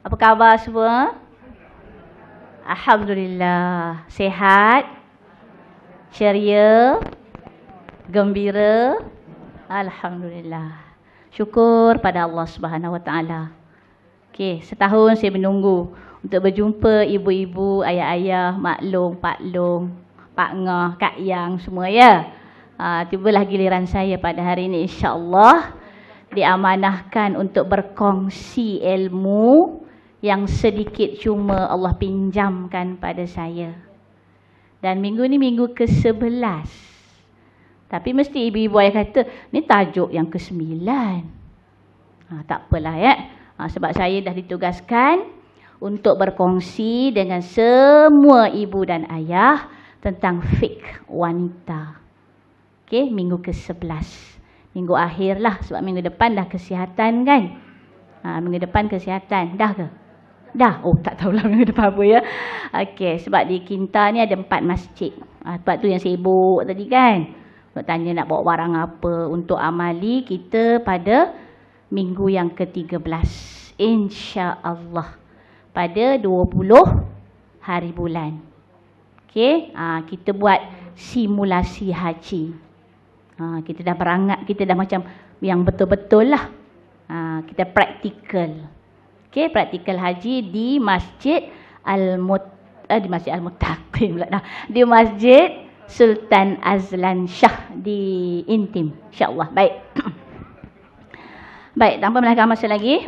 Apa khabar semua? Alhamdulillah, sehat, ceria, gembira. Alhamdulillah. Syukur pada Allah Subhanahu Wa Taala. Okey, setahun saya menunggu untuk berjumpa ibu-ibu, ayah-ayah, maklong, paklong, pak ngah, kak yang semua ya. Ha, tibalah giliran saya pada hari ini insya-Allah diamanahkan untuk berkongsi ilmu yang sedikit cuma Allah pinjamkan pada saya. Dan minggu ni minggu ke-11. Tapi mesti ibu-ibu ayah kata, ni tajuk yang ke-9. Ha, tak apalah ya. Ha, sebab saya dah ditugaskan untuk berkongsi dengan semua ibu dan ayah tentang fik wanita. Okey, minggu ke-11. Minggu akhir lah sebab minggu depan dah kesihatan kan. Ha, minggu depan kesihatan. Dah ke? Dah? Oh, tak tahulah minggu depan apa ya. Okey, sebab di Kinta ni ada empat masjid. Ha, sebab tu yang sibuk tadi kan. Nak tanya nak bawa barang apa untuk amali kita pada minggu yang ke-13. Allah Pada 20 hari bulan. Okey, ha, kita buat simulasi haji. Ha, kita dah berangkat, kita dah macam yang betul-betul lah. Ha, kita praktikal. Practical. Okey, praktikal haji di Masjid Al-Mut eh, di Masjid Al-Mutaqim pula dah. Di Masjid Sultan Azlan Shah di Intim. Insya-Allah. Baik. Baik, tanpa melengahkan masa lagi.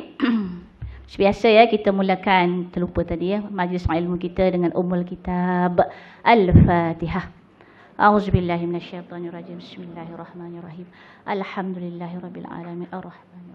Biasa ya kita mulakan terlupa tadi ya majlis ilmu kita dengan umul kitab Al-Fatihah. أعوذ بالله من الشيطان الرجيم بسم الله الرحمن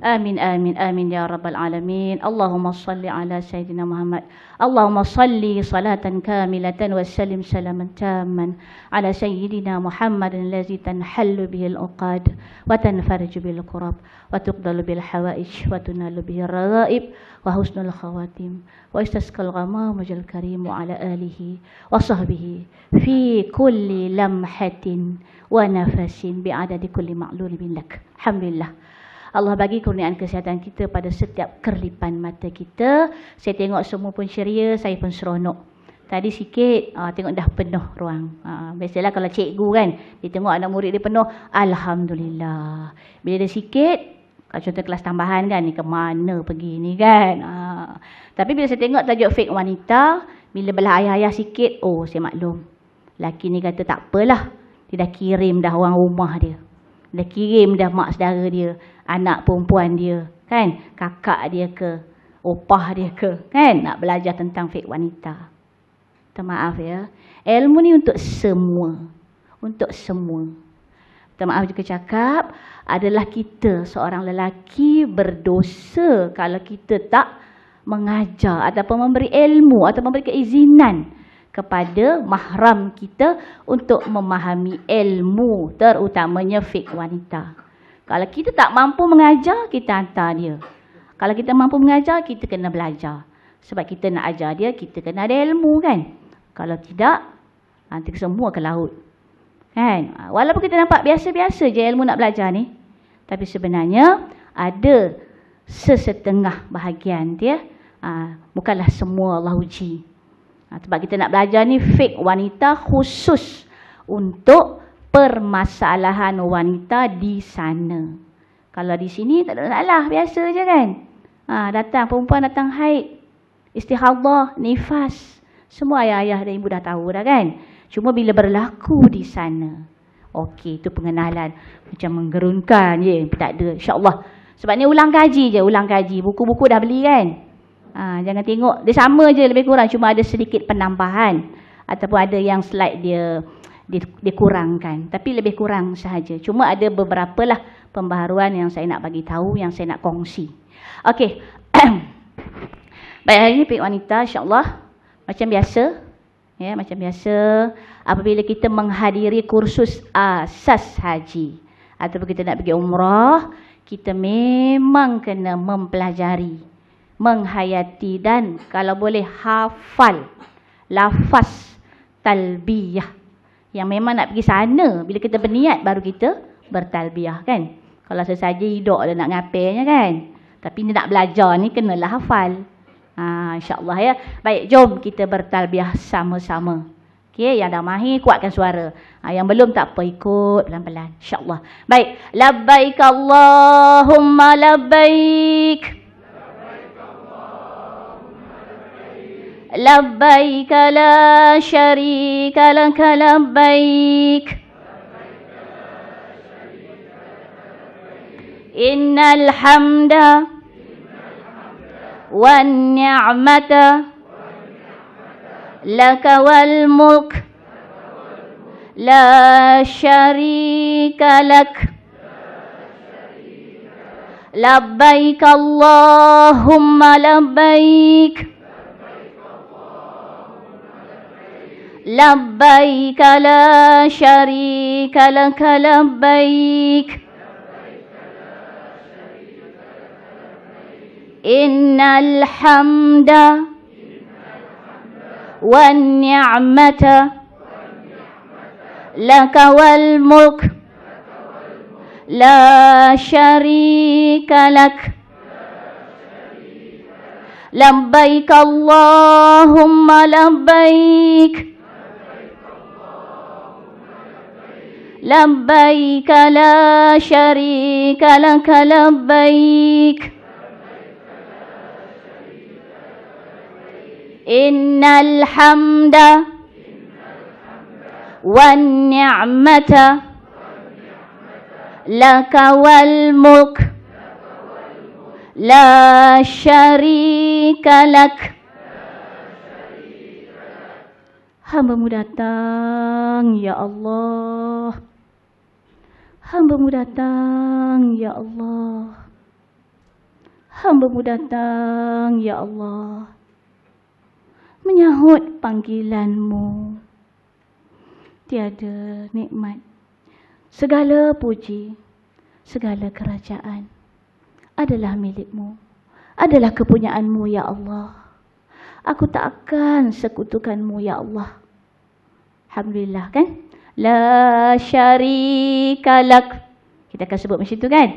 Amin, amin, amin ya Rabbal Alamin. Allahumma salli ala Sayyidina Muhammad. Allahumma salli salatan kamilatan wa salim salaman taman ala Sayyidina Muhammadin lazi tanhallu bihil uqad wa tanfariju bil kurab wa tuqdalu bil hawaish wa tunalu bihil raraib wa husnul khawatim wa istaskal ghamam ujal karimu ala alihi wa sahbihi fi kulli lamhatin wa nafasin bi'adadi kulli ma'lul bin lak. Alhamdulillah. Allah bagi kurniaan kesihatan kita pada setiap kerlipan mata kita. Saya tengok semua pun ceria, saya pun seronok. Tadi sikit, uh, tengok dah penuh ruang. Uh, biasalah kalau cikgu kan, dia tengok anak murid dia penuh. Alhamdulillah. Bila dia sikit, contoh kelas tambahan kan, ni ke mana pergi ni kan. Uh, tapi bila saya tengok tajuk fake wanita, bila belah ayah-ayah sikit, oh saya maklum. Laki ni kata tak apalah. Dia dah kirim dah orang rumah dia. Dia kirim dah mak saudara dia anak perempuan dia kan kakak dia ke opah dia ke kan nak belajar tentang fik wanita minta maaf ya ilmu ni untuk semua untuk semua minta maaf juga cakap adalah kita seorang lelaki berdosa kalau kita tak mengajar ataupun memberi ilmu atau memberi keizinan kepada mahram kita untuk memahami ilmu terutamanya fik wanita. Kalau kita tak mampu mengajar, kita hantar dia. Kalau kita mampu mengajar, kita kena belajar. Sebab kita nak ajar dia, kita kena ada ilmu kan. Kalau tidak, nanti semua ke laut. Kan? Ah, walaupun kita nampak biasa-biasa je ilmu nak belajar ni. Tapi sebenarnya ada sesetengah bahagian dia. Ya. Ha, ah, bukanlah semua Allah uji. Ha, sebab kita nak belajar ni fake wanita khusus untuk permasalahan wanita di sana. Kalau di sini tak ada masalah, biasa je kan. Ha, datang perempuan datang haid, istihadhah, nifas, semua ayah-ayah dan ibu dah tahu dah kan. Cuma bila berlaku di sana. Okey, itu pengenalan macam menggerunkan je, tak ada insya Sebab ni ulang kaji je, ulang kaji. Buku-buku dah beli kan? Ha, jangan tengok, dia sama je lebih kurang cuma ada sedikit penambahan ataupun ada yang slide dia dikurangkan tapi lebih kurang sahaja cuma ada beberapa lah pembaharuan yang saya nak bagi tahu yang saya nak kongsi okey baik hari ini pihak wanita insyaallah macam biasa ya macam biasa apabila kita menghadiri kursus asas haji atau kita nak pergi umrah kita memang kena mempelajari menghayati dan kalau boleh hafal lafaz talbiyah yang memang nak pergi sana bila kita berniat baru kita bertalbiah kan kalau sesaja hidup dah nak ngapainya kan tapi dia nak belajar ni kenalah hafal ha, insyaAllah ya baik jom kita bertalbiah sama-sama Okay, yang dah mahir kuatkan suara. Ha, yang belum tak apa ikut pelan-pelan. InsyaAllah. Baik. Labbaik Allahumma labbaik. لبيك لا شريك لك لبيك إن الحمد والنعمة لك والملك لا شريك لك لبيك اللهم لبيك لبيك لا شريك لك لبيك إن الحمد والنعمة لك والملك لا شريك لك لبيك اللهم لبيك لبيك لا شريك لك لبيك إن الحمد والنعمة لك والملك لا شريك لك Hambamu datang, Ya Allah. Hambamu datang, Ya Allah. Hambamu datang, Ya Allah. Menyahut panggilanmu. Tiada nikmat. Segala puji, segala kerajaan adalah milikmu. Adalah kepunyaanmu, Ya Allah. Aku tak akan sekutukanmu, Ya Allah. Alhamdulillah, kan? La syarikalak. Kita akan sebut macam tu kan?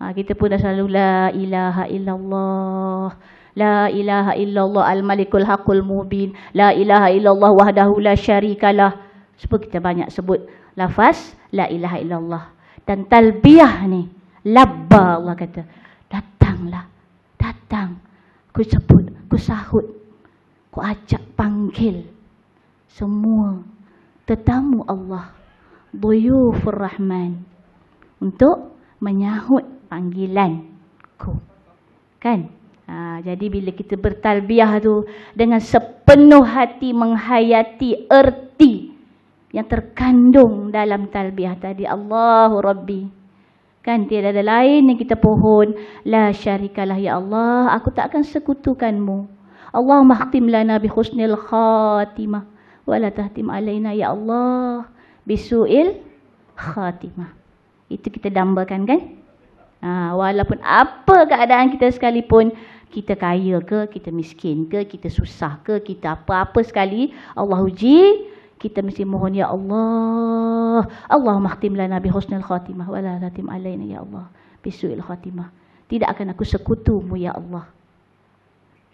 Ha, kita pun dah selalu la ilaha illallah. La ilaha illallah al-malikul haqqul mubin. La ilaha illallah wahdahu la syarikalah. Sebab kita banyak sebut lafaz la ilaha illallah. Dan talbiyah ni. Labba Allah kata. Datanglah. Datang. Ku sebut. Ku sahut. Ku ajak panggil. Semua tetamu Allah, duyufur rahman untuk menyahut panggilan panggilanku. Kan? Ha, jadi bila kita bertalbiah tu dengan sepenuh hati menghayati erti yang terkandung dalam talbiah tadi Allahu Rabbi. Kan tiada ada lain yang kita pohon la syarikalah ya Allah aku tak akan sekutukanmu. Allah khtim lana bi husnil khatimah wala tahtim alaina ya Allah bisuil khatimah. Itu kita dambakan kan? Ha, walaupun apa keadaan kita sekalipun, kita kaya ke, kita miskin ke, kita susah ke, kita apa-apa sekali, Allah uji, kita mesti mohon ya Allah. Allahumma khtim lana bi husnil khatimah wala tahtim alaina ya Allah bisuil khatimah. Tidak akan aku sekutumu ya Allah.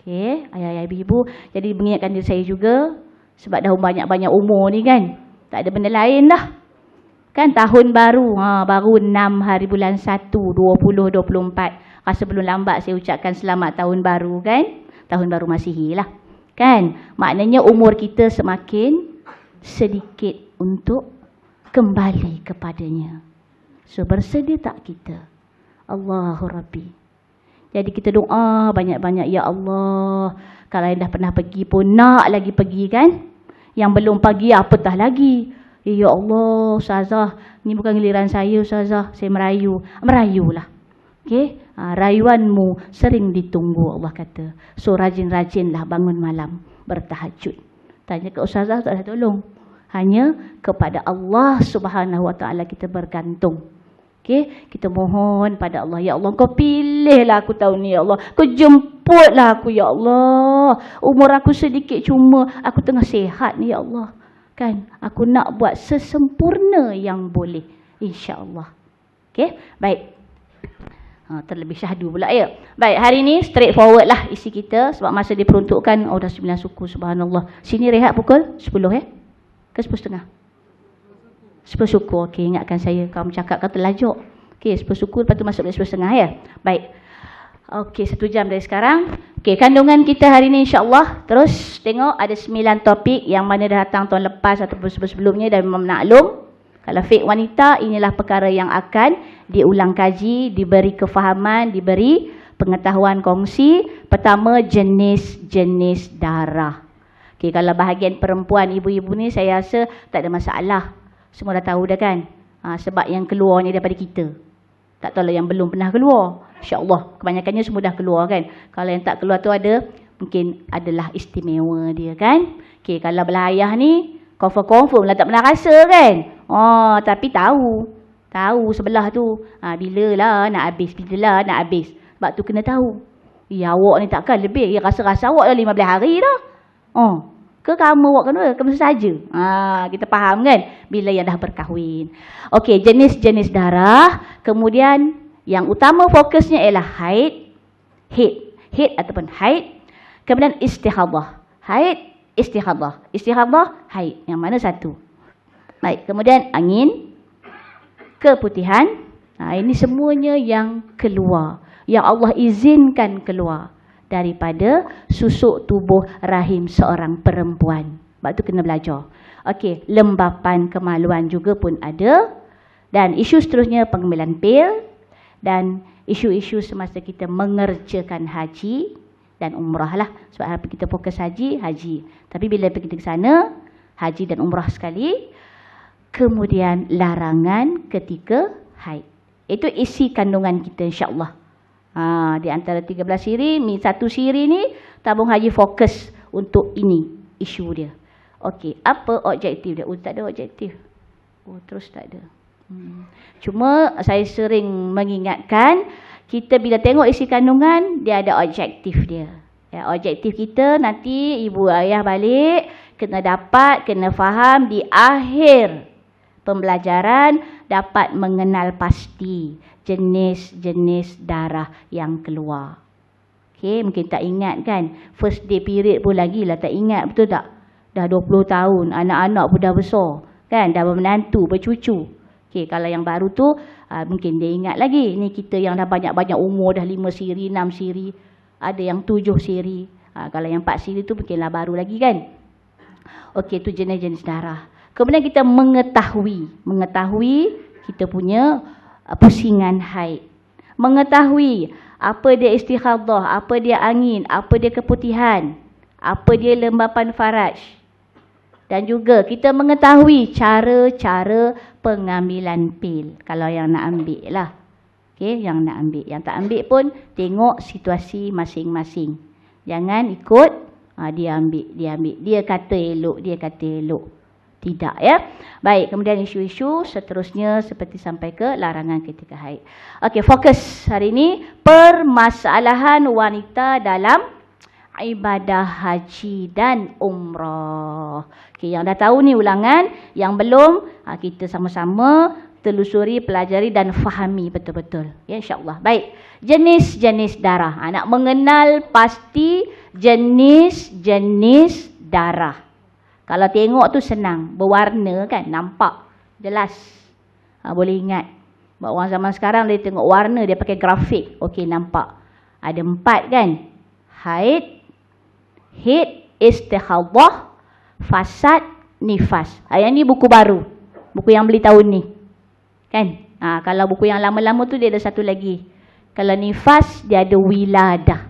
Okey, ayah-ayah ibu-ibu, jadi mengingatkan diri saya juga, sebab dah banyak-banyak umur ni kan. Tak ada benda lain dah. Kan tahun baru. Ha, baru 6 hari bulan 1, 2024. Rasa belum lambat saya ucapkan selamat tahun baru kan. Tahun baru Masihi lah. Kan? Maknanya umur kita semakin sedikit untuk kembali kepadanya. So bersedia tak kita? Allahu Rabbi. Jadi kita doa banyak-banyak ya Allah. Kalau yang dah pernah pergi pun nak lagi pergi kan? Yang belum pergi apatah lagi. Eh, ya Allah, Ustazah, ini bukan giliran saya Ustazah, saya merayu. Merayulah. Okey? Ha, rayuanmu sering ditunggu Allah kata. So rajin-rajinlah bangun malam bertahajud. Tanya ke Ustazah tak tolong. Hanya kepada Allah Subhanahu Wa Taala kita bergantung. Okay, kita mohon pada Allah. Ya Allah, kau pilihlah aku tahun ni, Ya Allah. Kau jemputlah aku, Ya Allah. Umur aku sedikit cuma aku tengah sihat ni, Ya Allah. Kan, aku nak buat sesempurna yang boleh. InsyaAllah. Okay, baik. Ha, terlebih syahdu pula, ya. Baik, hari ini straight forward lah isi kita. Sebab masa diperuntukkan, oh dah 9 suku, subhanallah. Sini rehat pukul 10, ya. Ke 10.30. 10.30. Sepuluh suku okey, ingatkan saya. Kalau cakap kata lajuk. Okey, sepuluh suku lepas tu masuk dari sepuluh setengah, ya. Baik. Okey, satu jam dari sekarang. Okey, kandungan kita hari ini insyaAllah. Terus tengok ada sembilan topik yang mana dah datang tahun lepas ataupun sebelumnya dan memang maklum. Kalau fake wanita, inilah perkara yang akan diulang kaji, diberi kefahaman, diberi pengetahuan kongsi. Pertama, jenis-jenis darah. Okey, kalau bahagian perempuan, ibu-ibu ni saya rasa tak ada masalah. Semua dah tahu dah kan? Ha, sebab yang keluar ni daripada kita. Tak tahu lah yang belum pernah keluar. InsyaAllah, kebanyakannya semua dah keluar kan? Kalau yang tak keluar tu ada, mungkin adalah istimewa dia kan? Okay, kalau belah ayah ni, confirm-confirm lah tak pernah rasa kan? Oh, tapi tahu. Tahu sebelah tu. Ha, bila lah nak habis, bila lah nak habis. Sebab tu kena tahu. Ya awak ni takkan lebih. Ya rasa-rasa awak dah 15 hari dah. Oh, ke kamu awak kena kamu saja. Ha, kita faham kan bila yang dah berkahwin. Okey, jenis-jenis darah, kemudian yang utama fokusnya ialah haid, haid, haid ataupun haid. Kemudian istihadhah. Haid, istihadhah. Istihadhah, haid. Yang mana satu? Baik, kemudian angin, keputihan. Ha, ini semuanya yang keluar. Yang Allah izinkan keluar daripada susuk tubuh rahim seorang perempuan. Sebab tu kena belajar. Okey, lembapan kemaluan juga pun ada. Dan isu seterusnya pengambilan pil dan isu-isu semasa kita mengerjakan haji dan umrah lah. Sebab kita fokus haji, haji. Tapi bila pergi ke sana, haji dan umrah sekali. Kemudian larangan ketika haid. Itu isi kandungan kita insyaAllah. Ha, di antara 13 siri, ni satu siri ni tabung haji fokus untuk ini isu dia. Okey, apa objektif dia? Oh, tak ada objektif. Oh, terus tak ada. Hmm. Cuma saya sering mengingatkan kita bila tengok isi kandungan, dia ada objektif dia. Ya, objektif kita nanti ibu ayah balik kena dapat, kena faham di akhir pembelajaran dapat mengenal pasti jenis-jenis darah yang keluar. okay mungkin tak ingat kan? First day period pun lagi lah tak ingat betul tak? Dah 20 tahun, anak-anak pun dah besar. Kan? Dah bermenantu bercucu. okay kalau yang baru tu, ah, mungkin dia ingat lagi. Ni kita yang dah banyak-banyak umur, dah 5 siri, 6 siri. Ada yang 7 siri. Ah, kalau yang 4 siri tu mungkinlah baru lagi kan? Okey, tu jenis-jenis darah. Kemudian kita mengetahui. Mengetahui kita punya Uh, pusingan haid. Mengetahui apa dia istihadah, apa dia angin, apa dia keputihan, apa dia lembapan faraj. Dan juga kita mengetahui cara-cara pengambilan pil. Kalau yang nak ambil lah. Okay, yang nak ambil. Yang tak ambil pun tengok situasi masing-masing. Jangan ikut ha, dia ambil, dia ambil. Dia kata elok, dia kata elok tidak ya. Baik, kemudian isu-isu seterusnya seperti sampai ke larangan ketika haid. Okey, fokus hari ini permasalahan wanita dalam ibadah haji dan umrah. Okey, yang dah tahu ni ulangan, yang belum ha, kita sama-sama telusuri, pelajari dan fahami betul-betul. Ya, insya-Allah. Baik. Jenis-jenis darah. Anak ha, mengenal pasti jenis-jenis darah. Kalau tengok tu senang, berwarna kan, nampak, jelas. Ha, boleh ingat. Buat orang zaman sekarang dia tengok warna, dia pakai grafik. Okey, nampak. Ada empat kan? Haid, hid, istihadah, fasad, nifas. Ha, yang ni buku baru. Buku yang beli tahun ni. Kan? Ha, kalau buku yang lama-lama tu dia ada satu lagi. Kalau nifas, dia ada wiladah.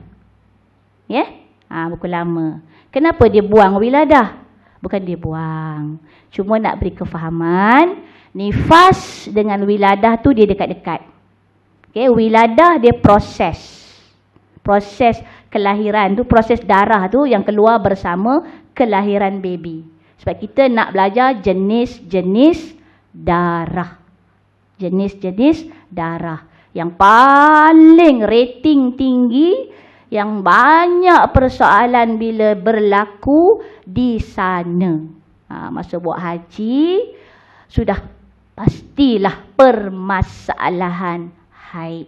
Ya? Ah Ha, buku lama. Kenapa dia buang wiladah? bukan dia buang. Cuma nak beri kefahaman, nifas dengan wiladah tu dia dekat-dekat. Okay, wiladah dia proses. Proses kelahiran tu, proses darah tu yang keluar bersama kelahiran baby. Sebab kita nak belajar jenis-jenis darah. Jenis-jenis darah. Yang paling rating tinggi yang banyak persoalan bila berlaku di sana. Ha, masa buat haji, sudah pastilah permasalahan haid.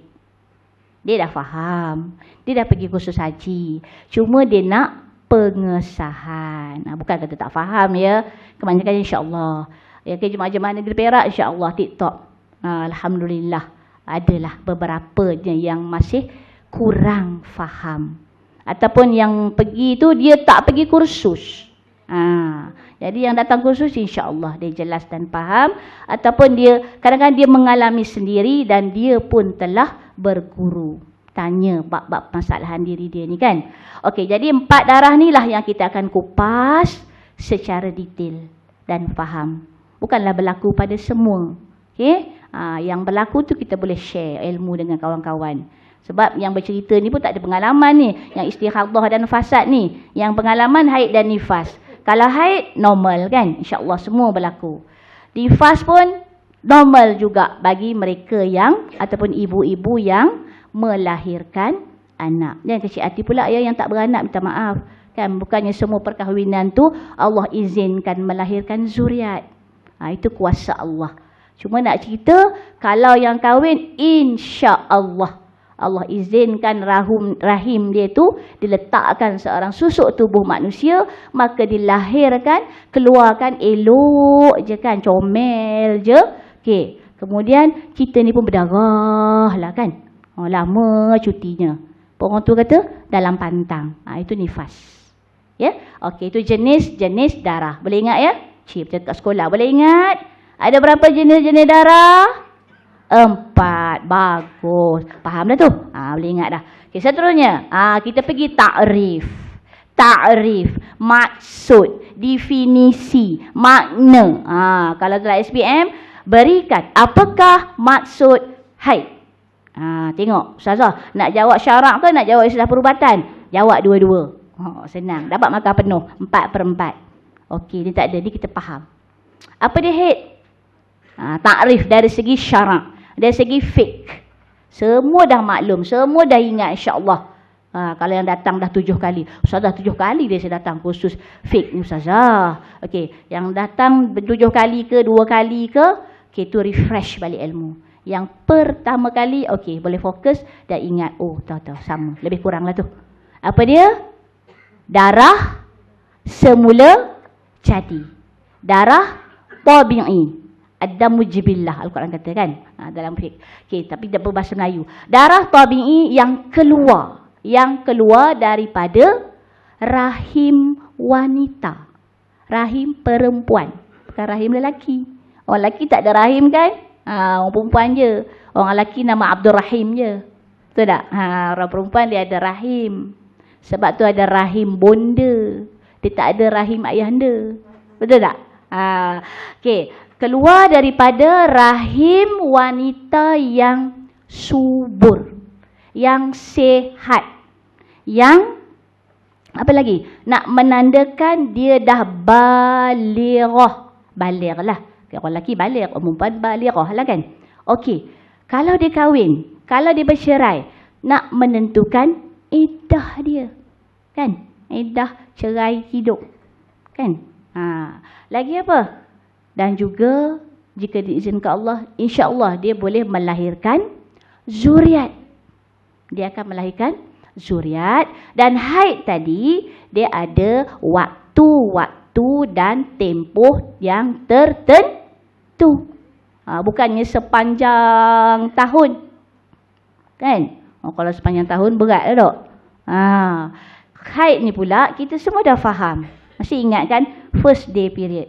Dia dah faham. Dia dah pergi khusus haji. Cuma dia nak pengesahan. Ha, bukan kata tak faham ya. Kebanyakan insyaAllah. Ya, ke jemaah-jemaah negeri Perak insyaAllah TikTok. Ha, Alhamdulillah. Adalah beberapa yang masih kurang faham ataupun yang pergi tu dia tak pergi kursus. Ha. Jadi yang datang kursus insya-Allah dia jelas dan faham ataupun dia kadang-kadang dia mengalami sendiri dan dia pun telah berguru. Tanya bab-bab masalahan diri dia ni kan. Okey, jadi empat darah ni lah yang kita akan kupas secara detail dan faham. Bukanlah berlaku pada semua. Okey? Ha, yang berlaku tu kita boleh share ilmu dengan kawan-kawan. Sebab yang bercerita ni pun tak ada pengalaman ni. Yang istihadah dan fasad ni. Yang pengalaman haid dan nifas. Kalau haid, normal kan? InsyaAllah semua berlaku. Nifas pun normal juga bagi mereka yang ataupun ibu-ibu yang melahirkan anak. Dan kecil hati pula ayah yang tak beranak minta maaf. Kan? Bukannya semua perkahwinan tu Allah izinkan melahirkan zuriat. Ha, itu kuasa Allah. Cuma nak cerita, kalau yang kahwin, insya Allah Allah izinkan rahum, rahim dia tu diletakkan seorang susuk tubuh manusia maka dilahirkan keluarkan elok je kan comel je okey kemudian kita ni pun berdarah lah kan oh, lama cutinya orang tu kata dalam pantang ha, itu nifas ya yeah? okey itu jenis-jenis darah boleh ingat ya cik macam sekolah boleh ingat ada berapa jenis-jenis darah empat bagus faham dah tu ha, boleh ingat dah okay, seterusnya ha, kita pergi ta'rif ta'rif maksud definisi makna ha, kalau telah SPM berikan apakah maksud haid ha, tengok Ustazah nak jawab syarak ke nak jawab istilah perubatan jawab dua-dua ha, senang dapat markah penuh empat per empat Okey, dia tak ada ni kita faham apa dia haid ha, ta'rif dari segi syarak dari segi fake. Semua dah maklum. Semua dah ingat insyaAllah. Ha, kalau yang datang dah tujuh kali. Ustaz dah tujuh kali dia saya datang khusus fake ni Ustazah. Ha, okey. Yang datang tujuh kali ke dua kali ke. Okey tu refresh balik ilmu. Yang pertama kali okey boleh fokus dan ingat. Oh tahu tahu sama. Lebih kurang lah tu. Apa dia? Darah semula jadi. Darah tabi'i. Adam mujibillah Al-Quran kata kan ha, dalam fik. Okey tapi dia berbahasa Melayu. Darah tabii yang keluar yang keluar daripada rahim wanita. Rahim perempuan. Bukan rahim lelaki. Orang lelaki tak ada rahim kan? Ha, orang perempuan je. Orang lelaki nama Abdul Rahim je. Betul tak? Ha, orang perempuan dia ada rahim. Sebab tu ada rahim bonda. Dia tak ada rahim ayah anda. Betul tak? Ha, okay keluar daripada rahim wanita yang subur, yang sehat, yang apa lagi? Nak menandakan dia dah balirah. Balir lah. Okay, orang lelaki balir, orang perempuan balirah lah kan? Okey, kalau dia kahwin, kalau dia bercerai, nak menentukan idah dia. Kan? Idah cerai hidup. Kan? Ha. Lagi apa? dan juga jika diizinkan Allah insya-Allah dia boleh melahirkan zuriat dia akan melahirkan zuriat dan haid tadi dia ada waktu-waktu dan tempoh yang tertentu ha, bukannya sepanjang tahun kan oh, kalau sepanjang tahun beratlah dok ha haid ni pula kita semua dah faham masih ingat kan first day period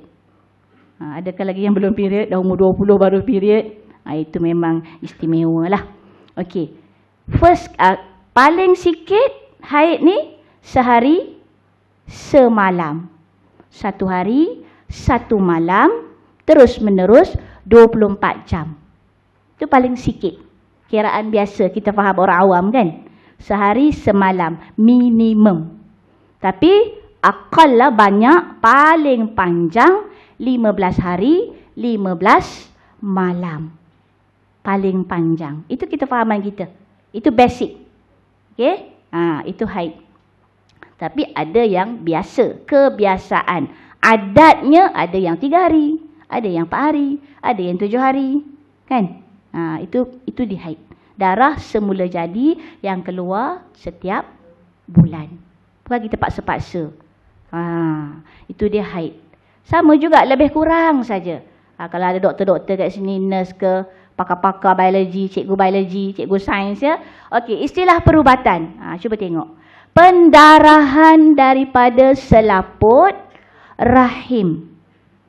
Ha, adakah lagi yang belum period, dah umur 20 baru period? Ha, itu memang istimewa lah. Okey. First, uh, paling sikit haid ni sehari semalam. Satu hari, satu malam, terus menerus 24 jam. Itu paling sikit. Kiraan biasa, kita faham orang awam kan? Sehari semalam, minimum. Tapi, akal lah banyak, paling panjang 15 hari, 15 malam. Paling panjang. Itu kita fahaman kita. Itu basic. okay? Ha, itu haid. Tapi ada yang biasa, kebiasaan. Adatnya ada yang 3 hari, ada yang 4 hari, ada yang 7 hari. Kan? Ha, itu itu di haid. Darah semula jadi yang keluar setiap bulan. Bukan kita paksa-paksa. Ha, itu dia haid. Sama juga lebih kurang saja. Ha, kalau ada doktor-doktor kat sini, nurse ke, pakar-pakar biologi, cikgu biologi, cikgu sains ya. Okey, istilah perubatan. Ha, cuba tengok. Pendarahan daripada selaput rahim.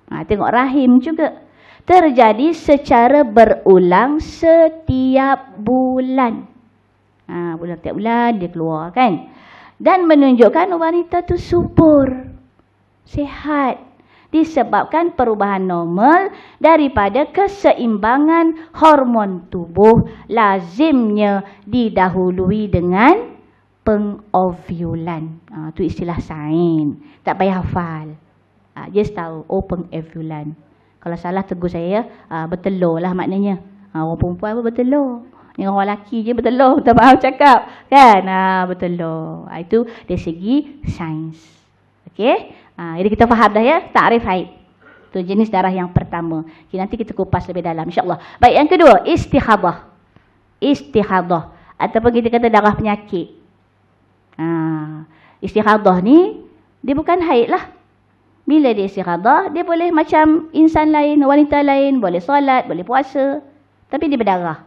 Ha, tengok rahim juga. Terjadi secara berulang setiap bulan. Ha, bulan setiap bulan dia keluar kan. Dan menunjukkan wanita tu subur. Sehat disebabkan perubahan normal daripada keseimbangan hormon tubuh lazimnya didahului dengan pengovulan. Ha, tu istilah sain. Tak payah hafal. Ha, ah, just tahu, oh pengovulan. Kalau salah tegur saya, ha, bertelur lah maknanya. Ha, orang perempuan pun bertelur. Ni orang lelaki je bertelur, tak faham cakap. Kan? Ha, bertelur. Ha, itu dari segi sains. Okay. Ha, jadi kita faham dah ya, ta'rif haid. Itu jenis darah yang pertama. Jadi nanti kita kupas lebih dalam insya-Allah. Baik, yang kedua, istihadhah. Istihadhah ataupun kita kata darah penyakit. Ha, istihadhah ni dia bukan haid lah. Bila dia istihadhah, dia boleh macam insan lain, wanita lain, boleh solat, boleh puasa. Tapi dia berdarah.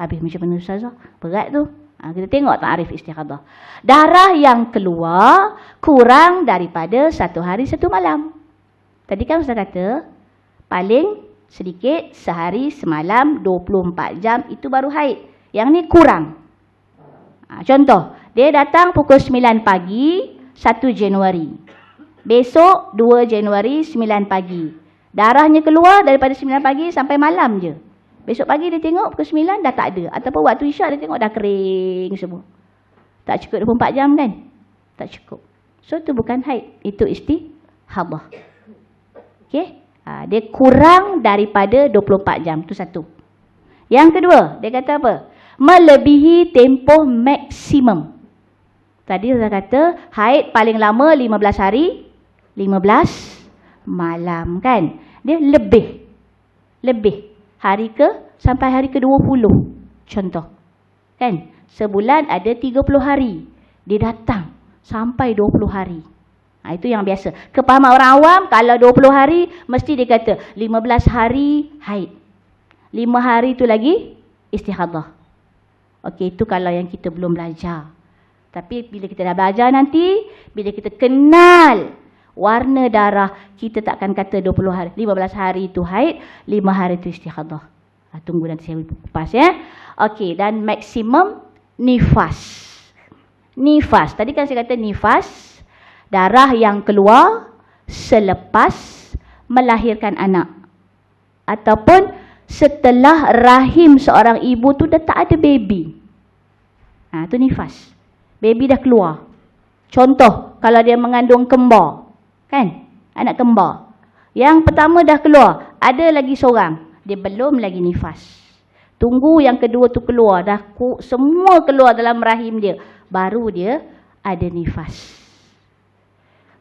Habis macam mana Ustazah? Berat tu. Ha, kita tengok takrif istihadah. Darah yang keluar kurang daripada satu hari satu malam. Tadi kan Ustaz kata, paling sedikit sehari semalam 24 jam itu baru haid. Yang ni kurang. Ha, contoh, dia datang pukul 9 pagi 1 Januari. Besok 2 Januari 9 pagi. Darahnya keluar daripada 9 pagi sampai malam je. Besok pagi dia tengok pukul 9 dah tak ada ataupun waktu isyak dia tengok dah kering semua. Tak cukup 24 jam kan? Tak cukup. So tu bukan haid, itu istihabah. Okey? Ha, dia kurang daripada 24 jam, tu satu. Yang kedua, dia kata apa? Melebihi tempoh maksimum. Tadi saya kata haid paling lama 15 hari, 15 malam kan? Dia lebih. Lebih hari ke sampai hari ke-20. Contoh. Kan? Sebulan ada 30 hari. Dia datang sampai 20 hari. Ha, itu yang biasa. Kepahaman orang awam, kalau 20 hari, mesti dia kata 15 hari haid. 5 hari itu lagi istihadah. Okey, itu kalau yang kita belum belajar. Tapi bila kita dah belajar nanti, bila kita kenal warna darah kita takkan kata 20 hari 15 hari itu haid 5 hari itu istihadah ha, tunggu nanti saya lepas ya okey dan maksimum nifas nifas tadi kan saya kata nifas darah yang keluar selepas melahirkan anak ataupun setelah rahim seorang ibu tu dah tak ada baby ha, tu nifas baby dah keluar contoh kalau dia mengandung kembar Kan? Anak kembar. Yang pertama dah keluar. Ada lagi seorang. Dia belum lagi nifas. Tunggu yang kedua tu keluar. Dah ku, semua keluar dalam rahim dia. Baru dia ada nifas.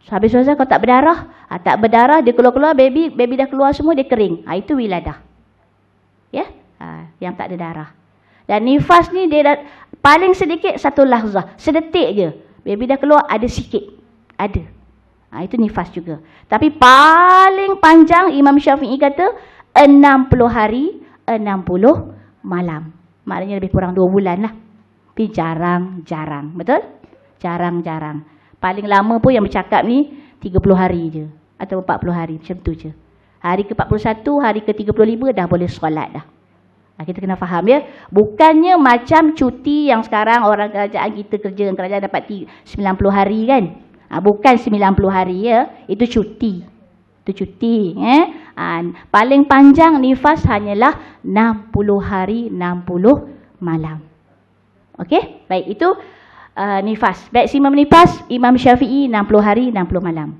So, habis suasana kau tak berdarah. Ha, tak berdarah. Dia keluar-keluar. Baby baby dah keluar semua. Dia kering. Ha, itu wiladah. Ya? Ha, yang tak ada darah. Dan nifas ni dia dah, paling sedikit satu lahzah. Sedetik je. Baby dah keluar ada sikit. Ada. Ha, itu nifas juga. Tapi paling panjang Imam Syafi'i kata 60 hari 60 malam. Maknanya lebih kurang 2 bulan lah. Tapi jarang-jarang. Betul? Jarang-jarang. Paling lama pun yang bercakap ni 30 hari je. Atau 40 hari. Macam tu je. Hari ke-41, hari ke-35 dah boleh solat dah. Ha, kita kena faham ya. Bukannya macam cuti yang sekarang orang kerajaan kita kerja. Kerajaan dapat 90 hari kan? ha, bukan 90 hari ya itu cuti itu cuti eh ha, paling panjang nifas hanyalah 60 hari 60 malam okey baik itu uh, nifas maksimum nifas Imam Syafi'i 60 hari 60 malam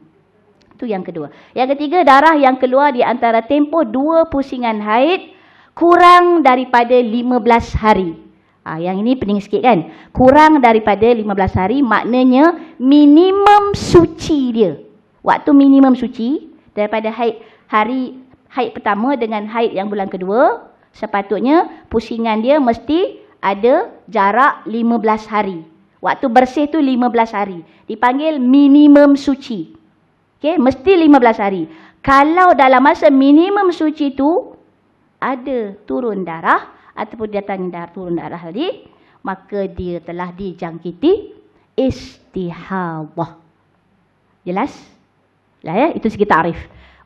itu yang kedua yang ketiga darah yang keluar di antara tempoh dua pusingan haid kurang daripada 15 hari ha, yang ini pening sikit kan? Kurang daripada 15 hari maknanya minimum suci dia. Waktu minimum suci daripada haid hari haid pertama dengan haid yang bulan kedua, sepatutnya pusingan dia mesti ada jarak 15 hari. Waktu bersih tu 15 hari. Dipanggil minimum suci. Okey, mesti 15 hari. Kalau dalam masa minimum suci tu ada turun darah, ataupun datang dar turun darah tadi maka dia telah dijangkiti istihadhah. Jelas? Lah ya, itu sikit takrif.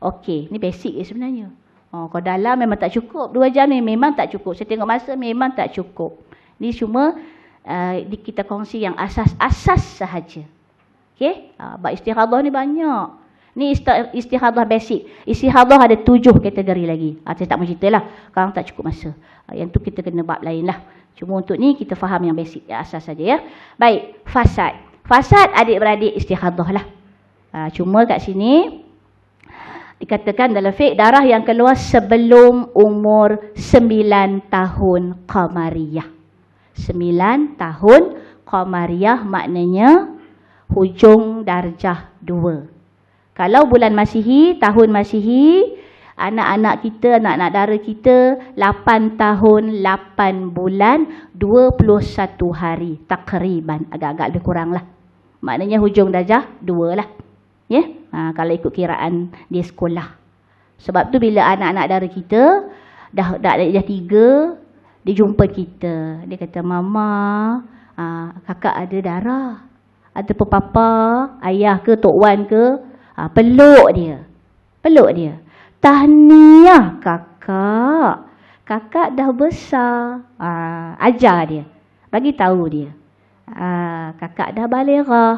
Okey, ni basic eh sebenarnya. Oh, kalau dalam memang tak cukup Dua jam ni memang tak cukup. Saya tengok masa memang tak cukup. Ni cuma uh, kita kongsi yang asas-asas sahaja. Okey? Ah, uh, bab istihadhah ni banyak. Ni istihadah basic. Istihadah ada tujuh kategori lagi. Ha, ah, saya tak mahu lah. Sekarang tak cukup masa. Ha, yang tu kita kena bab lain lah. Cuma untuk ni kita faham yang basic. Yang asas saja ya. Baik. Fasad. Fasad adik-beradik istihadah lah. Ha, cuma kat sini dikatakan dalam fiqh darah yang keluar sebelum umur sembilan tahun Qamariyah. Sembilan tahun Qamariyah maknanya hujung darjah dua. Kalau bulan Masihi, tahun Masihi, anak-anak kita, anak-anak dara kita 8 tahun 8 bulan 21 hari takriban agak-agak lebih lah. Maknanya hujung darjah 2 lah. Ya. Ha, kalau ikut kiraan di sekolah. Sebab tu bila anak-anak dara kita dah dah ada dah tiga dia jumpa kita. Dia kata, Mama, aa, ah, kakak ada darah. Ataupun papa, ayah ke, Tok Wan ke, Ha, peluk dia. Peluk dia. Tahniah kakak. Kakak dah besar. Ha, ajar dia. Bagi tahu dia. Ha, kakak dah balerah.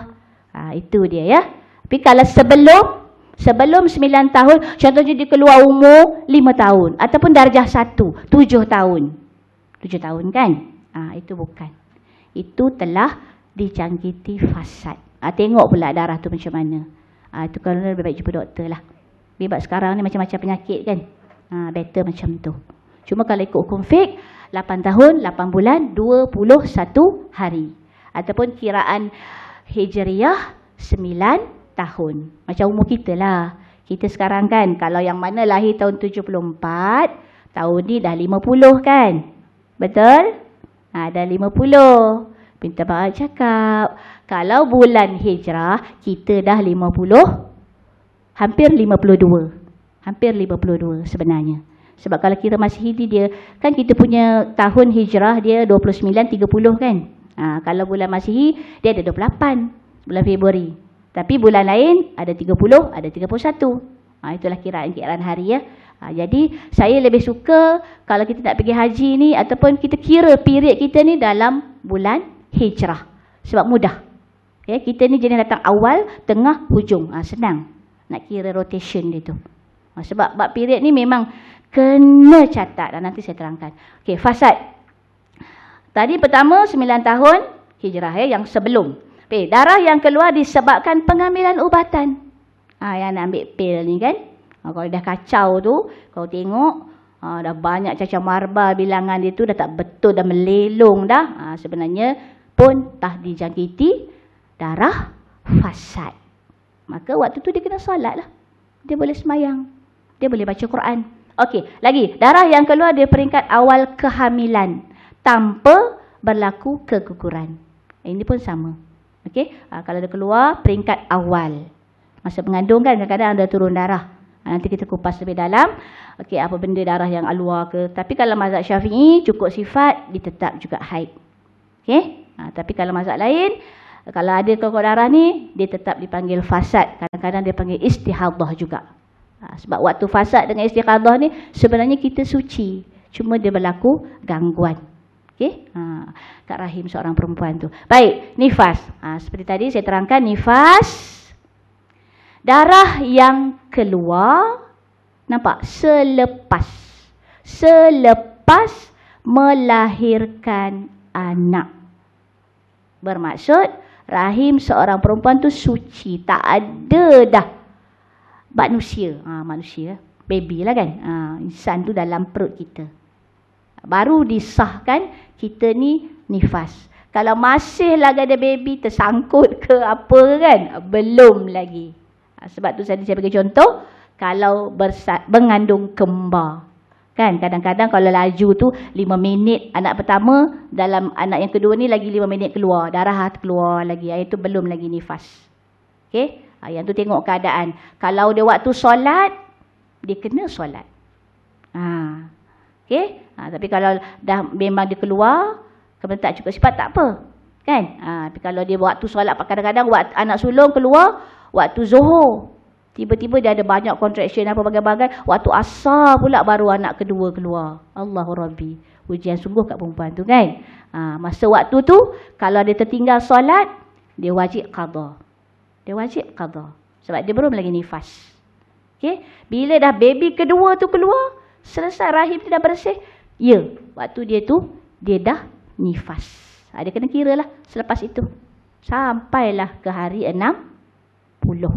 Ha, itu dia ya. Tapi kalau sebelum. Sebelum sembilan tahun. Contohnya dia keluar umur lima tahun. Ataupun darjah Satu tujuh tahun. tujuh tahun kan? Ha, itu bukan. Itu telah dicangkiti fasad. Ha, tengok pula darah tu macam mana. Ha, itu kalau lebih baik jumpa doktor lah. Sebab sekarang ni macam-macam penyakit kan. Ha, better macam tu. Cuma kalau ikut hukum fiqh, 8 tahun, 8 bulan, 21 hari. Ataupun kiraan hijriah, 9 tahun. Macam umur kita lah. Kita sekarang kan, kalau yang mana lahir tahun 74, tahun ni dah 50 kan? Betul? Ha, dah 50. Minta maaf cakap. Kalau bulan hijrah, kita dah 50, hampir 52. Hampir 52 sebenarnya. Sebab kalau kita masih hidup dia, kan kita punya tahun hijrah dia 29-30 kan? Ha, kalau bulan masih dia ada 28 bulan Februari. Tapi bulan lain ada 30, ada 31. Ha, itulah kiraan-kiraan hari ya. Ha, jadi saya lebih suka kalau kita nak pergi haji ni ataupun kita kira period kita ni dalam bulan hijrah. Sebab mudah. Ya, kita ni jenis datang awal, tengah, hujung. Ha, senang nak kira rotation dia tu. Ha, sebab bab period ni memang kena catat dan nanti saya terangkan. Okey, fasad. Tadi pertama 9 tahun hijrah ya yang sebelum. Okay, darah yang keluar disebabkan pengambilan ubatan. Ha, yang nak ambil pil ni kan. Ha, kalau dah kacau tu, kalau tengok ha, dah banyak cacar marba bilangan dia tu dah tak betul dah melelong dah. Ha, sebenarnya pun tak dijangkiti darah fasad. Maka waktu tu dia kena solat lah. Dia boleh semayang. Dia boleh baca Quran. Okey, lagi. Darah yang keluar dia peringkat awal kehamilan. Tanpa berlaku keguguran. Ini pun sama. Okey, ha, kalau dia keluar peringkat awal. Masa mengandung kan kadang-kadang ada turun darah. Ha, nanti kita kupas lebih dalam. Okey, apa benda darah yang keluar ke. Tapi kalau mazhab syafi'i cukup sifat, ditetap juga haid. Okey. Ha, tapi kalau mazhab lain, kalau ada kekurangan darah ni, dia tetap dipanggil fasad. Kadang-kadang dia panggil istihadah juga. Ha, sebab waktu fasad dengan istihadah ni, sebenarnya kita suci. Cuma dia berlaku gangguan. Okay? Ha, Kak Rahim seorang perempuan tu. Baik, nifas. Ha, seperti tadi saya terangkan, nifas. Darah yang keluar, nampak? Selepas. Selepas melahirkan anak. Bermaksud rahim seorang perempuan tu suci, tak ada dah manusia. Ha, manusia, baby lah kan. Ha, insan tu dalam perut kita. Baru disahkan kita ni nifas. Kalau masih lagi ada baby tersangkut ke apa kan, belum lagi. Ha, sebab tu saya saya bagi contoh kalau bersa- mengandung kembar. Kan kadang-kadang kalau laju tu 5 minit anak pertama dalam anak yang kedua ni lagi 5 minit keluar. Darah keluar lagi. Air itu belum lagi nifas. Okay. Ah, yang tu tengok keadaan. Kalau dia waktu solat, dia kena solat. Ha. Okay. Ha, tapi kalau dah memang dia keluar, kemudian tak cukup sifat, tak apa. Kan? Ha, tapi kalau dia waktu solat, kadang-kadang anak sulung keluar, waktu zuhur. Tiba-tiba dia ada banyak contraction apa bagai-bagai. Waktu asal pula baru anak kedua keluar. Allahu Rabbi. Ujian sungguh kat perempuan tu kan. Ha, masa waktu tu, kalau dia tertinggal solat, dia wajib qadha. Dia wajib qadha. Sebab dia belum lagi nifas. Okay? Bila dah baby kedua tu keluar, selesai rahim dia dah bersih. Ya, waktu dia tu, dia dah nifas. Ha, dia kena kira lah selepas itu. Sampailah ke hari enam puluh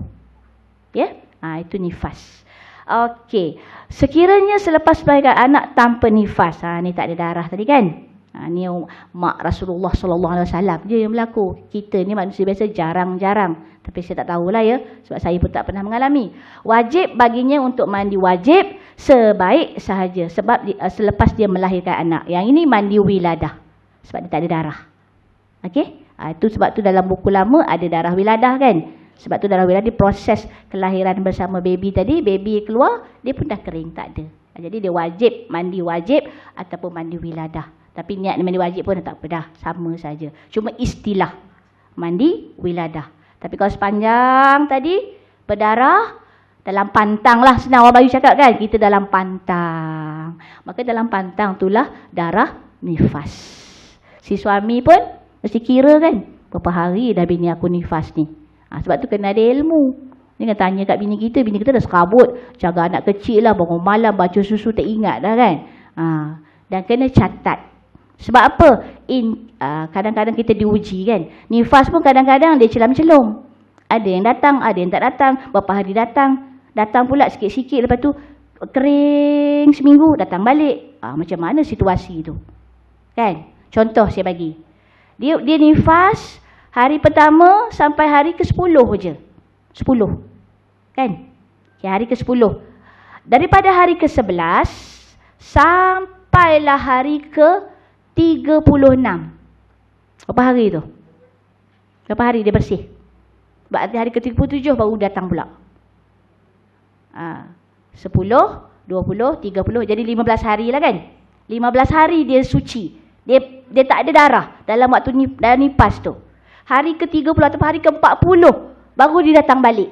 ya. Ha, itu nifas. Okey. Sekiranya selepas melahirkan anak tanpa nifas. Ha, ni tak ada darah tadi kan? Ha, ni um, mak Rasulullah SAW je yang berlaku. Kita ni manusia biasa jarang-jarang. Tapi saya tak tahulah ya. Sebab saya pun tak pernah mengalami. Wajib baginya untuk mandi wajib sebaik sahaja. Sebab di, uh, selepas dia melahirkan anak. Yang ini mandi wiladah. Sebab dia tak ada darah. Okey. Ha, itu sebab tu dalam buku lama ada darah wiladah kan? Sebab tu dalam bila dia proses kelahiran bersama baby tadi, baby keluar, dia pun dah kering, tak ada. Jadi dia wajib, mandi wajib ataupun mandi wiladah. Tapi niat mandi wajib pun tak pedah, sama saja. Cuma istilah, mandi wiladah. Tapi kalau sepanjang tadi, berdarah, dalam pantang lah senang orang bayu cakap kan, kita dalam pantang. Maka dalam pantang itulah darah nifas. Si suami pun mesti kira kan, berapa hari dah bini aku nifas ni. Ha, sebab tu kena ada ilmu. Ni kan tanya kat bini kita, bini kita dah serabut. Jaga anak kecil lah, bangun malam, baca susu, tak ingat dah kan. Ha, dan kena catat. Sebab apa? In ha, Kadang-kadang uh, kita diuji kan. Nifas pun kadang-kadang dia celam-celum. Ada yang datang, ada yang tak datang. Berapa hari datang. Datang pula sikit-sikit lepas tu kering seminggu, datang balik. Ha, macam mana situasi tu? Kan? Contoh saya bagi. Dia, dia nifas, nifas, Hari pertama sampai hari ke-10 je. 10. Kan? Ya hari ke-10. Daripada hari ke-11 sampailah hari ke-36. Berapa hari tu? Berapa hari dia bersih? Berarti hari ke-37 baru datang pula. Ha. 10, 20, 30. Jadi 15 hari lah kan? 15 hari dia suci. Dia dia tak ada darah dalam waktu ni, dalam nipas tu. Hari ke-30 atau hari ke-40 baru dia datang balik.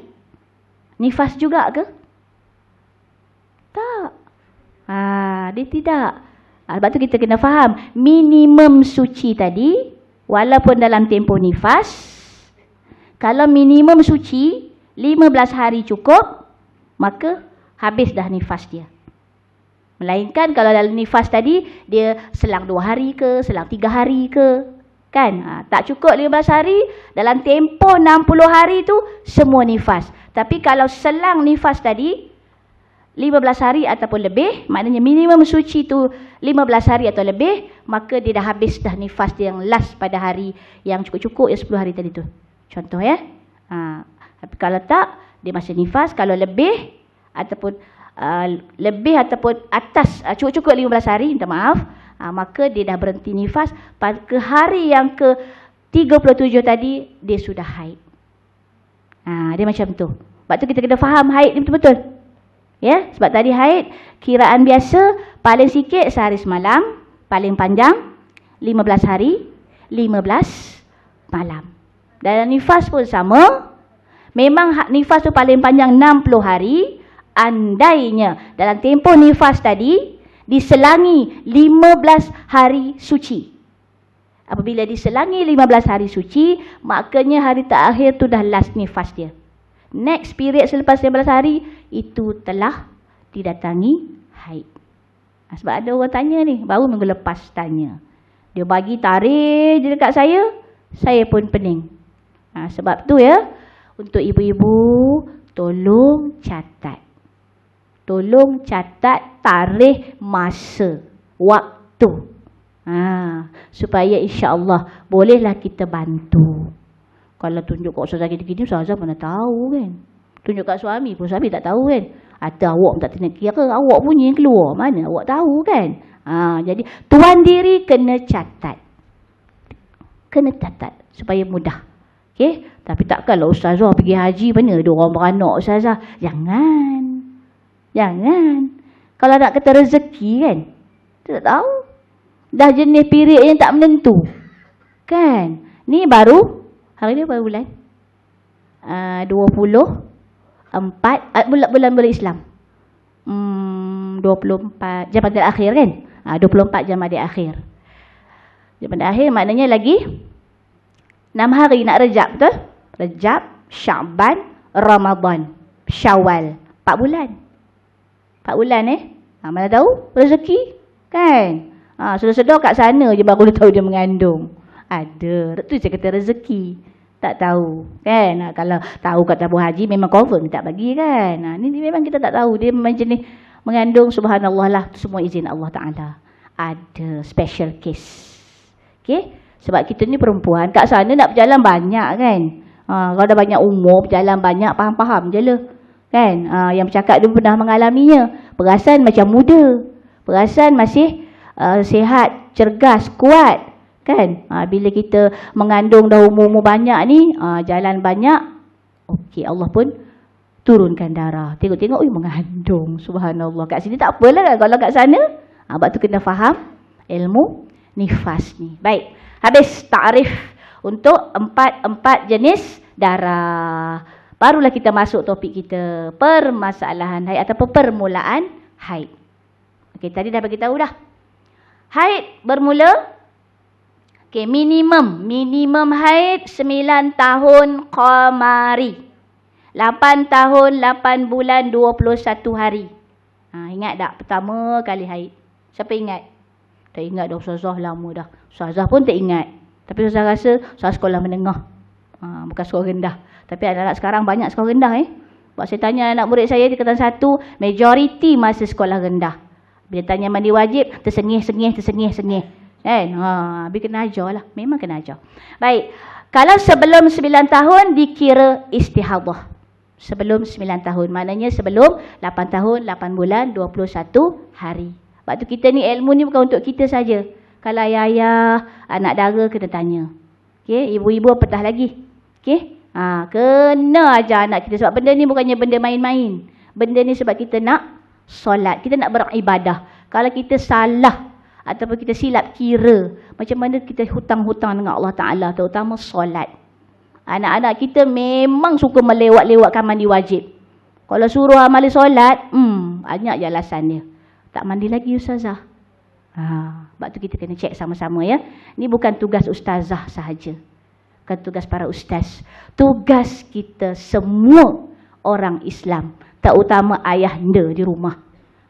Nifas juga ke? Tak. Ha, dia tidak. Ha, sebab tu kita kena faham. Minimum suci tadi, walaupun dalam tempoh nifas, kalau minimum suci, 15 hari cukup, maka habis dah nifas dia. Melainkan kalau dalam nifas tadi, dia selang 2 hari ke, selang 3 hari ke, Kan? Ha, tak cukup 15 hari, dalam tempoh 60 hari tu semua nifas. Tapi kalau selang nifas tadi, 15 hari ataupun lebih, maknanya minimum suci tu 15 hari atau lebih, maka dia dah habis dah nifas dia yang last pada hari yang cukup-cukup, yang 10 hari tadi tu. Contoh ya. Ha, tapi kalau tak, dia masih nifas. Kalau lebih, ataupun uh, lebih ataupun atas, uh, cukup-cukup uh, 15 hari, minta maaf ha, maka dia dah berhenti nifas pada ke hari yang ke 37 tadi dia sudah haid ha, dia macam tu sebab tu kita kena faham haid ni betul-betul ya sebab tadi haid kiraan biasa paling sikit sehari semalam paling panjang 15 hari 15 malam dan nifas pun sama memang hak nifas tu paling panjang 60 hari andainya dalam tempoh nifas tadi diselangi 15 hari suci. Apabila diselangi 15 hari suci, makanya hari terakhir tu dah last nifas dia. Next period selepas 15 hari, itu telah didatangi haid. Ha, sebab ada orang tanya ni, baru minggu lepas tanya. Dia bagi tarikh je dekat saya, saya pun pening. Ha, sebab tu ya, untuk ibu-ibu, tolong catat tolong catat tarikh masa waktu ha supaya Allah bolehlah kita bantu kalau tunjuk kat ustaz kita gini ustaz mana tahu kan tunjuk kat suami pun suami tak tahu kan ada awak tak kena kira awak punya yang keluar mana awak tahu kan ha jadi tuan diri kena catat kena catat supaya mudah Okay? tapi takkanlah ustazah pergi haji mana ada orang beranak ustazah jangan Jangan. Kalau nak kata rezeki kan. Tak tahu. Dah jenis period yang tak menentu. Kan. Ni baru. Hari ni apa bulan? Ah, dua puluh empat ah, bulan bulan bulan Islam. Hmm, dua puluh empat Jam pada akhir kan. Ah, puluh empat jam pada akhir. Jam pada akhir maknanya lagi. enam hari nak rejab betul? Rejab, Syaban, Ramadan, Syawal. 4 bulan. Empat bulan eh. Ha, mana tahu rezeki kan. Ha, sudah sedar kat sana je baru dia tahu dia mengandung. Ada. Itu je kata rezeki. Tak tahu kan. Ha, kalau tahu kat tabung haji memang confirm tak bagi kan. Ha, ah, ini memang kita tak tahu. Dia macam ni mengandung subhanallah lah. Semua izin Allah Ta'ala. Ada special case. Okay. Sebab kita ni perempuan. Kat sana nak berjalan banyak kan. Ha, kalau dah banyak umur berjalan banyak faham-faham je lah kan ha, yang bercakap dia pernah mengalaminya perasan macam muda perasan masih uh, sihat cergas kuat kan ha, bila kita mengandung dah umur-umur banyak ni ha, jalan banyak okey Allah pun turunkan darah tengok-tengok oi mengandung subhanallah kat sini tak apalah kan? kalau kat sana ah ha, tu kena faham ilmu nifas ni baik habis takrif untuk empat-empat jenis darah Barulah kita masuk topik kita permasalahan haid atau permulaan haid. Okey, tadi dah bagi tahu dah. Haid bermula okey, minimum minimum haid 9 tahun qamari. 8 tahun 8 bulan 21 hari. Ha, ingat tak pertama kali haid? Siapa ingat? Tak ingat dah ustazah lama dah. Ustazah pun tak ingat. Tapi ustazah rasa ustazah sekolah menengah. Ha, bukan sekolah rendah. Tapi anak-anak sekarang banyak sekolah rendah eh. Sebab saya tanya anak murid saya di kelas satu, majoriti masa sekolah rendah. Bila tanya mandi wajib, tersengih-sengih, tersengih-sengih. Kan? Ha, habis kena ajar lah. Memang kena ajar. Baik. Kalau sebelum sembilan tahun, dikira istihabah. Sebelum sembilan tahun. Maknanya sebelum lapan tahun, lapan bulan, dua puluh satu hari. Waktu kita ni ilmu ni bukan untuk kita saja. Kalau ayah-ayah, anak dara kita tanya. Okey, ibu-ibu apatah lagi. Okey. Ha, kena aja anak kita. Sebab benda ni bukannya benda main-main. Benda ni sebab kita nak solat. Kita nak beribadah. Kalau kita salah ataupun kita silap kira. Macam mana kita hutang-hutang dengan Allah Ta'ala. Terutama solat. Anak-anak kita memang suka melewat-lewatkan mandi wajib. Kalau suruh amali solat, hmm, banyak je alasannya. Tak mandi lagi Ustazah. Ha, sebab tu kita kena cek sama-sama ya. Ini bukan tugas Ustazah sahaja bukan tugas para ustaz. Tugas kita semua orang Islam, tak utama ayah dia di rumah.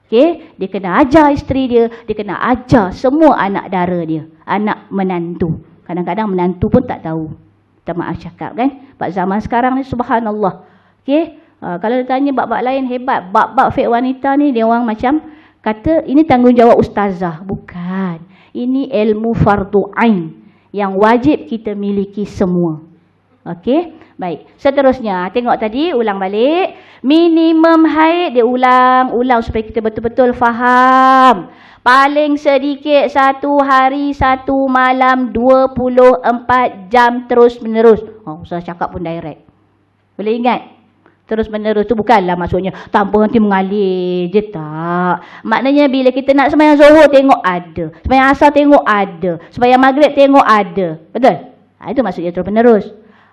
Okey, dia kena ajar isteri dia, dia kena ajar semua anak dara dia, anak menantu. Kadang-kadang menantu pun tak tahu. Kita maaf cakap kan? Pak zaman sekarang ni subhanallah. Okey, Uh, kalau ditanya bab-bab lain hebat, bab-bab fiqh wanita ni dia orang macam kata ini tanggungjawab ustazah, bukan. Ini ilmu fardu ain yang wajib kita miliki semua. Okey? Baik. Seterusnya, tengok tadi, ulang balik. Minimum haid dia ulang, ulang supaya kita betul-betul faham. Paling sedikit satu hari, satu malam, 24 jam terus menerus. Oh, saya cakap pun direct. Boleh ingat? terus menerus tu bukanlah maksudnya tanpa henti mengalir je tak maknanya bila kita nak sembahyang zuhur tengok ada sembahyang asar tengok ada sembahyang maghrib tengok ada betul ha, itu maksudnya terus menerus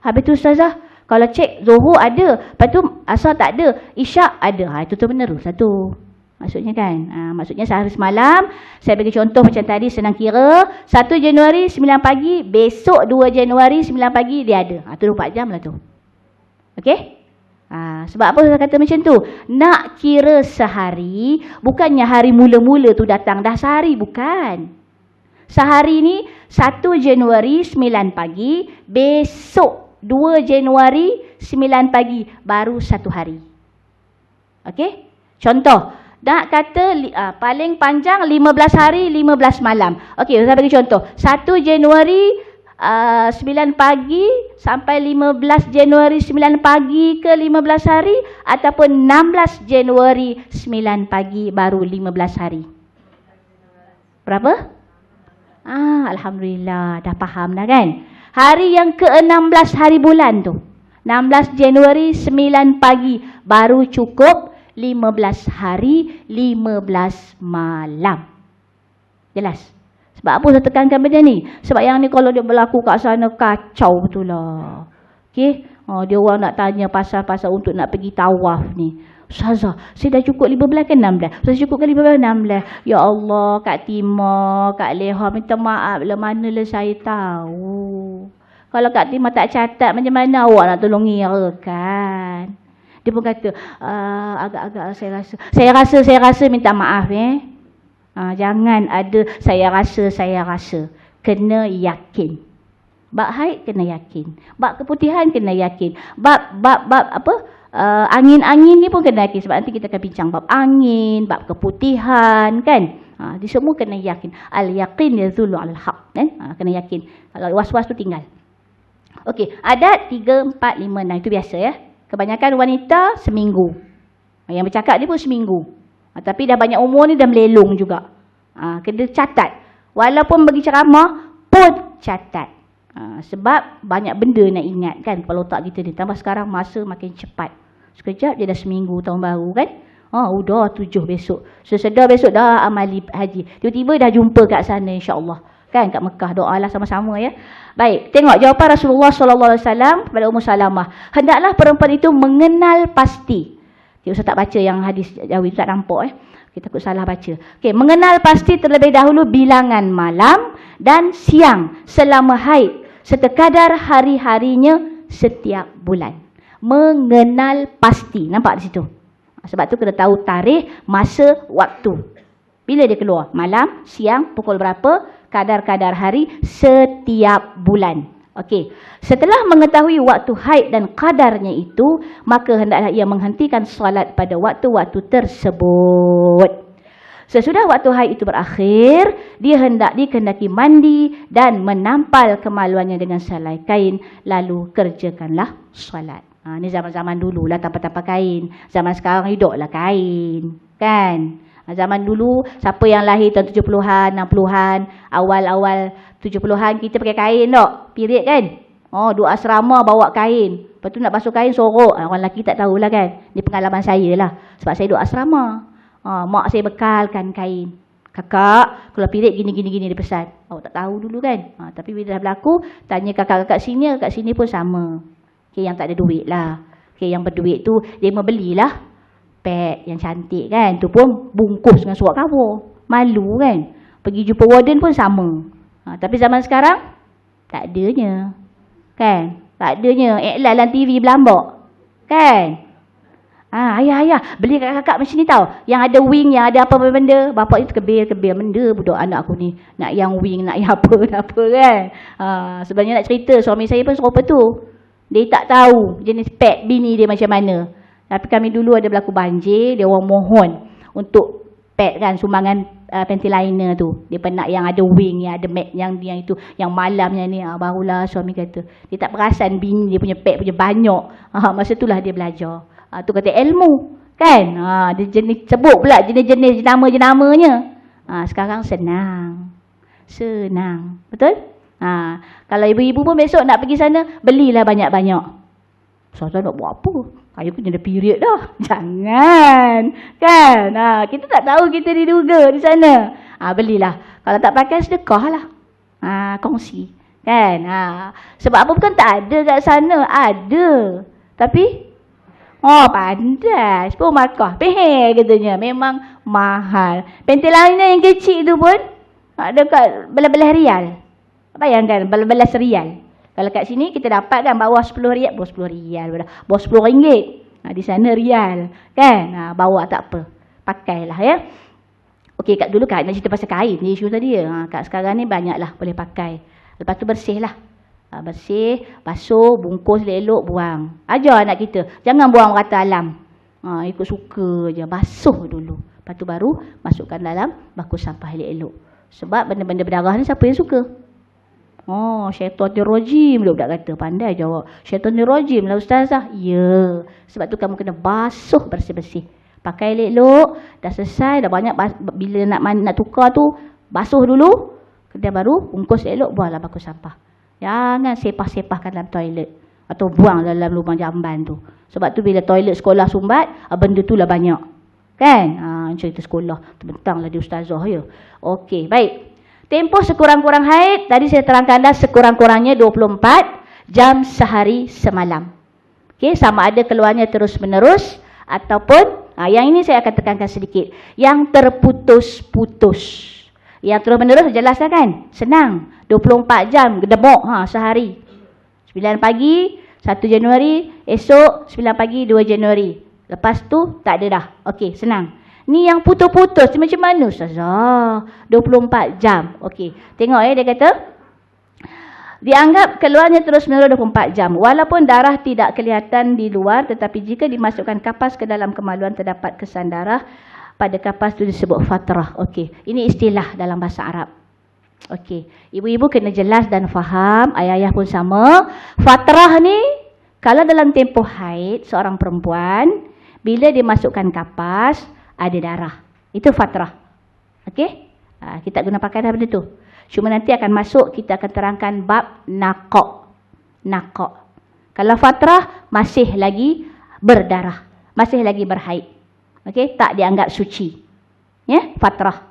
habis tu ustazah kalau cek zuhur ada lepas tu asar tak ada isyak ada ha, itu terus menerus satu lah Maksudnya kan? Ha, maksudnya sehari semalam, saya bagi contoh macam tadi senang kira, 1 Januari 9 pagi, besok 2 Januari 9 pagi dia ada. Ha, tu 4 jam lah tu. Okey? Ha, sebab apa saya kata macam tu? Nak kira sehari, bukannya hari mula-mula tu datang dah sehari, bukan. Sehari ni 1 Januari 9 pagi, besok 2 Januari 9 pagi, baru satu hari. Okey? Contoh, nak kata ha, paling panjang 15 hari, 15 malam. Okey, saya bagi contoh. 1 Januari 9 ah, pagi sampai 15 Januari 9 pagi ke 15 hari ataupun 16 Januari 9 pagi baru 15 hari. Berapa? Ah, alhamdulillah dah faham dah kan? Hari yang ke-16 hari bulan tu. 16 Januari 9 pagi baru cukup 15 hari 15 malam. Jelas? Sebab apa saya tekankan benda ni? Sebab yang ni kalau dia berlaku kat sana kacau betul lah. Okey. Oh, dia orang nak tanya pasal-pasal untuk nak pergi tawaf ni. Saza, saya dah cukup 15 ke 16? Saya cukup ke enam 16? Ya Allah, Kak Timah, Kak Leha, minta maaf lah mana lah saya tahu. Kalau Kak Timah tak catat macam mana awak nak tolong ngira kan? Dia pun kata, ah, agak-agak lah, saya rasa. Saya rasa, saya rasa minta maaf eh. Ha, jangan ada saya rasa, saya rasa. Kena yakin. Bab haid kena yakin. Bab keputihan kena yakin. Bab, bab, bab apa? Eh, angin-angin uh, ni pun kena yakin. Sebab nanti kita akan bincang bab angin, bab keputihan, kan? Ha, di semua kena yakin. Al-yakin ya zulu al-haq. Kan? Ha, kena yakin. Kalau was-was tu tinggal. Okey, adat 3, 4, 5, 6. Itu biasa ya. Kebanyakan wanita seminggu. Yang bercakap ni pun seminggu. Ha, tapi dah banyak umur ni dah melelong juga. Ha, kena catat. Walaupun bagi ceramah pun catat. Ha, sebab banyak benda nak ingat kan kepala otak kita ni. Tambah sekarang masa makin cepat. Sekejap dia dah seminggu tahun baru kan. Ha, udah tujuh besok. Sesedar besok dah amali haji. Tiba-tiba dah jumpa kat sana insyaAllah. Kan kat Mekah doa lah sama-sama ya. Baik, tengok jawapan Rasulullah Sallallahu Alaihi Wasallam kepada Ummu Salamah. Hendaklah perempuan itu mengenal pasti. Cikgu saya tak baca yang hadis jawi tak nampak eh. Kita takut salah baca. Okay mengenal pasti terlebih dahulu bilangan malam dan siang selama haid serta kadar hari-harinya setiap bulan. Mengenal pasti. Nampak di situ? Ah, sebab tu kena tahu tarikh, masa, waktu. Bila dia keluar? Malam, siang, pukul berapa? Kadar-kadar hari setiap bulan. Okey, setelah mengetahui waktu haid dan kadarnya itu, maka hendaklah ia menghentikan solat pada waktu-waktu tersebut. Sesudah waktu haid itu berakhir, dia hendak dikendaki mandi dan menampal kemaluannya dengan selai kain, lalu kerjakanlah solat. Ha, ini zaman-zaman dulu lah tanpa-tanpa kain. Zaman sekarang hidup kain. Kan? Ha, zaman dulu, siapa yang lahir tahun 70-an, 60-an, awal-awal 70-an kita pakai kain tak? Period kan? Oh, dua asrama bawa kain. Lepas tu nak basuh kain sorok. Ah, orang lelaki tak tahulah kan. Ni pengalaman saya lah. Sebab saya dua asrama. Ah, mak saya bekalkan kain. Kakak, kalau pirit gini-gini-gini dia pesan. Awak tak tahu dulu kan? Ah, tapi bila dah berlaku, tanya kakak-kakak sini, kakak sini pun sama. Okay, yang tak ada duit lah. Okay, yang berduit tu, dia membelilah pet yang cantik kan. Tu pun bungkus dengan suap kawar. Malu kan? Pergi jumpa warden pun sama. Ha, tapi zaman sekarang tak adanya. Kan? Tak adanya iklan dalam TV berlambak. Kan? Ah, ha, ayah ayah beli kat kakak mesin ni tau. Yang ada wing, yang ada apa-apa benda. Bapak ni terkebir-kebir benda budak anak aku ni. Nak yang wing, nak yang apa, nak apa kan. Ha, sebenarnya nak cerita suami saya pun serupa tu. Dia tak tahu jenis pet bini dia macam mana. Tapi kami dulu ada berlaku banjir, dia orang mohon untuk pad kan sumbangan uh, panty liner tu. Dia penat yang ada wing, yang ada mat yang dia itu, yang malamnya ni. Uh, barulah suami kata. Dia tak perasan bini dia punya pad punya banyak. Uh, masa itulah dia belajar. Uh, tu kata ilmu. Kan? Ha, uh, dia jenis sebut pula jenis-jenis nama-jenamanya. ah uh, sekarang senang. Senang. Betul? Ha, kalau ibu-ibu pun besok nak pergi sana, belilah banyak-banyak. Ustazah nak buat apa? Saya punya dah period dah. Jangan. Kan? Ha, kita tak tahu kita diduga di sana. Ha, belilah. Kalau tak pakai sedekah lah. Ha, kongsi. Kan? Ha. Sebab apa bukan tak ada kat sana. Ada. Tapi... Oh, pandai. Sepuluh markah. Peher katanya. Memang mahal. Pentil lainnya yang kecil tu pun ada kat belah-belah rial. Bayangkan belah-belah rial. Kalau kat sini kita dapat kan bawah 10 riyal, bawah 10 riyal. Bawah 10 ringgit. Ha, di sana riyal. Kan? Ha, bawa tak apa. Pakailah ya. Okey, kat dulu kan nak cerita pasal kain. Ini isu tadi. Ya. Ha, kat sekarang ni banyaklah boleh pakai. Lepas tu bersihlah. Ha, bersih, basuh, bungkus elok, buang. Ajar anak kita. Jangan buang rata alam. Ha, ikut suka je. Basuh dulu. Lepas tu baru masukkan dalam bakul sampah elok-elok. Sebab benda-benda berdarah ni siapa yang suka? Oh, syaitan ni rojim. Dia budak kata, pandai jawab. Syaitan ni rojim lah ustazah. Ya. Sebab tu kamu kena basuh bersih-bersih. Pakai elok-elok. Dah selesai. Dah banyak bila nak nak tukar tu. Basuh dulu. Kedai baru. Bungkus elok. Buanglah bakul sampah. Jangan sepah-sepahkan dalam toilet. Atau buang dalam lubang jamban tu. Sebab tu bila toilet sekolah sumbat. Ah, benda tu lah banyak. Kan? Ha, cerita sekolah. Terbentanglah di ustazah ya. Okey. Baik. Tempoh sekurang-kurang haid, tadi saya terangkan dah sekurang-kurangnya 24 jam sehari semalam. Okey, sama ada keluarnya terus-menerus ataupun ha, yang ini saya akan tekankan sedikit. Yang terputus-putus. Yang terus-menerus jelaslah kan? Senang. 24 jam gedebok ha, sehari. 9 pagi, 1 Januari, esok 9 pagi, 2 Januari. Lepas tu tak ada dah. Okey, senang. Ni yang putus-putus macam mana Ustazah? 24 jam. Okey. Tengok eh dia kata Dianggap keluarnya terus menerus 24 jam. Walaupun darah tidak kelihatan di luar tetapi jika dimasukkan kapas ke dalam kemaluan terdapat kesan darah pada kapas itu disebut fatrah. Okey. Ini istilah dalam bahasa Arab. Okey. Ibu-ibu kena jelas dan faham. Ayah-ayah pun sama. Fatrah ni kalau dalam tempoh haid seorang perempuan bila dimasukkan kapas ada darah. Itu fatrah. Okey? Ha, kita guna pakai dah benda tu. Cuma nanti akan masuk, kita akan terangkan bab nakok. Nakok. Kalau fatrah, masih lagi berdarah. Masih lagi berhaid. Okey? Tak dianggap suci. Ya? Yeah? Fatrah.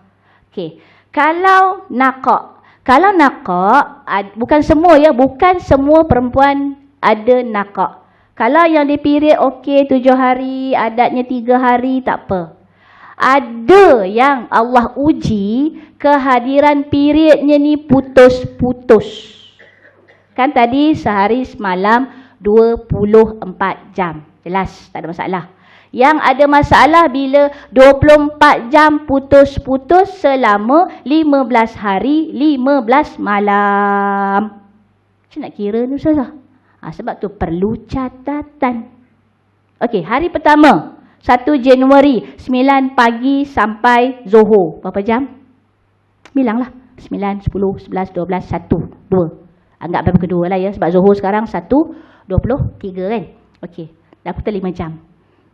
Okey. Kalau nakok. Kalau nakok, bukan semua ya. Bukan semua perempuan ada nakok. Kalau yang di okey, tujuh hari, adatnya tiga hari, tak apa ada yang Allah uji kehadiran periodnya ni putus-putus. Kan tadi sehari semalam 24 jam. Jelas, tak ada masalah. Yang ada masalah bila 24 jam putus-putus selama 15 hari, 15 malam. Saya nak kira ni, Ustazah. Ha, sebab tu perlu catatan. Okey, hari pertama. Hari pertama. 1 Januari 9 pagi sampai Zohor. Berapa jam? Bilanglah. 9, 10, 11, 12, 1, 2. Anggap babak kedua lah ya. Sebab Zohor sekarang 1, 23 kan. Okey. Dah putar 5 jam.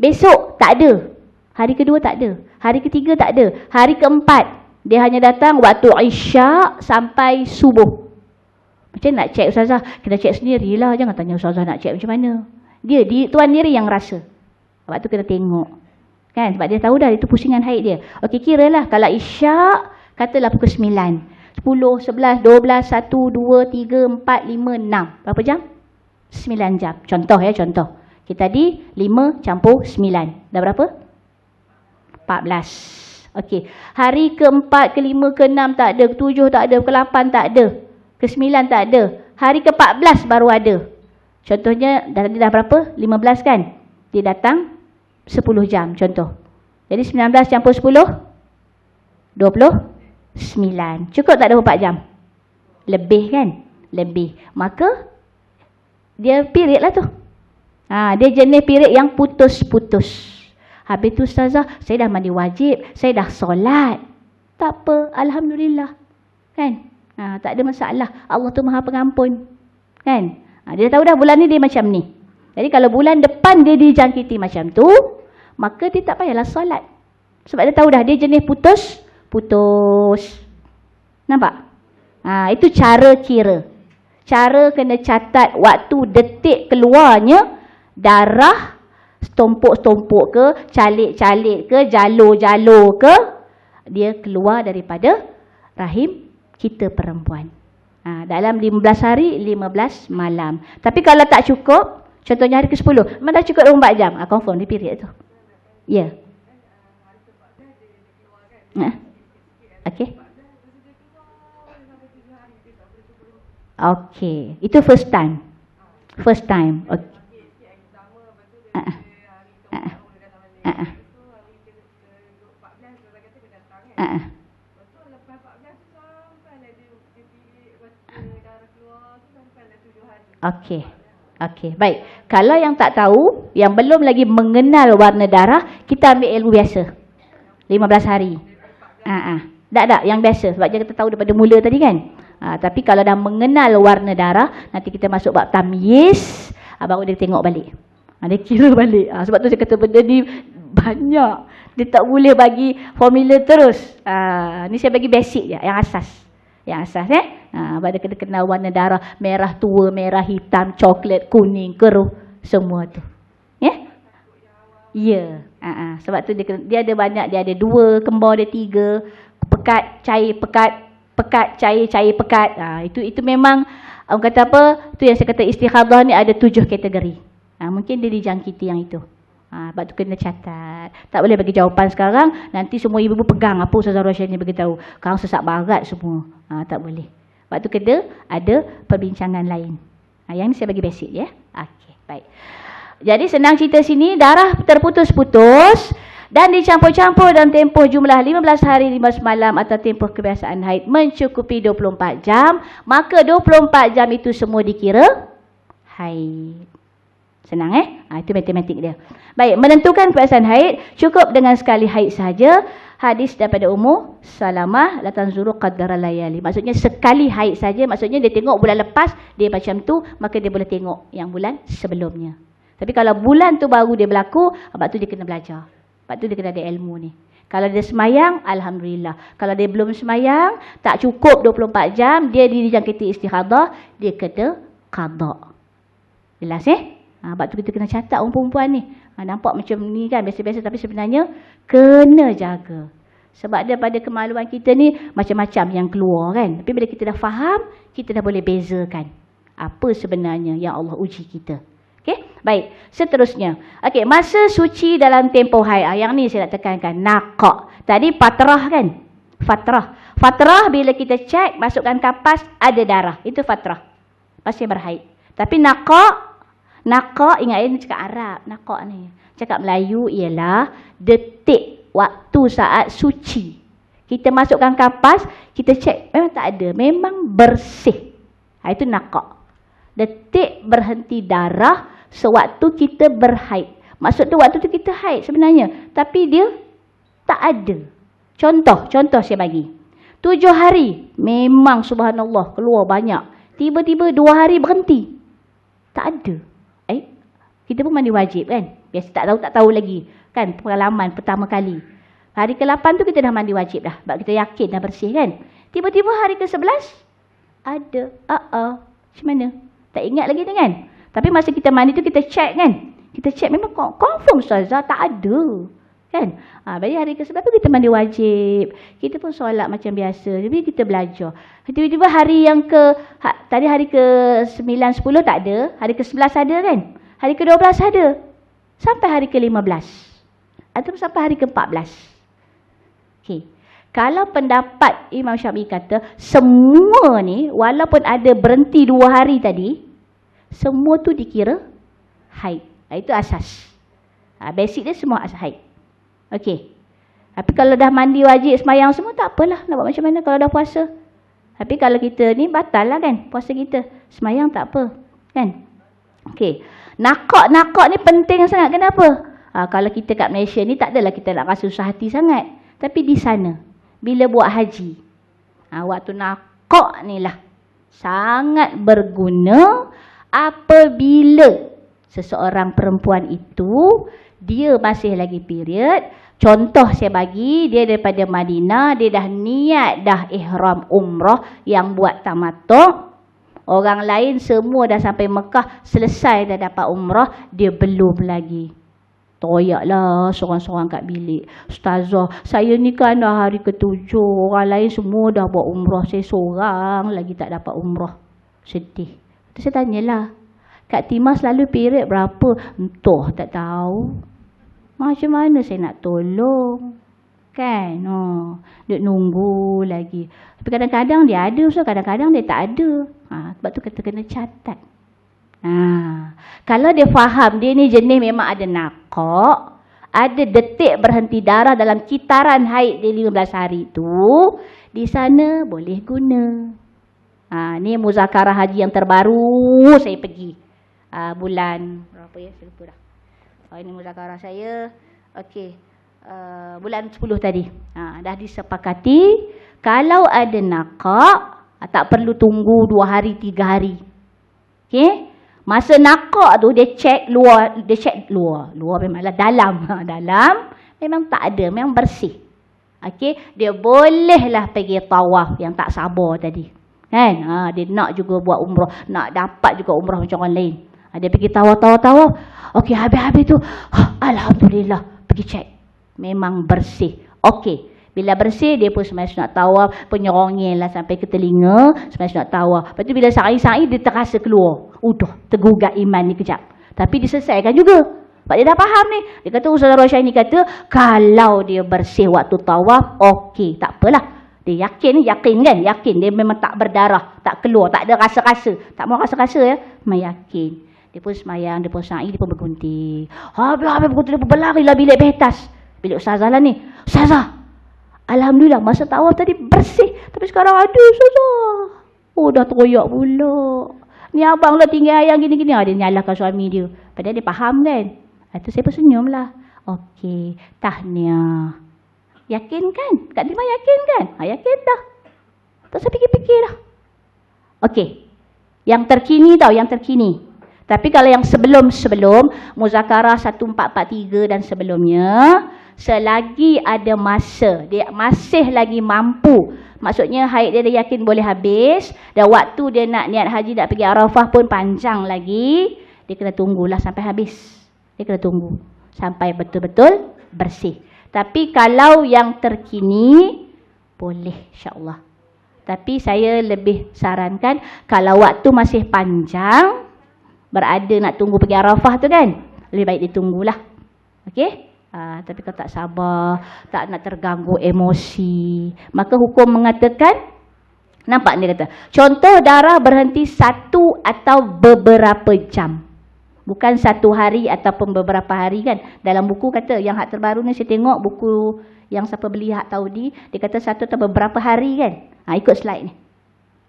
Besok tak ada. Hari kedua tak ada. Hari ketiga tak ada. Hari keempat. Dia hanya datang waktu isyak sampai subuh. Macam nak cek Ustazah? Kita cek sendirilah. Jangan tanya Ustazah nak cek macam mana. Dia, dia tuan diri yang rasa. Sebab tu kena tengok. Kan? Sebab dia tahu dah itu pusingan haid dia. Okey, lah kalau isyak katalah pukul sepuluh, sebelas, dua belas, satu, dua, tiga, empat, lima, enam. Berapa jam? Sembilan jam. Contoh ya, contoh. Kita tadi lima campur sembilan. Dah berapa? Empat belas. Okey. Hari ke-4, ke-5, ke-6 tak ada, ke tak ada, ke-8 tak ada, kesembilan tak ada. Hari ke empat belas baru ada. Contohnya, dah, dah berapa? belas kan? Dia datang 10 jam contoh. Jadi 19 campur 10 29. Cukup tak 24 jam? Lebih kan? Lebih. Maka dia period lah tu. Ha, dia jenis period yang putus-putus. Habis tu ustazah, saya dah mandi wajib, saya dah solat. Tak apa, alhamdulillah. Kan? Ha, tak ada masalah. Allah tu Maha Pengampun. Kan? Ha, dia tahu dah bulan ni dia macam ni. Jadi kalau bulan depan dia dijangkiti macam tu, maka dia tak payahlah solat. Sebab dia tahu dah dia jenis putus, putus. Nampak? Ha, itu cara kira. Cara kena catat waktu detik keluarnya darah stompok stompok ke, calik-calik ke, jalur-jalur ke, dia keluar daripada rahim kita perempuan. Ha, dalam 15 hari, 15 malam. Tapi kalau tak cukup, contohnya hari ke-10, memang dah cukup 4 jam. Ha, confirm, dia period tu. Ya. Yeah. Nah. Okey. Okey. Itu first time. First time. Okay. Ah, ah. ah, okay. Okey, baik. Kalau yang tak tahu, yang belum lagi mengenal warna darah, kita ambil ilmu biasa. 15 hari. Ah ah. Tak tak, yang biasa sebab kita tahu daripada mula tadi kan. Ha, tapi kalau dah mengenal warna darah, nanti kita masuk bab tamyiz, ah, baru dia tengok balik. Ha, dia kira balik. Ha, sebab tu saya kata benda ni banyak. Dia tak boleh bagi formula terus. Ah ha, ni saya bagi basic je, yang asas. Yang asas eh. Ha, kena kenal warna darah merah tua, merah hitam, coklat, kuning, keruh, semua tu. Ya? Yeah? Ya. Yeah. Ha, ha. Sebab tu dia, dia ada banyak, dia ada dua, kembar dia tiga, pekat, cair, pekat, pekat, cair, cair, pekat. Ha, itu itu memang, orang kata apa, tu yang saya kata istihadah ni ada tujuh kategori. Ha, mungkin dia dijangkiti yang itu. Ha, sebab tu kena catat. Tak boleh bagi jawapan sekarang, nanti semua ibu-ibu pegang apa Ustaz Zahra Syed ni beritahu. Sekarang sesak barat semua. Ha, tak boleh. Waktu kedua ada perbincangan lain. Ha, yang ini saya bagi basic ya. Okey, baik. Jadi senang cerita sini, darah terputus-putus dan dicampur-campur dalam tempoh jumlah 15 hari 5 malam atau tempoh kebiasaan haid mencukupi 24 jam, maka 24 jam itu semua dikira haid. Senang eh? Ha, itu matematik dia. Baik, menentukan kebiasaan haid cukup dengan sekali haid sahaja hadis daripada umur salamah latan zuru qadara layali maksudnya sekali haid saja maksudnya dia tengok bulan lepas dia macam tu maka dia boleh tengok yang bulan sebelumnya tapi kalau bulan tu baru dia berlaku sebab tu dia kena belajar sebab tu dia kena ada ilmu ni kalau dia semayang, Alhamdulillah. Kalau dia belum semayang, tak cukup 24 jam, dia dijangkiti istihadah, dia kena kadak. Jelas eh? Ha, sebab tu kita kena catat orang perempuan ni. Ha, nampak macam ni kan biasa-biasa tapi sebenarnya kena jaga. Sebab daripada kemaluan kita ni macam-macam yang keluar kan. Tapi bila kita dah faham, kita dah boleh bezakan apa sebenarnya yang Allah uji kita. Okay, Baik. Seterusnya. Okay, masa suci dalam tempoh haid. Ah, yang ni saya nak tekankan naqah. Tadi fatrah kan? Fatrah. Fatrah bila kita cek masukkan kapas ada darah. Itu fatrah. Pasti berhaid. Tapi naqah Naqa ingat ini cakap Arab. Naqa ni. Cakap Melayu ialah detik waktu saat suci. Kita masukkan kapas, kita cek memang tak ada. Memang bersih. Ha, itu naqa. Detik berhenti darah sewaktu kita berhaid. Maksud tu waktu tu kita haid sebenarnya. Tapi dia tak ada. Contoh, contoh saya bagi. Tujuh hari, memang subhanallah keluar banyak. Tiba-tiba dua hari berhenti. Tak ada eh kita pun mandi wajib kan biasa tak tahu tak tahu lagi kan pengalaman pertama kali hari ke-8 tu kita dah mandi wajib dah sebab kita yakin dah bersih kan tiba-tiba hari ke-11 ada ah ah macam mana tak ingat lagi tu kan tapi masa kita mandi tu kita check kan kita check memang confirm ustazah tak ada kan ha, ah, bayi hari ke sebab kita mandi wajib kita pun solat macam biasa jadi kita belajar tiba-tiba hari yang ke ha, tadi hari ke 9 10 tak ada hari ke 11 ada kan hari ke 12 ada sampai hari ke 15 atau sampai hari ke 14 okey kalau pendapat Imam Syafi'i kata semua ni walaupun ada berhenti dua hari tadi semua tu dikira haid ah, itu asas ha, basic dia semua asas haid Okey. Tapi kalau dah mandi wajib semayang semua tak apalah nak buat macam mana kalau dah puasa. Tapi kalau kita ni batal lah kan puasa kita. Semayang tak apa. Kan? Okey. Nakak-nakak ni penting sangat. Kenapa? Ha, kalau kita kat Malaysia ni tak adalah kita nak rasa susah hati sangat. Tapi di sana. Bila buat haji. Ha, waktu nakak ni lah. Sangat berguna apabila seseorang perempuan itu dia masih lagi period. Contoh saya bagi, dia daripada Madinah, dia dah niat dah ihram umrah yang buat tamatok. Orang lain semua dah sampai Mekah, selesai dah dapat umrah, dia belum lagi. Teroyaklah seorang-seorang kat bilik. Ustazah, saya ni kan dah hari ketujuh, orang lain semua dah buat umrah. Saya seorang lagi tak dapat umrah. Sedih. Terus saya tanyalah, Kak Timah selalu period berapa? Entah, tak tahu. Macam mana saya nak tolong? Kan? No, ha. dia nunggu lagi. Tapi kadang-kadang dia ada, so kadang-kadang dia tak ada. Ha, sebab tu kata kena catat. Ha. Kalau dia faham, dia ni jenis memang ada nakok, ada detik berhenti darah dalam kitaran haid dia 15 hari tu, di sana boleh guna. Ha, ni muzakarah haji yang terbaru saya pergi. Ha, bulan berapa ya? Saya dah. Oh, ini muzakarah saya. Okey. Uh, bulan 10 tadi. Ha, dah disepakati. Kalau ada nakak, ah, tak perlu tunggu 2 hari, 3 hari. Okey. Masa nakak tu, dia cek luar. Dia cek luar. Luar memanglah dalam. Ha, dalam memang tak ada. Memang bersih. Okey. Dia bolehlah pergi tawaf yang tak sabar tadi. Kan? Ha, dia nak juga buat umrah. Nak dapat juga umrah macam orang lain. Ada ah, pergi tawa-tawa-tawa. Okey, habis-habis tu. Ha, Alhamdulillah. Pergi cek. Memang bersih. Okey. Bila bersih, dia pun semasa nak tawa. Penyerongin lah sampai ke telinga. Semasa nak tawa. Lepas tu bila sa'i-sa'i, dia terasa keluar. Udah. Tergugat iman ni kejap. Tapi diselesaikan juga. Sebab dia dah faham ni. Dia kata, Ustaz Rasyah ni kata, kalau dia bersih waktu tawaf, okey, tak apalah. Dia yakin yakin kan? Yakin. Dia memang tak berdarah, tak keluar, tak ada rasa-rasa. Tak mau rasa-rasa ya. Meyakin. Dia pun semayang, dia pun sa'i, dia pun bergunting. Habis-habis bergunting, dia pun berlari lah bilik betas. Bilik Ustazah lah ni. Ustazah! Alhamdulillah, masa tawaf tadi bersih. Tapi sekarang ada Ustazah. Oh, dah teroyak pula. Ni abang lah tinggal ayam gini-gini. Ah, dia nyalahkan suami dia. Padahal dia faham kan? Itu ah, saya pun senyum lah. Okey, tahniah. Yakin kan? Kak Dima yakin kan? Ha, yakin dah. Tak usah fikir-fikir dah. Okey. Yang terkini tau, yang terkini. Tapi kalau yang sebelum-sebelum Muzakarah 1443 dan sebelumnya Selagi ada masa Dia masih lagi mampu Maksudnya haid dia, dia yakin boleh habis Dan waktu dia nak niat haji Nak pergi Arafah pun panjang lagi Dia kena tunggulah sampai habis Dia kena tunggu Sampai betul-betul bersih Tapi kalau yang terkini Boleh insyaAllah tapi saya lebih sarankan kalau waktu masih panjang berada nak tunggu pergi Arafah tu kan lebih baik ditunggulah okey ha, tapi kalau tak sabar tak nak terganggu emosi maka hukum mengatakan nampak ni kata contoh darah berhenti satu atau beberapa jam bukan satu hari ataupun beberapa hari kan dalam buku kata yang hak terbaru ni saya tengok buku yang siapa beli hak tahu di dia kata satu atau beberapa hari kan ha, ikut slide ni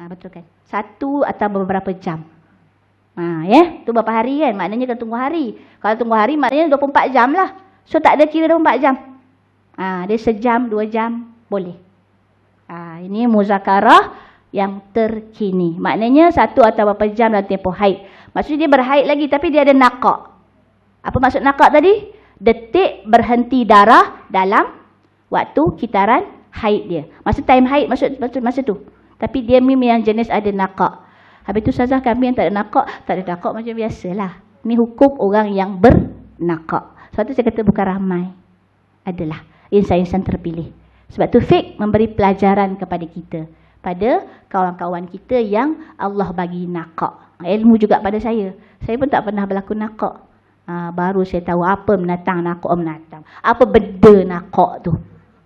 ha, betul kan satu atau beberapa jam Nah, ha, ya, tu berapa hari kan? Maknanya kena tunggu hari. Kalau tunggu hari maknanya 24 jam lah. So tak ada kira 24 jam. Ha, dia sejam, dua jam boleh. Ha, ini muzakarah yang terkini. Maknanya satu atau berapa jam dalam tempoh haid. Maksudnya dia berhaid lagi tapi dia ada nakak. Apa maksud nakak tadi? Detik berhenti darah dalam waktu kitaran haid dia. Maksud time haid maksud, maksud masa tu. Tapi dia mim yang jenis ada nakak. Habis tu sazah yang tak ada nakak, tak ada nakak macam biasalah. Ini hukum orang yang bernakak. Sebab tu saya kata bukan ramai. Adalah insan-insan terpilih. Sebab tu fik memberi pelajaran kepada kita. Pada kawan-kawan kita yang Allah bagi nakak. Ilmu juga pada saya. Saya pun tak pernah berlaku nakak. Ha, ah, baru saya tahu apa menatang nakak oh, menatang. Apa benda nakak tu.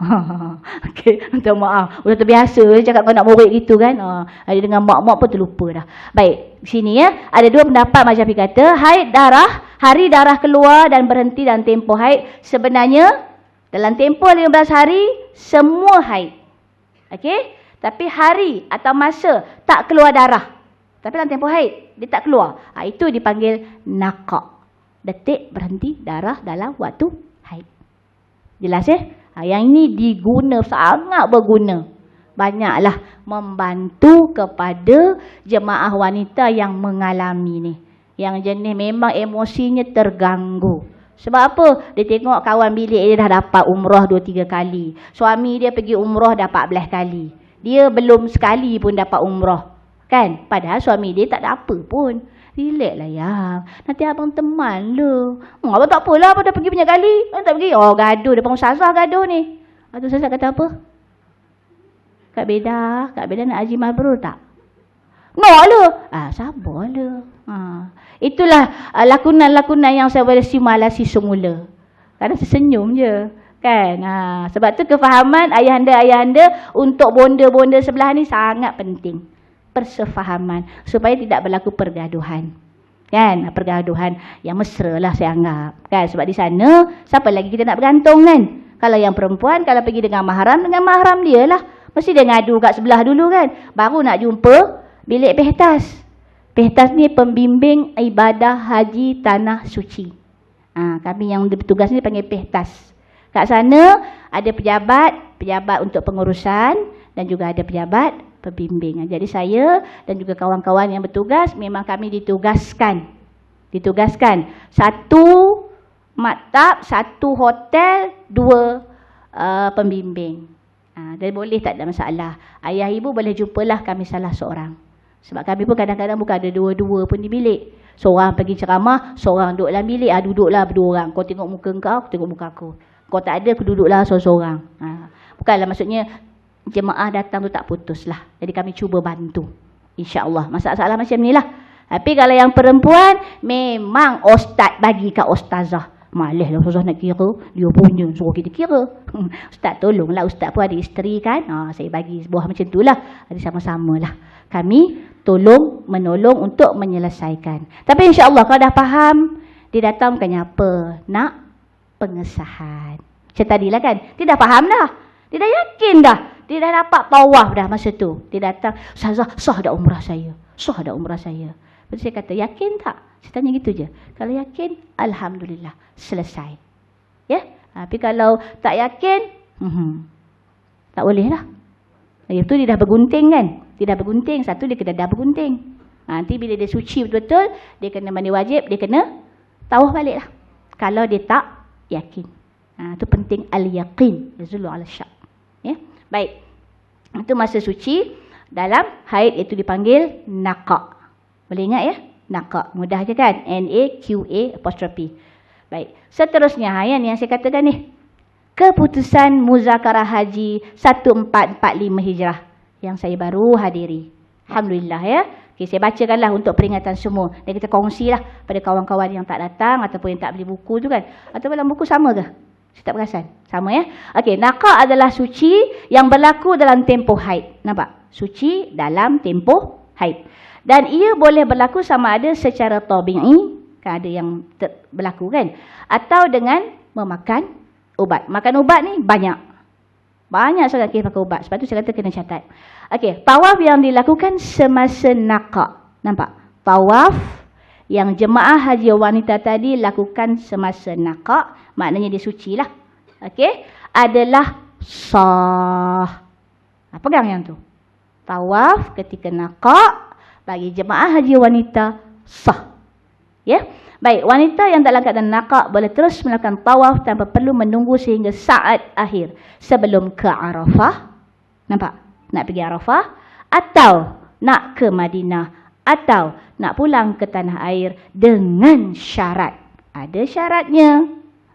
Okey, minta maaf. Sudah terbiasa cakap kau nak murid gitu kan. Ha, ada dengan mak-mak pun terlupa dah. Baik, sini ya. Ada dua pendapat macam Syafiq kata, haid darah, hari darah keluar dan berhenti dan tempoh haid. Sebenarnya, dalam tempoh 15 hari, semua haid. Okey, tapi hari atau masa tak keluar darah. Tapi dalam tempoh haid, dia tak keluar. Ha, itu dipanggil nakak. Detik berhenti darah dalam waktu haid. Jelas ya? Eh? Ha, yang ini diguna, sangat berguna. Banyaklah membantu kepada jemaah wanita yang mengalami ni. Yang jenis memang emosinya terganggu. Sebab apa? Dia tengok kawan bilik dia dah dapat umrah 2-3 kali. Suami dia pergi umrah dapat 14 kali. Dia belum sekali pun dapat umrah. Kan? Padahal suami dia tak ada apa pun. Relax lah ya. Nanti abang teman lu. Hmm, abang tak apalah abang dah pergi banyak kali. Abang tak pergi. Oh gaduh. Depan Ustazah gaduh ni. Lepas Ustazah kata apa? Kak Beda. Kak Beda nak Haji Mabrur tak? Nak no, lah. Ah, sabar lah. Ha. Itulah uh, ah, lakunan-lakunan yang saya boleh simalasi semula. Kadang saya senyum je. Kan? Ha. Sebab tu kefahaman ayah anda-ayah anda untuk bonda-bonda sebelah ni sangat penting persefahaman supaya tidak berlaku pergaduhan. Kan? Pergaduhan yang mesra lah saya anggap. Kan? Sebab di sana, siapa lagi kita nak bergantung kan? Kalau yang perempuan, kalau pergi dengan mahram, dengan mahram dia lah. Mesti dia ngadu kat sebelah dulu kan? Baru nak jumpa bilik pehtas. Pehtas ni pembimbing ibadah haji tanah suci. Ha, kami yang bertugas ni panggil pehtas. Kat sana ada pejabat, pejabat untuk pengurusan dan juga ada pejabat pembimbing. Jadi saya dan juga kawan-kawan yang bertugas memang kami ditugaskan. Ditugaskan satu maktab, satu hotel, dua uh, pembimbing. Ah, dan ha, boleh tak ada masalah. Ayah ibu boleh jumpalah kami salah seorang. Sebab kami pun kadang-kadang bukan ada dua-dua pun di bilik. Seorang pergi ceramah, seorang duduk dalam bilik, ha, duduklah berdua orang. Kau tengok muka kau, aku tengok muka aku. Kau tak ada, aku duduklah seorang-seorang. Ha. Bukanlah maksudnya jemaah datang tu tak putus lah. Jadi kami cuba bantu. InsyaAllah. Masalah-masalah macam ni lah. Tapi kalau yang perempuan, memang ustaz bagi kat ustazah. Malih lah ustazah nak kira. Dia punya. Suruh kita kira. Hmm. ustaz tolong lah, Ustaz pun ada isteri kan. Ha, saya bagi sebuah macam tu lah. Ada sama-sama lah. Kami tolong, menolong untuk menyelesaikan. Tapi insyaAllah kalau dah faham, dia datang bukannya apa. Nak pengesahan. Macam tadilah kan. Dia dah faham dah. Dia dah yakin dah. Dia dah dapat tawaf dah masa tu. Dia datang, Ustazah, sah dah umrah saya. Sah dah umrah saya. Lepas saya kata, yakin tak? Saya tanya gitu je. Kalau yakin, Alhamdulillah. Selesai. Ya? Ha, tapi kalau tak yakin, hmm, tak boleh lah. tu dia dah bergunting kan? Dia dah bergunting. Satu, dia kena dah bergunting. Ha, nanti bila dia suci betul-betul, dia kena mandi wajib, dia kena tawaf balik lah. Kalau dia tak yakin. Ha, itu penting al-yaqin. Zulu al-syaq ya. Baik. Itu masa suci dalam haid itu dipanggil naqa. Boleh ingat ya? Naqa. Mudah aja kan? N A Q A apostrophe. Baik. Seterusnya ayat ha, yang saya katakan ni. Keputusan muzakarah haji 1445 Hijrah yang saya baru hadiri. Alhamdulillah ya. Okay, saya bacakanlah untuk peringatan semua. Dan kita kongsilah pada kawan-kawan yang tak datang ataupun yang tak beli buku tu kan. Ataupun dalam buku sama ke? Saya tak perasan. Sama ya. Okey, naqa adalah suci yang berlaku dalam tempoh haid. Nampak? Suci dalam tempoh haid. Dan ia boleh berlaku sama ada secara tabii, kan ada yang ter- berlaku kan, atau dengan memakan ubat. Makan ubat ni banyak. Banyak sangat kita pakai ubat. Sebab tu saya kata kena catat. Okey, tawaf yang dilakukan semasa naqa. Nampak? Tawaf yang jemaah haji wanita tadi lakukan semasa nakak, maknanya dia suci lah. Okey? Adalah sah. apa ah, gang yang tu. Tawaf ketika nakak bagi jemaah haji wanita sah. Ya? Yeah? Baik, wanita yang tak dalam keadaan nakak boleh terus melakukan tawaf tanpa perlu menunggu sehingga saat akhir sebelum ke Arafah. Nampak? Nak pergi Arafah atau nak ke Madinah atau nak pulang ke tanah air dengan syarat. Ada syaratnya.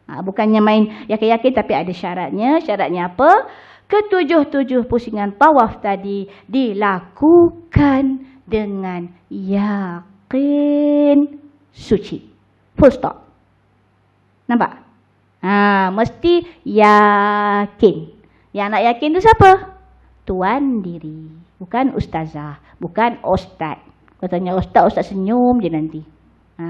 Ha, bukannya main yakin-yakin tapi ada syaratnya. Syaratnya apa? Ketujuh-tujuh pusingan tawaf tadi dilakukan dengan yakin suci. Full stop. Nampak? Ha, mesti yakin. Yang nak yakin tu siapa? Tuan diri. Bukan ustazah. Bukan ustaz. Kau tanya ustaz, ustaz senyum je nanti. Ha.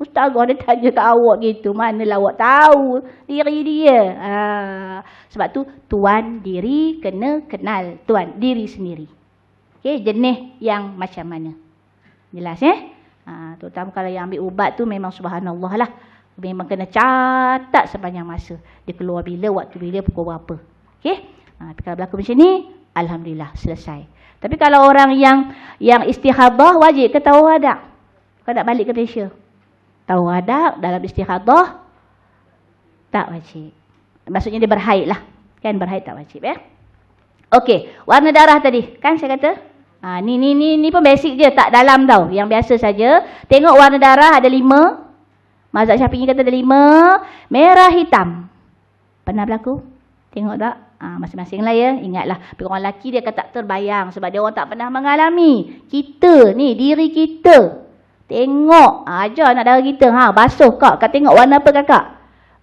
Ustaz agak dia tanya kat awak gitu. Manalah awak tahu diri dia. Ha. Sebab tu tuan diri kena kenal. Tuan diri sendiri. Okay, jenis yang macam mana. Jelas ya? Eh? Ha. Terutama kalau yang ambil ubat tu memang subhanallah lah. Memang kena catat sepanjang masa. Dia keluar bila, waktu bila, pukul berapa. Okay? Ha. Kalau berlaku macam ni, Alhamdulillah selesai. Tapi kalau orang yang yang istihadah wajib ke tahu ada? Kau nak balik ke Malaysia? Tahu ada dalam istihadah tak wajib. Maksudnya dia berhaid lah. Kan berhaid tak wajib ya. Okey, warna darah tadi kan saya kata Ha, ni, ni, ni, ni pun basic je, tak dalam tau Yang biasa saja. Tengok warna darah ada lima Mazat Syafiq kata ada lima Merah hitam Pernah berlaku? Tengok tak? Ha, masing-masing lah ya. Ingatlah. Tapi orang lelaki dia akan tak terbayang. Sebab dia orang tak pernah mengalami. Kita ni, diri kita. Tengok. Ha, ajar anak darah kita. Ha, basuh kak. Kak tengok warna apa kakak?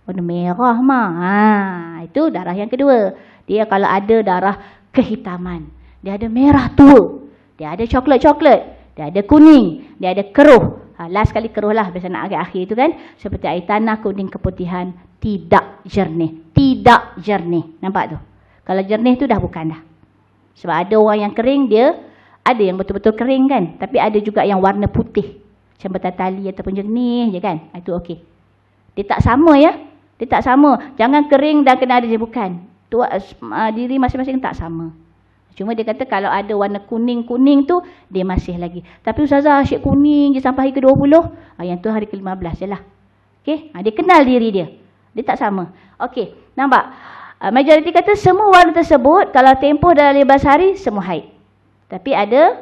Warna merah mah. Ha, itu darah yang kedua. Dia kalau ada darah kehitaman. Dia ada merah tua. Dia ada coklat-coklat. Dia ada kuning. Dia ada keruh. Ha, last kali keruh lah biasa nak akhir-akhir itu kan. Seperti air tanah kuning keputihan. Tidak jernih. Tidak jernih. Nampak tu? Kalau jernih tu dah bukan dah. Sebab ada orang yang kering dia. Ada yang betul-betul kering kan. Tapi ada juga yang warna putih. Macam bertatali ataupun jernih je kan. Ha, itu okey. Dia tak sama ya. Dia tak sama. Jangan kering dan kena ada je. Bukan. Tua, uh, diri masing-masing tak sama. Cuma dia kata kalau ada warna kuning-kuning tu, dia masih lagi. Tapi Ustazah asyik kuning je sampai hari ke-20, ah, yang tu hari ke-15 je lah. Okay? Ah, dia kenal diri dia. Dia tak sama. Okey, nampak? Ah, majoriti kata semua warna tersebut, kalau tempoh dalam 15 hari, semua haid. Tapi ada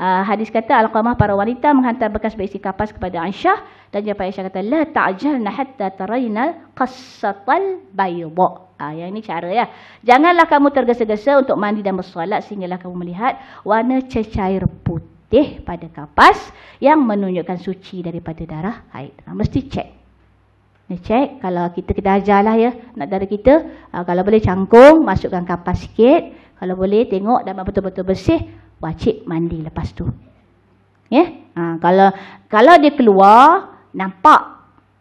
uh, hadis kata, Al-Qamah para wanita menghantar bekas berisi kapas kepada Aisyah. Dan Jepang Aisyah kata, La ta'jalna hatta tarayna qassatal bayubu' Ah, yang ini cara ya. Janganlah kamu tergesa-gesa untuk mandi dan bersolat sehinggalah kamu melihat warna cecair putih pada kapas yang menunjukkan suci daripada darah haid. Ah, mesti cek. Ni cek kalau kita kita ajarlah ya nak darah kita ah, kalau boleh cangkung masukkan kapas sikit. Kalau boleh tengok dan betul-betul bersih wajib mandi lepas tu. Ya. Yeah? kalau kalau dia keluar nampak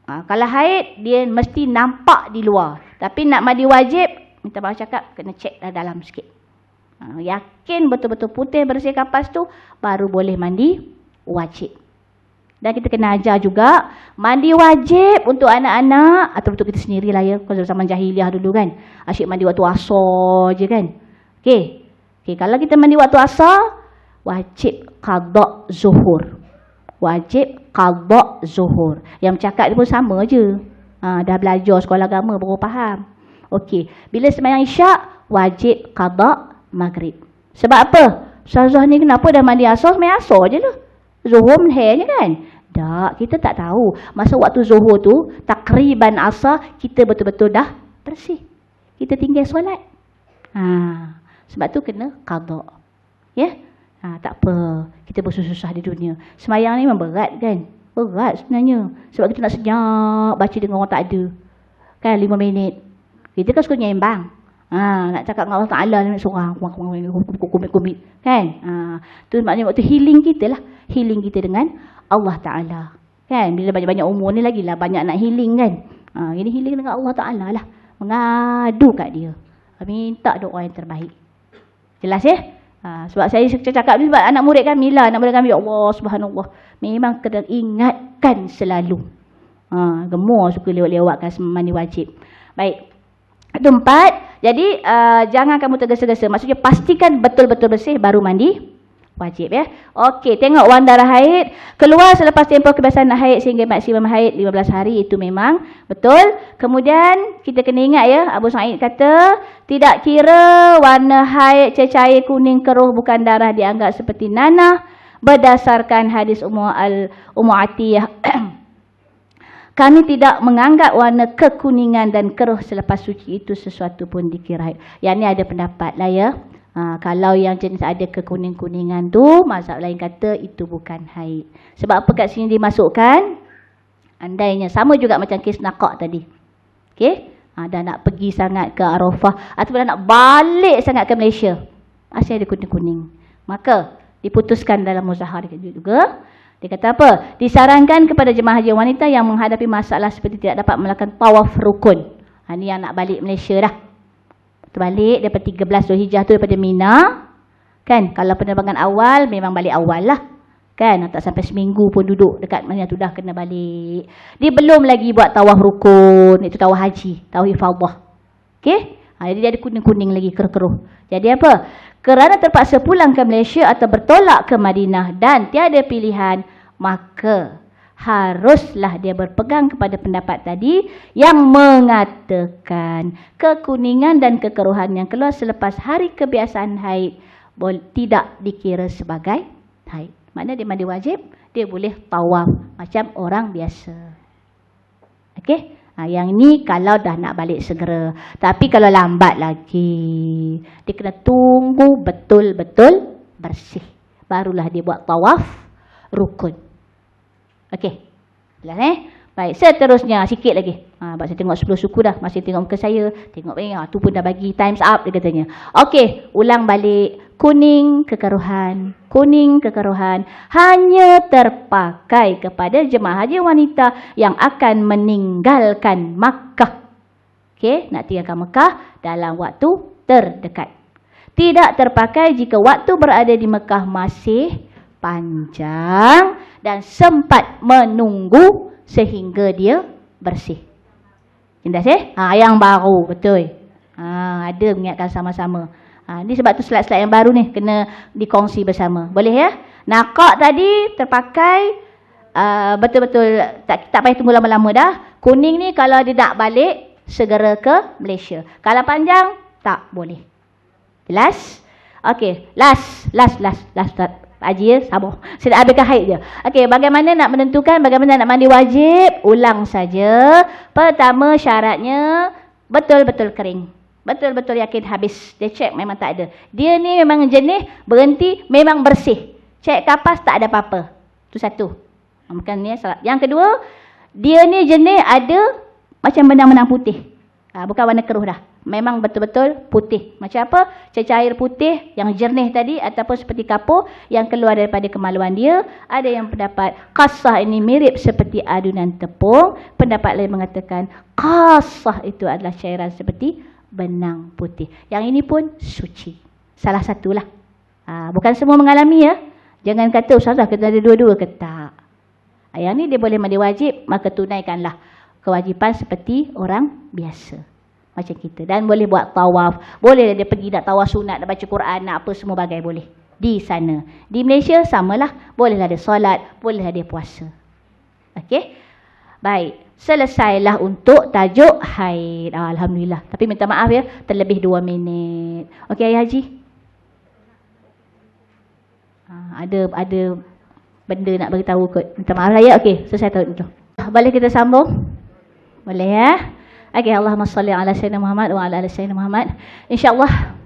ah, kalau haid dia mesti nampak di luar tapi nak mandi wajib, minta bawah cakap, kena cek dah dalam sikit. Ha, yakin betul-betul putih bersih kapas tu, baru boleh mandi wajib. Dan kita kena ajar juga, mandi wajib untuk anak-anak, atau untuk kita sendiri lah ya, kalau zaman jahiliah dulu kan. Asyik mandi waktu asal je kan. Okay, Okay, kalau kita mandi waktu asal, wajib qadok zuhur. Wajib qadok zuhur. Yang cakap dia pun sama je. Ha, dah belajar sekolah agama baru faham. Okey, bila sembahyang Isyak wajib qada Maghrib. Sebab apa? Ustazah ni kenapa dah mandi asar sembahyang asar je lah. Zuhur menhernya kan? Tak, kita tak tahu. Masa waktu zuhur tu, takriban asar, kita betul-betul dah bersih. Kita tinggal solat. Ha. Sebab tu kena kabak. Ya? Ha, tak apa. Kita bersusah-susah di dunia. Semayang ni memang berat kan? Berat sebenarnya. Sebab kita nak senyap baca dengan orang tak ada. Kan lima minit. Kita kan suka nyembang. Ha, nak cakap dengan Allah Ta'ala ni seorang. Kumit-kumit. Kan? Ha, tu maknanya waktu healing kita lah. Healing kita dengan Allah Ta'ala. Kan? Bila banyak-banyak umur ni lagi lah. Banyak nak healing kan? Ha, ini healing dengan Allah Ta'ala lah. Mengadu kat dia. Minta doa yang terbaik. Jelas ya? Ha, sebab saya cakap ni sebab anak murid kami lah. Anak murid kami. Ya Allah Subhanallah memang kena ingatkan selalu. Ha, gemur suka lewat-lewatkan mandi wajib. Baik. Tempat. Jadi, uh, jangan kamu tergesa-gesa. Maksudnya, pastikan betul-betul bersih baru mandi wajib ya. Okey, tengok wang darah haid. Keluar selepas tempoh kebiasaan haid sehingga maksimum haid 15 hari. Itu memang betul. Kemudian, kita kena ingat ya. Abu Sa'id kata, tidak kira warna haid cecair kuning keruh bukan darah dianggap seperti nanah berdasarkan hadis Ummu al Ummu Atiyah kami tidak menganggap warna kekuningan dan keruh selepas suci itu sesuatu pun dikira. Yang ni ada pendapat lah ya. Ha, kalau yang jenis ada kekuning-kuningan tu, mazhab lain kata itu bukan haid. Sebab apa kat sini dimasukkan? Andainya sama juga macam kes nakak tadi. Okey? Ha, dah nak pergi sangat ke Arafah atau dah nak balik sangat ke Malaysia. Asyik ada kuning-kuning. Maka diputuskan dalam muzahar juga. Dia kata apa? Disarankan kepada jemaah haji wanita yang menghadapi masalah seperti tidak dapat melakukan tawaf rukun. Ha, ini yang nak balik Malaysia dah. Terbalik daripada 13 Zulhijjah tu daripada Mina. Kan? Kalau penerbangan awal, memang balik awal lah. Kan? Tak sampai seminggu pun duduk dekat mana tu dah kena balik. Dia belum lagi buat tawaf rukun. Itu tawaf haji. Tawaf ifadah. Okay? Ha, jadi dia ada kuning-kuning lagi, keruh-keruh. Jadi apa? kerana terpaksa pulang ke Malaysia atau bertolak ke Madinah dan tiada pilihan, maka haruslah dia berpegang kepada pendapat tadi yang mengatakan kekuningan dan kekeruhan yang keluar selepas hari kebiasaan haid tidak dikira sebagai haid. Maksudnya dia mandi wajib, dia boleh tawaf macam orang biasa. Okey? Ha, yang ni kalau dah nak balik segera. Tapi kalau lambat lagi, dia kena tunggu betul-betul bersih. Barulah dia buat tawaf rukun. Okey. Jelas eh? Baik, seterusnya sikit lagi. Ha, sebab saya tengok 10 suku dah. Masih tengok muka saya. Tengok ni, eh, ha, ah, tu pun dah bagi times up dia katanya. Okey, ulang balik. Kuning kekeruhan. Kuning kekeruhan. Hanya terpakai kepada jemaah haji wanita yang akan meninggalkan Makkah. Okey, nak tinggalkan Makkah dalam waktu terdekat. Tidak terpakai jika waktu berada di Makkah masih panjang dan sempat menunggu sehingga dia bersih. Indah sih? Ha, yang baru, betul. Ha, ada mengingatkan sama-sama. Ha, ini sebab tu slide-slide yang baru ni kena dikongsi bersama. Boleh ya? Nakak tadi terpakai uh, betul-betul uh, tak, tak payah tunggu lama-lama dah. Kuning ni kalau dia nak balik, segera ke Malaysia. Kalau panjang, tak boleh. Jelas? Okey, last, last, last, last, last. Ajir sama. Ya? Saya nak habiskan haid je. Okey, bagaimana nak menentukan bagaimana nak mandi wajib? Ulang saja. Pertama syaratnya betul-betul kering. Betul-betul yakin habis. Dia cek memang tak ada. Dia ni memang jenis berhenti memang bersih. Cek kapas tak ada apa-apa. Tu satu. Bukan ni salah. Yang kedua, dia ni jenis ada macam benang-benang putih. Ha, bukan warna keruh dah memang betul-betul putih. Macam apa? Cecair putih yang jernih tadi ataupun seperti kapur yang keluar daripada kemaluan dia. Ada yang pendapat kasah ini mirip seperti adunan tepung. Pendapat lain mengatakan kasah itu adalah cairan seperti benang putih. Yang ini pun suci. Salah satulah. Ha, bukan semua mengalami ya. Jangan kata usahlah kita ada dua-dua ke tak. Yang ni dia boleh mandi wajib, maka tunaikanlah kewajipan seperti orang biasa macam kita dan boleh buat tawaf boleh dia pergi nak tawaf sunat nak baca Quran nak apa semua bagai boleh di sana di Malaysia samalah boleh ada solat boleh ada puasa okey baik selesailah untuk tajuk haid ah, alhamdulillah tapi minta maaf ya terlebih dua minit okey ayah haji ha, ada ada benda nak beritahu kot minta maaf lah ya okey selesai tajuk balik kita sambung boleh ya Okey, Allahumma salli ala Sayyidina Muhammad wa ala ala Sayyidina Muhammad. InsyaAllah,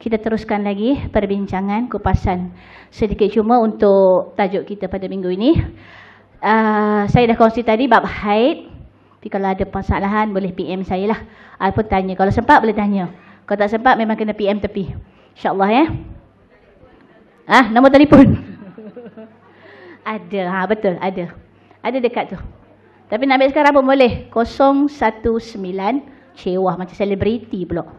kita teruskan lagi perbincangan kupasan sedikit cuma untuk tajuk kita pada minggu ini. Uh, saya dah kongsi tadi bab haid. Tapi kalau ada persalahan, boleh PM saya lah. Saya ah, pun tanya. Kalau sempat, boleh tanya. Kalau tak sempat, memang kena PM tepi. InsyaAllah, ya. Ah, nombor telefon. ada, ha, betul, ada. Ada dekat tu. Tapi nak ambil sekarang pun boleh. 019 cewah macam selebriti pula.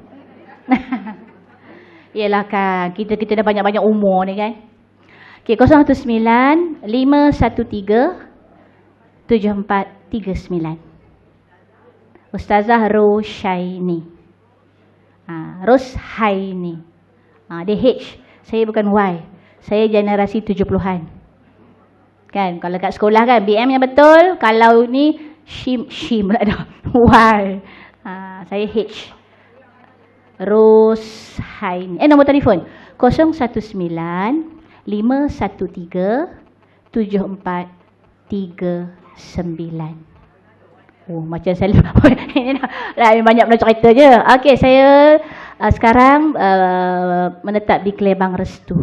Yelah kan, kita kita dah banyak-banyak umur ni kan. Okay, 019 513 Ustazah Roshaini. Ha, Roshaini. Ha, dia H. Saya bukan Y. Saya generasi 70-an. Kan? Kalau kat sekolah kan BM yang betul, kalau ni shim shim lah dah. Why? Ha, saya H. Rosehain. Eh nombor telefon 019-513-7439 Oh macam saya lupa Banyak benda cerita je Okay saya uh, sekarang uh, menetap di Kelebang Restu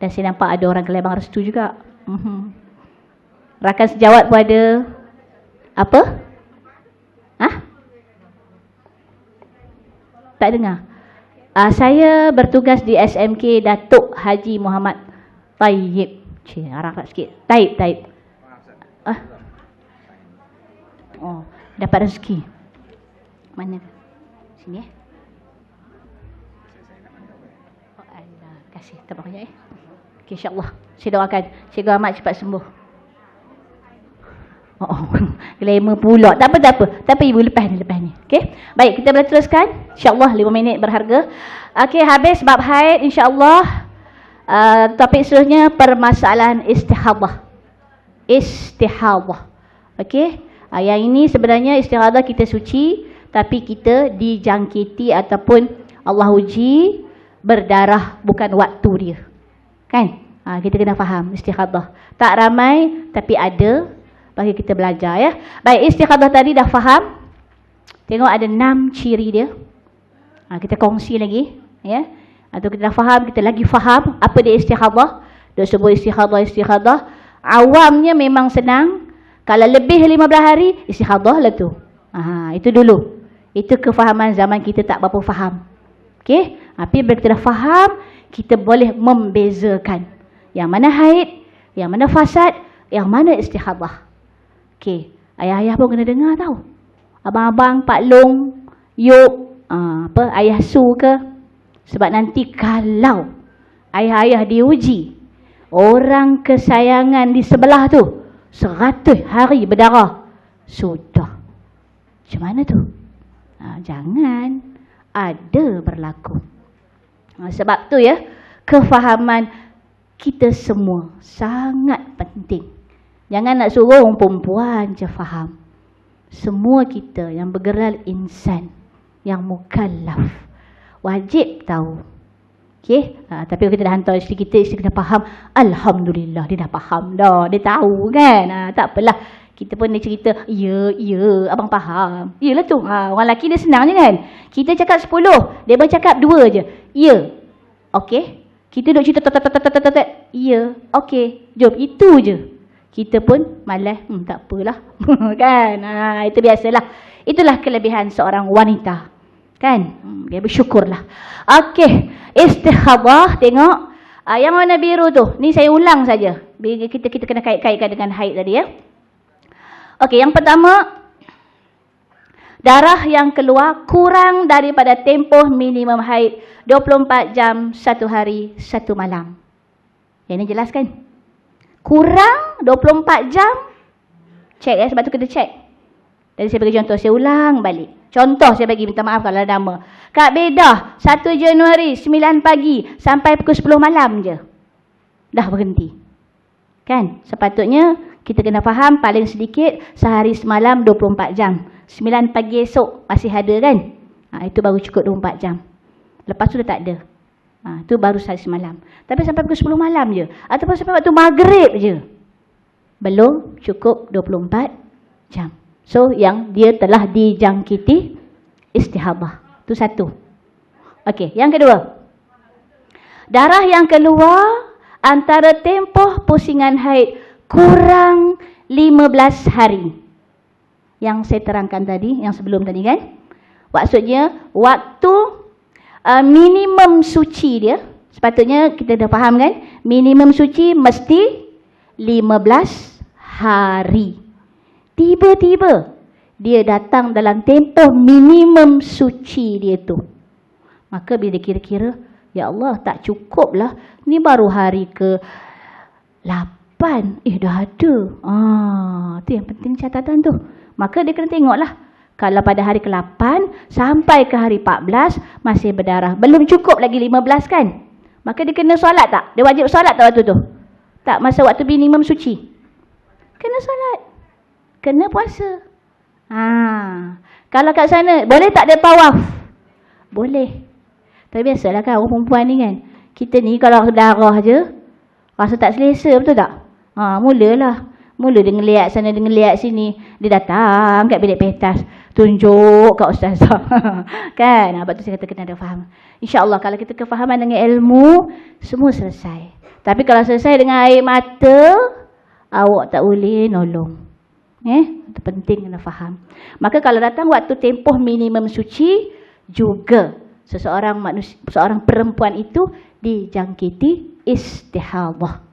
Dan saya nampak ada orang Kelebang Restu juga uh-huh. Rakan sejawat pun ada apa? Hah? Tak dengar. Uh, saya bertugas di SMK Datuk Haji Muhammad Taib. Cik, arah tak sikit. Taib, Taib. Uh. Ah. Oh, dapat rezeki. Mana? Sini eh. Oh, Allah. Kasih. Tak banyak eh. Okay, insyaAllah. Saya doakan. Cikgu Ahmad cepat sembuh. Oh, glamour pula. Tak apa, tak apa. Tapi ibu lepas ni, lepas ni. Okay? Baik, kita boleh teruskan. InsyaAllah lima minit berharga. Okay, habis bab haid. InsyaAllah. Uh, topik seterusnya, permasalahan istihadah. Istihadah. Okay? Uh, yang ini sebenarnya istihadah kita suci. Tapi kita dijangkiti ataupun Allah uji berdarah bukan waktu dia. Kan? Ha, kita kena faham istihadah. Tak ramai tapi ada bagi kita belajar ya. Baik, istikharah tadi dah faham? Tengok ada enam ciri dia. Ha, kita kongsi lagi ya. Atau kita dah faham, kita lagi faham apa dia istikharah. Dia sebut istikharah, istikharah. Awamnya memang senang. Kalau lebih lima 15 hari, istikharah lah tu. Ha, itu dulu. Itu kefahaman zaman kita tak berapa faham. Okay, Tapi bila kita dah faham, kita boleh membezakan. Yang mana haid, yang mana fasad, yang mana istihadah. Okey, ayah-ayah pun kena dengar tau. Abang-abang, Pak Long, Yop, uh, apa ayah Su ke? Sebab nanti kalau ayah-ayah diuji, orang kesayangan di sebelah tu, seratus hari berdarah, sudah. Macam mana tu? Uh, jangan ada berlaku. Uh, sebab tu ya, kefahaman kita semua sangat penting. Jangan nak suruh orang perempuan je faham. Semua kita yang bergerak insan, yang mukallaf, wajib tahu. Okay? Ha, ah, tapi kita dah hantar isteri kita, isteri kena faham. Alhamdulillah, dia dah faham dah. Dia tahu kan? Ha, tak apalah. Kita pun dia cerita, ya, ya, abang faham. Yalah tu. Ha, orang lelaki dia senang je kan? Kita cakap sepuluh, dia baru cakap dua je. Ya. Okey? Kita duk cerita, tat, tat, tat, Ya. Okey. Jom, itu je kita pun malas hmm, tak apalah kan ha, itu biasalah itulah kelebihan seorang wanita kan hmm, dia bersyukurlah okey istihabah tengok uh, yang warna biru tu ni saya ulang saja bila kita kita kena kait-kaitkan dengan haid tadi ya okey yang pertama darah yang keluar kurang daripada tempoh minimum haid 24 jam satu hari satu malam yang ini jelas kan kurang 24 jam check ya sebab tu kita check jadi saya bagi contoh saya ulang balik contoh saya bagi minta maaf kalau ada nama Kak Bedah 1 Januari 9 pagi sampai pukul 10 malam je dah berhenti kan sepatutnya kita kena faham paling sedikit sehari semalam 24 jam 9 pagi esok masih ada kan ha, itu baru cukup 24 jam lepas tu dah tak ada Ha, tu baru sehari semalam. Tapi sampai pukul 10 malam je. Ataupun sampai waktu maghrib je. Belum cukup 24 jam. So yang dia telah dijangkiti istihabah. Tu satu. Okey, yang kedua. Darah yang keluar antara tempoh pusingan haid kurang 15 hari. Yang saya terangkan tadi, yang sebelum tadi kan. Maksudnya, waktu uh, minimum suci dia sepatutnya kita dah faham kan minimum suci mesti 15 hari tiba-tiba dia datang dalam tempoh minimum suci dia tu maka bila kira-kira ya Allah tak cukup lah. ni baru hari ke 8 eh dah ada ah tu yang penting catatan tu maka dia kena tengoklah kalau pada hari ke-8 sampai ke hari 14 masih berdarah. Belum cukup lagi 15 kan? Maka dia kena solat tak? Dia wajib solat tak waktu tu? Tak masa waktu minimum suci. Kena solat. Kena puasa. Ha. Kalau kat sana boleh tak dia tawaf? Boleh. Tapi biasalah kan orang perempuan ni kan. Kita ni kalau berdarah je rasa tak selesa betul tak? Ha, mulalah. Mula dia ngeliat sana, dia ngeliat sini. Dia datang kat bilik petas tunjuk kat ustazah. kan? Ah, Sebab tu saya kata kena ada faham. InsyaAllah kalau kita kefahaman dengan ilmu, semua selesai. Tapi kalau selesai dengan air mata, awak tak boleh nolong. Eh? penting kena faham. Maka kalau datang waktu tempoh minimum suci, juga seseorang manusia, seorang perempuan itu dijangkiti istihadah.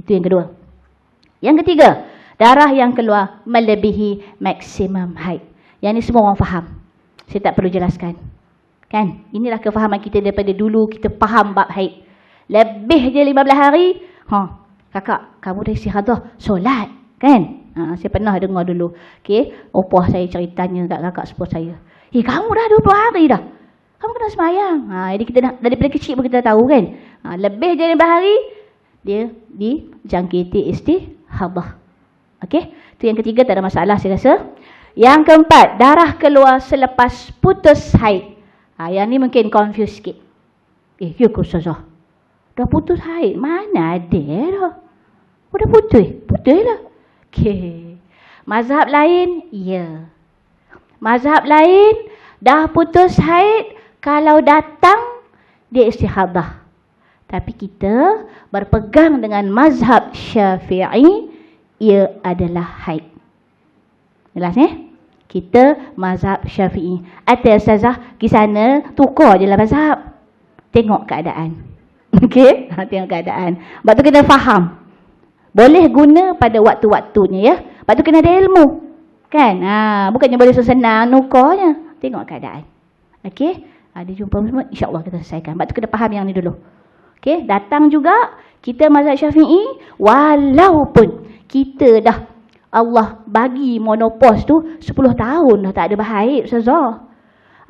Itu yang kedua. Yang ketiga, darah yang keluar melebihi maksimum height. Yang ni semua orang faham. Saya tak perlu jelaskan. Kan? Inilah kefahaman kita daripada dulu kita faham bab haid. Lebih je 15 hari, ha, kakak, kamu dah istihadah, solat, kan? Ha, saya pernah dengar dulu. Okey, opah saya ceritanya dekat kakak sepupu saya. Eh, kamu dah 20 hari dah. Kamu kena semayang. Ha, jadi kita dah, daripada kecil pun kita tahu kan. Ha, lebih je 15 hari, dia dijangkiti istihadah. Okey, itu yang ketiga tak ada masalah saya rasa. Yang keempat, darah keluar selepas putus haid. Ha, yang ni mungkin confuse sikit. Eh, ya ke Ustazah? Dah putus haid? Mana ada dah? Oh, dah putus? Putus lah. Okay. Mazhab lain? Ya. Mazhab lain, dah putus haid kalau datang, dia istihadah. Tapi kita berpegang dengan mazhab syafi'i, ia adalah haid. Jelas ni? Ya? Eh? kita mazhab syafi'i. Atau ustazah ke sana tukar je lah mazhab. Tengok keadaan. Okey? Ha, tengok keadaan. Sebab tu kena faham. Boleh guna pada waktu-waktunya ya. Sebab tu kena ada ilmu. Kan? Ha, bukannya boleh senang tukarnya. Tengok keadaan. Okey? Ha, dia jumpa semua. InsyaAllah kita selesaikan. Sebab tu kena faham yang ni dulu. Okey? Datang juga kita mazhab syafi'i walaupun kita dah Allah bagi monopos tu 10 tahun dah tak ada bahaya Ustazah.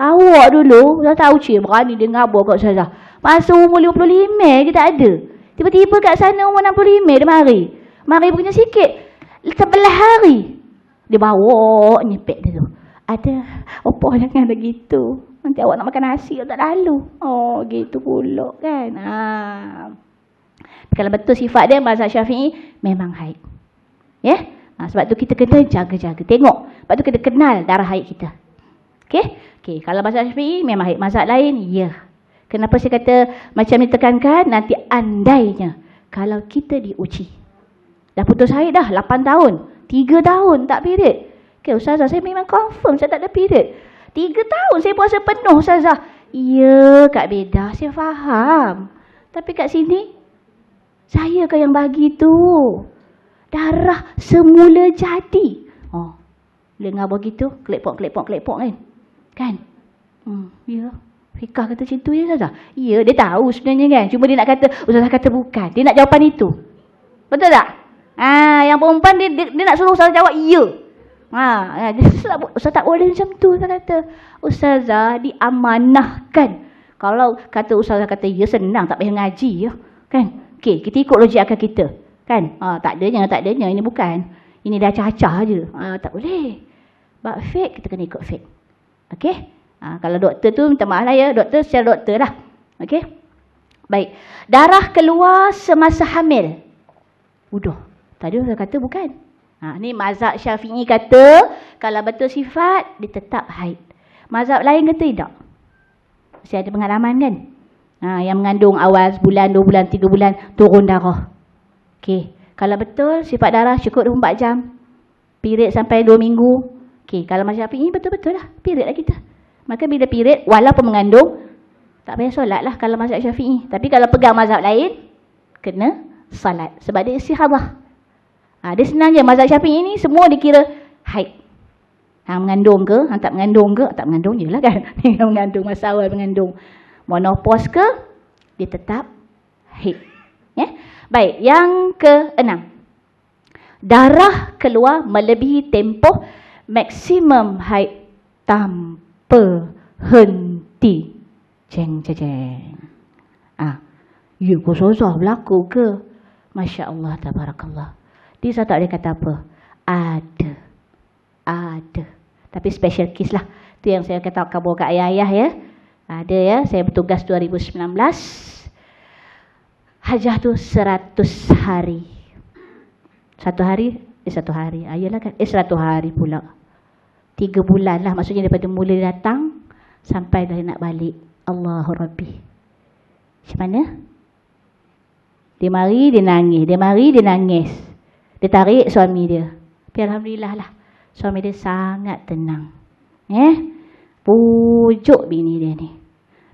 Awak dulu dah tahu cik berani dengar ngabur kat Ustazah. Masa umur 55 dia tak ada. Tiba-tiba kat sana umur 65 dia mari. Mari punya sikit. Sebelah hari dia bawa nyepek dia tu. Ada apa jangan begitu. Nanti awak nak makan nasi tak lalu. Oh, gitu pula kan. Ha. Kalau betul sifat dia mazhab Syafi'i memang haid. Ya? Yeah? Ha, sebab tu kita kena jaga-jaga. Tengok. Sebab tu kita kenal darah haid kita. Okey? Okey. Kalau bahasa syafi'i, memang haid. Mazhab lain, ya. Yeah. Kenapa saya kata macam ni tekankan? Nanti andainya. Kalau kita diuji. Dah putus haid dah. 8 tahun. 3 tahun tak period. Okey, Ustazah, saya memang confirm saya tak ada period. 3 tahun saya puasa penuh, Ustazah. Ya, yeah, Kak Beda, saya faham. Tapi kat sini, saya kan yang bagi tu darah semula jadi. Oh, dengar begitu, kelepok, kelepok, kelepok kan? Kan? Hmm, ya. Rika kata macam tu je, Ustazah. Ya, dia tahu sebenarnya kan. Cuma dia nak kata, Ustazah kata bukan. Dia nak jawapan itu. Betul tak? Ah, yang perempuan dia, dia, dia nak suruh Ustazah jawab, ya. Ah, dia, Ustazah tak boleh macam tu, Ustazah kata. Ustazah diamanahkan. Kalau kata Ustazah kata, ya senang, tak payah ngaji. Ya. Kan? Okey, kita ikut logik akal kita. Kan? Ha, tak yang tak yang Ini bukan. Ini dah cacah je. Ha, tak boleh. But fake, kita kena ikut fake. okey Ha, kalau doktor tu, minta maaf lah ya. Doktor secara doktor lah. okey Baik. Darah keluar semasa hamil. Udah. Tadi saya kata bukan. Ha, ni mazhab syafi'i kata, kalau betul sifat, dia tetap haid. Mazhab lain kata tidak. Mesti ada pengalaman kan? Ha, yang mengandung awal bulan dua bulan, tiga bulan, turun darah. Okey, kalau betul sifat darah cukup 24 jam. Period sampai 2 minggu. Okey, kalau macam ini betul-betul lah. Period lah kita. Maka bila period, walaupun mengandung, tak payah solat lah kalau mazhab syafi'i. Tapi kalau pegang mazhab lain, kena salat. Sebab dia istihadah. Ha, ah, dia senang je mazhab syafi'i ni semua dikira haid. Hang ah, mengandung ke? Hang ah, tak mengandung ke? Tak mengandung je lah kan. Dia mengandung, masa awal mengandung. Monopos ke? Dia tetap haid. Ya? Yeah? Baik, yang ke enam Darah keluar melebihi tempoh maksimum haid tanpa henti. Ceng ceng ceng. Ah. Ha. Ya, kau susah berlaku ke? Masya Allah, tabarakallah. Di saya tak boleh kata apa. Ada. Ada. Tapi special case lah. Itu yang saya kata kabur kat ayah-ayah ya. Ada ya, saya bertugas 2019 hajah tu seratus hari. Satu hari, eh satu hari, ayolah ah, kan, eh seratus hari pula. Tiga bulan lah, maksudnya daripada mula datang, sampai dah nak balik. Allahu Rabbi. Macam mana? Dia mari, dia nangis. Dia mari, dia nangis. Dia tarik suami dia. Tapi Alhamdulillah lah, suami dia sangat tenang. Eh? Pujuk bini dia ni.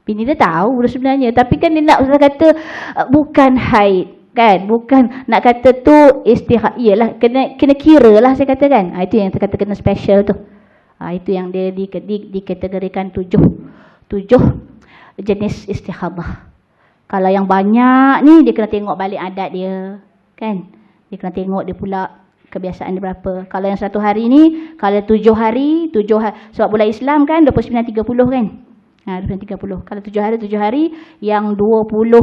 Bini dia tahu sebenarnya tapi kan dia nak usah kata eh, bukan haid kan bukan nak kata tu istihad iyalah kena kena kiralah saya kata kan ha, itu yang kata kena special tu ha, itu yang dia di, di, dikategorikan tujuh tujuh jenis istihadah kalau yang banyak ni dia kena tengok balik adat dia kan dia kena tengok dia pula kebiasaan dia berapa kalau yang satu hari ni kalau tujuh hari tujuh hari, sebab bulan Islam kan 29 30 kan 30. Ha, Kalau tujuh hari tujuh hari, yang dua puluh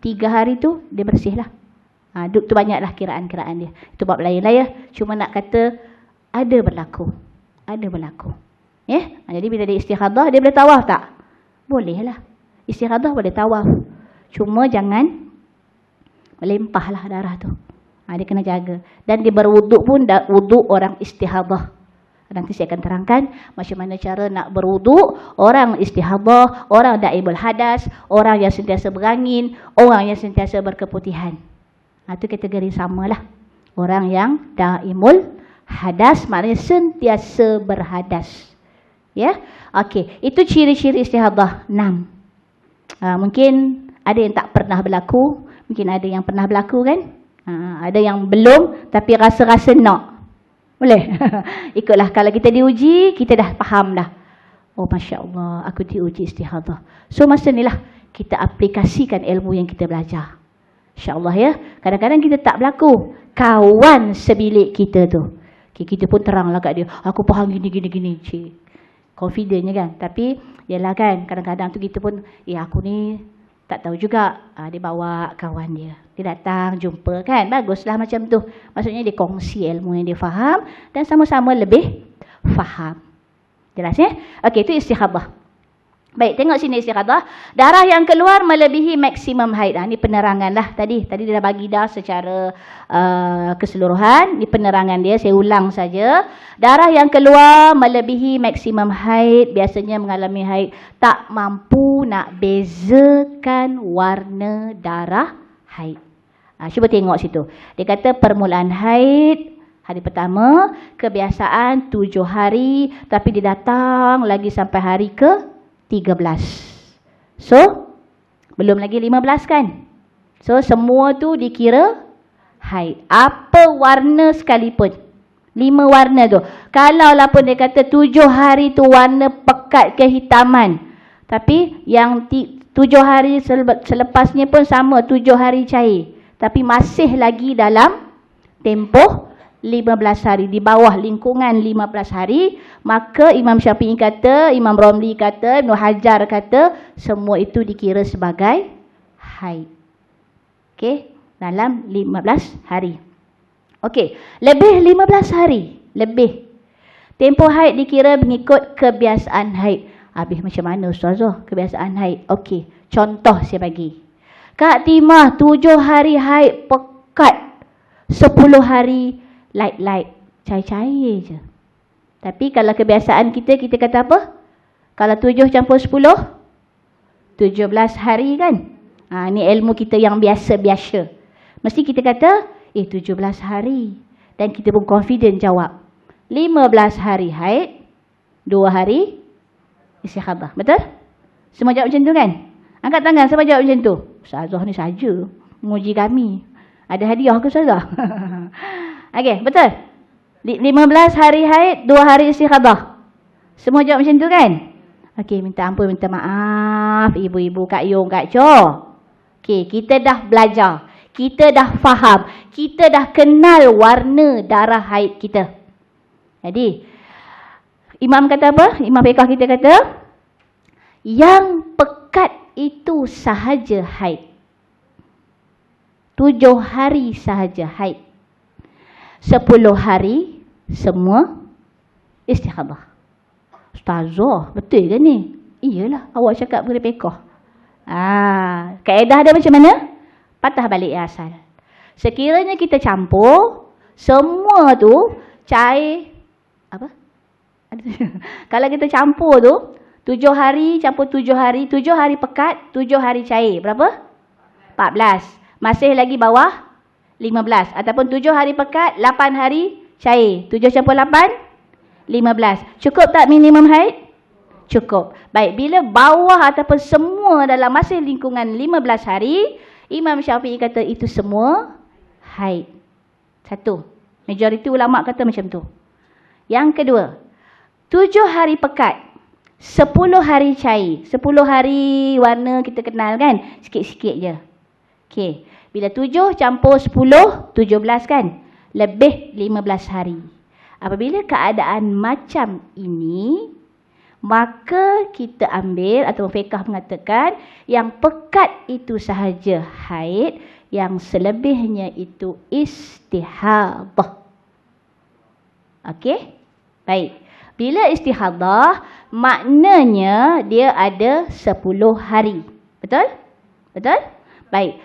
tiga hari tu dia bersihlah. Ha tu banyaklah kiraan-kiraan dia. Itu bab lainlah ya. Cuma nak kata ada berlaku. Ada berlaku. Ya. Ha, jadi bila dia istihadah dia boleh tawaf tak? Bolehlah. Istihadah boleh tawaf. Cuma jangan melimpahlah darah tu. Ha, dia kena jaga. Dan dia berwuduk pun wuduk orang istihadah. Nanti saya akan terangkan macam mana cara nak berwuduk orang istihadah, orang daibul hadas, orang yang sentiasa berangin, orang yang sentiasa berkeputihan. Nah, ha, itu kategori samalah. Orang yang daimul hadas maknanya sentiasa berhadas. Ya. okay itu ciri-ciri istihadah enam Uh, mungkin ada yang tak pernah berlaku, mungkin ada yang pernah berlaku kan? Uh, ada yang belum tapi rasa-rasa nak. Boleh? Ikutlah kalau kita diuji, kita dah faham dah. Oh masya-Allah, aku diuji istihadhah. So masa lah kita aplikasikan ilmu yang kita belajar. Insya-Allah ya. Kadang-kadang kita tak berlaku kawan sebilik kita tu. Okay, kita pun teranglah kat dia, aku faham gini gini gini, cik. Confidentnya kan. Tapi yalah kan, kadang-kadang tu kita pun, ya aku ni tak tahu juga. Ha, dia bawa kawan dia dia datang jumpa kan baguslah macam tu maksudnya dia kongsi ilmu yang dia faham dan sama-sama lebih faham jelas ya okey itu istihadah baik tengok sini kata darah yang keluar melebihi maksimum haid Ini ah, penerangan lah tadi tadi dia dah bagi dah secara uh, keseluruhan ni penerangan dia saya ulang saja darah yang keluar melebihi maksimum haid biasanya mengalami haid tak mampu nak bezakan warna darah haid Ha, cuba tengok situ. Dia kata permulaan haid, hari pertama, kebiasaan tujuh hari, tapi dia datang lagi sampai hari ke tiga belas. So, belum lagi lima belas kan? So, semua tu dikira haid. Apa warna sekalipun? Lima warna tu. Kalaulah pun dia kata tujuh hari tu warna pekat kehitaman. Tapi yang tujuh hari selepasnya pun sama. Tujuh hari cair tapi masih lagi dalam tempoh 15 hari di bawah lingkungan 15 hari maka Imam Syafi'i kata Imam Romli kata Ibn Hajar kata semua itu dikira sebagai haid okay? dalam 15 hari Okay, lebih 15 hari lebih tempoh haid dikira mengikut kebiasaan haid habis macam mana ustazah kebiasaan haid okey contoh saya bagi Kak Timah tujuh hari haid pekat. Sepuluh hari light-light. Cair-cair je. Tapi kalau kebiasaan kita, kita kata apa? Kalau tujuh campur sepuluh? Tujuh belas hari kan? Ha, ini ilmu kita yang biasa-biasa. Mesti kita kata, eh tujuh belas hari. Dan kita pun confident jawab. Lima belas hari haid. Dua hari khabar Betul? Semua jawab macam tu kan? Angkat tangan, semua jawab macam tu? Ustazah ni saja menguji kami. Ada hadiah ke Ustazah? Okey, betul? 15 hari haid, 2 hari istikhadah. Semua jawab macam tu kan? Okey, minta ampun, minta maaf ibu-ibu Kak Yong, Kak Cho. Okey, kita dah belajar. Kita dah faham. Kita dah kenal warna darah haid kita. Jadi, imam kata apa? Imam pekah kita kata, yang pekat itu sahaja haid. Tujuh hari sahaja haid. Sepuluh hari semua istihadah. Ustazah, betul ke ni? Iyalah, awak cakap boleh pekoh. Ah, kaedah dia macam mana? Patah balik asal. Sekiranya kita campur, semua tu cair apa? Kalau kita campur tu, Tujuh hari campur tujuh hari. Tujuh hari pekat, tujuh hari cair. Berapa? Empat belas. Masih lagi bawah? Lima belas. Ataupun tujuh hari pekat, lapan hari cair. Tujuh campur lapan? Lima belas. Cukup tak minimum height? Cukup. Baik, bila bawah ataupun semua dalam masih lingkungan lima belas hari, Imam Syafi'i kata itu semua height. Satu. Majoriti ulama' kata macam tu. Yang kedua, tujuh hari pekat. Sepuluh hari cair. sepuluh hari warna kita kenal kan? Sikit-sikit je. Okey. Bila tujuh campur sepuluh tujuh belas kan? Lebih lima belas hari. Apabila keadaan macam ini, maka kita ambil atau fiqah mengatakan yang pekat itu sahaja haid, yang selebihnya itu istihabah. Okey? Baik. Bila istihadah, maknanya dia ada 10 hari. Betul? Betul? Baik.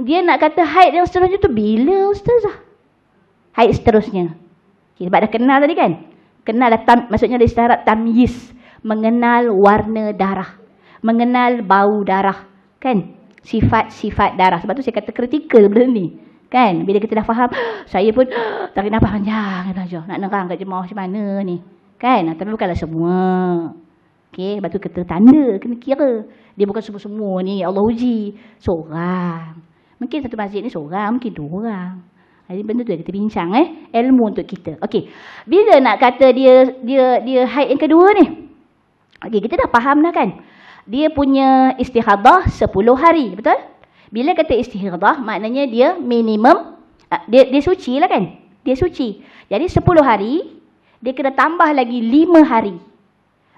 Dia nak kata haid yang seterusnya tu bila ustazah? Haid seterusnya. Okay, sebab dah kenal tadi kan? Kenal dah, tam, maksudnya dari syarat tamyiz. Mengenal warna darah. Mengenal bau darah. Kan? Sifat-sifat darah. Sebab tu saya kata kritikal benda ni. Kan? Bila kita dah faham, saya pun tarik nafas panjang. Ya, nak nerang kat jemaah macam mana ni. Kan? Tapi bukanlah semua. Okey, lepas tu kata tanda, kena kira. Dia bukan semua-semua ni, ya Allah uji. Seorang. Mungkin satu masjid ni seorang, mungkin dua orang. Jadi benda tu kita bincang eh. Ilmu untuk kita. Okey. Bila nak kata dia dia dia haid yang kedua ni? Okey, kita dah faham dah kan? Dia punya istihadah 10 hari, betul? Bila kata istihadah, maknanya dia minimum, ah, dia, dia suci lah kan? Dia suci. Jadi 10 hari, dia kena tambah lagi lima hari.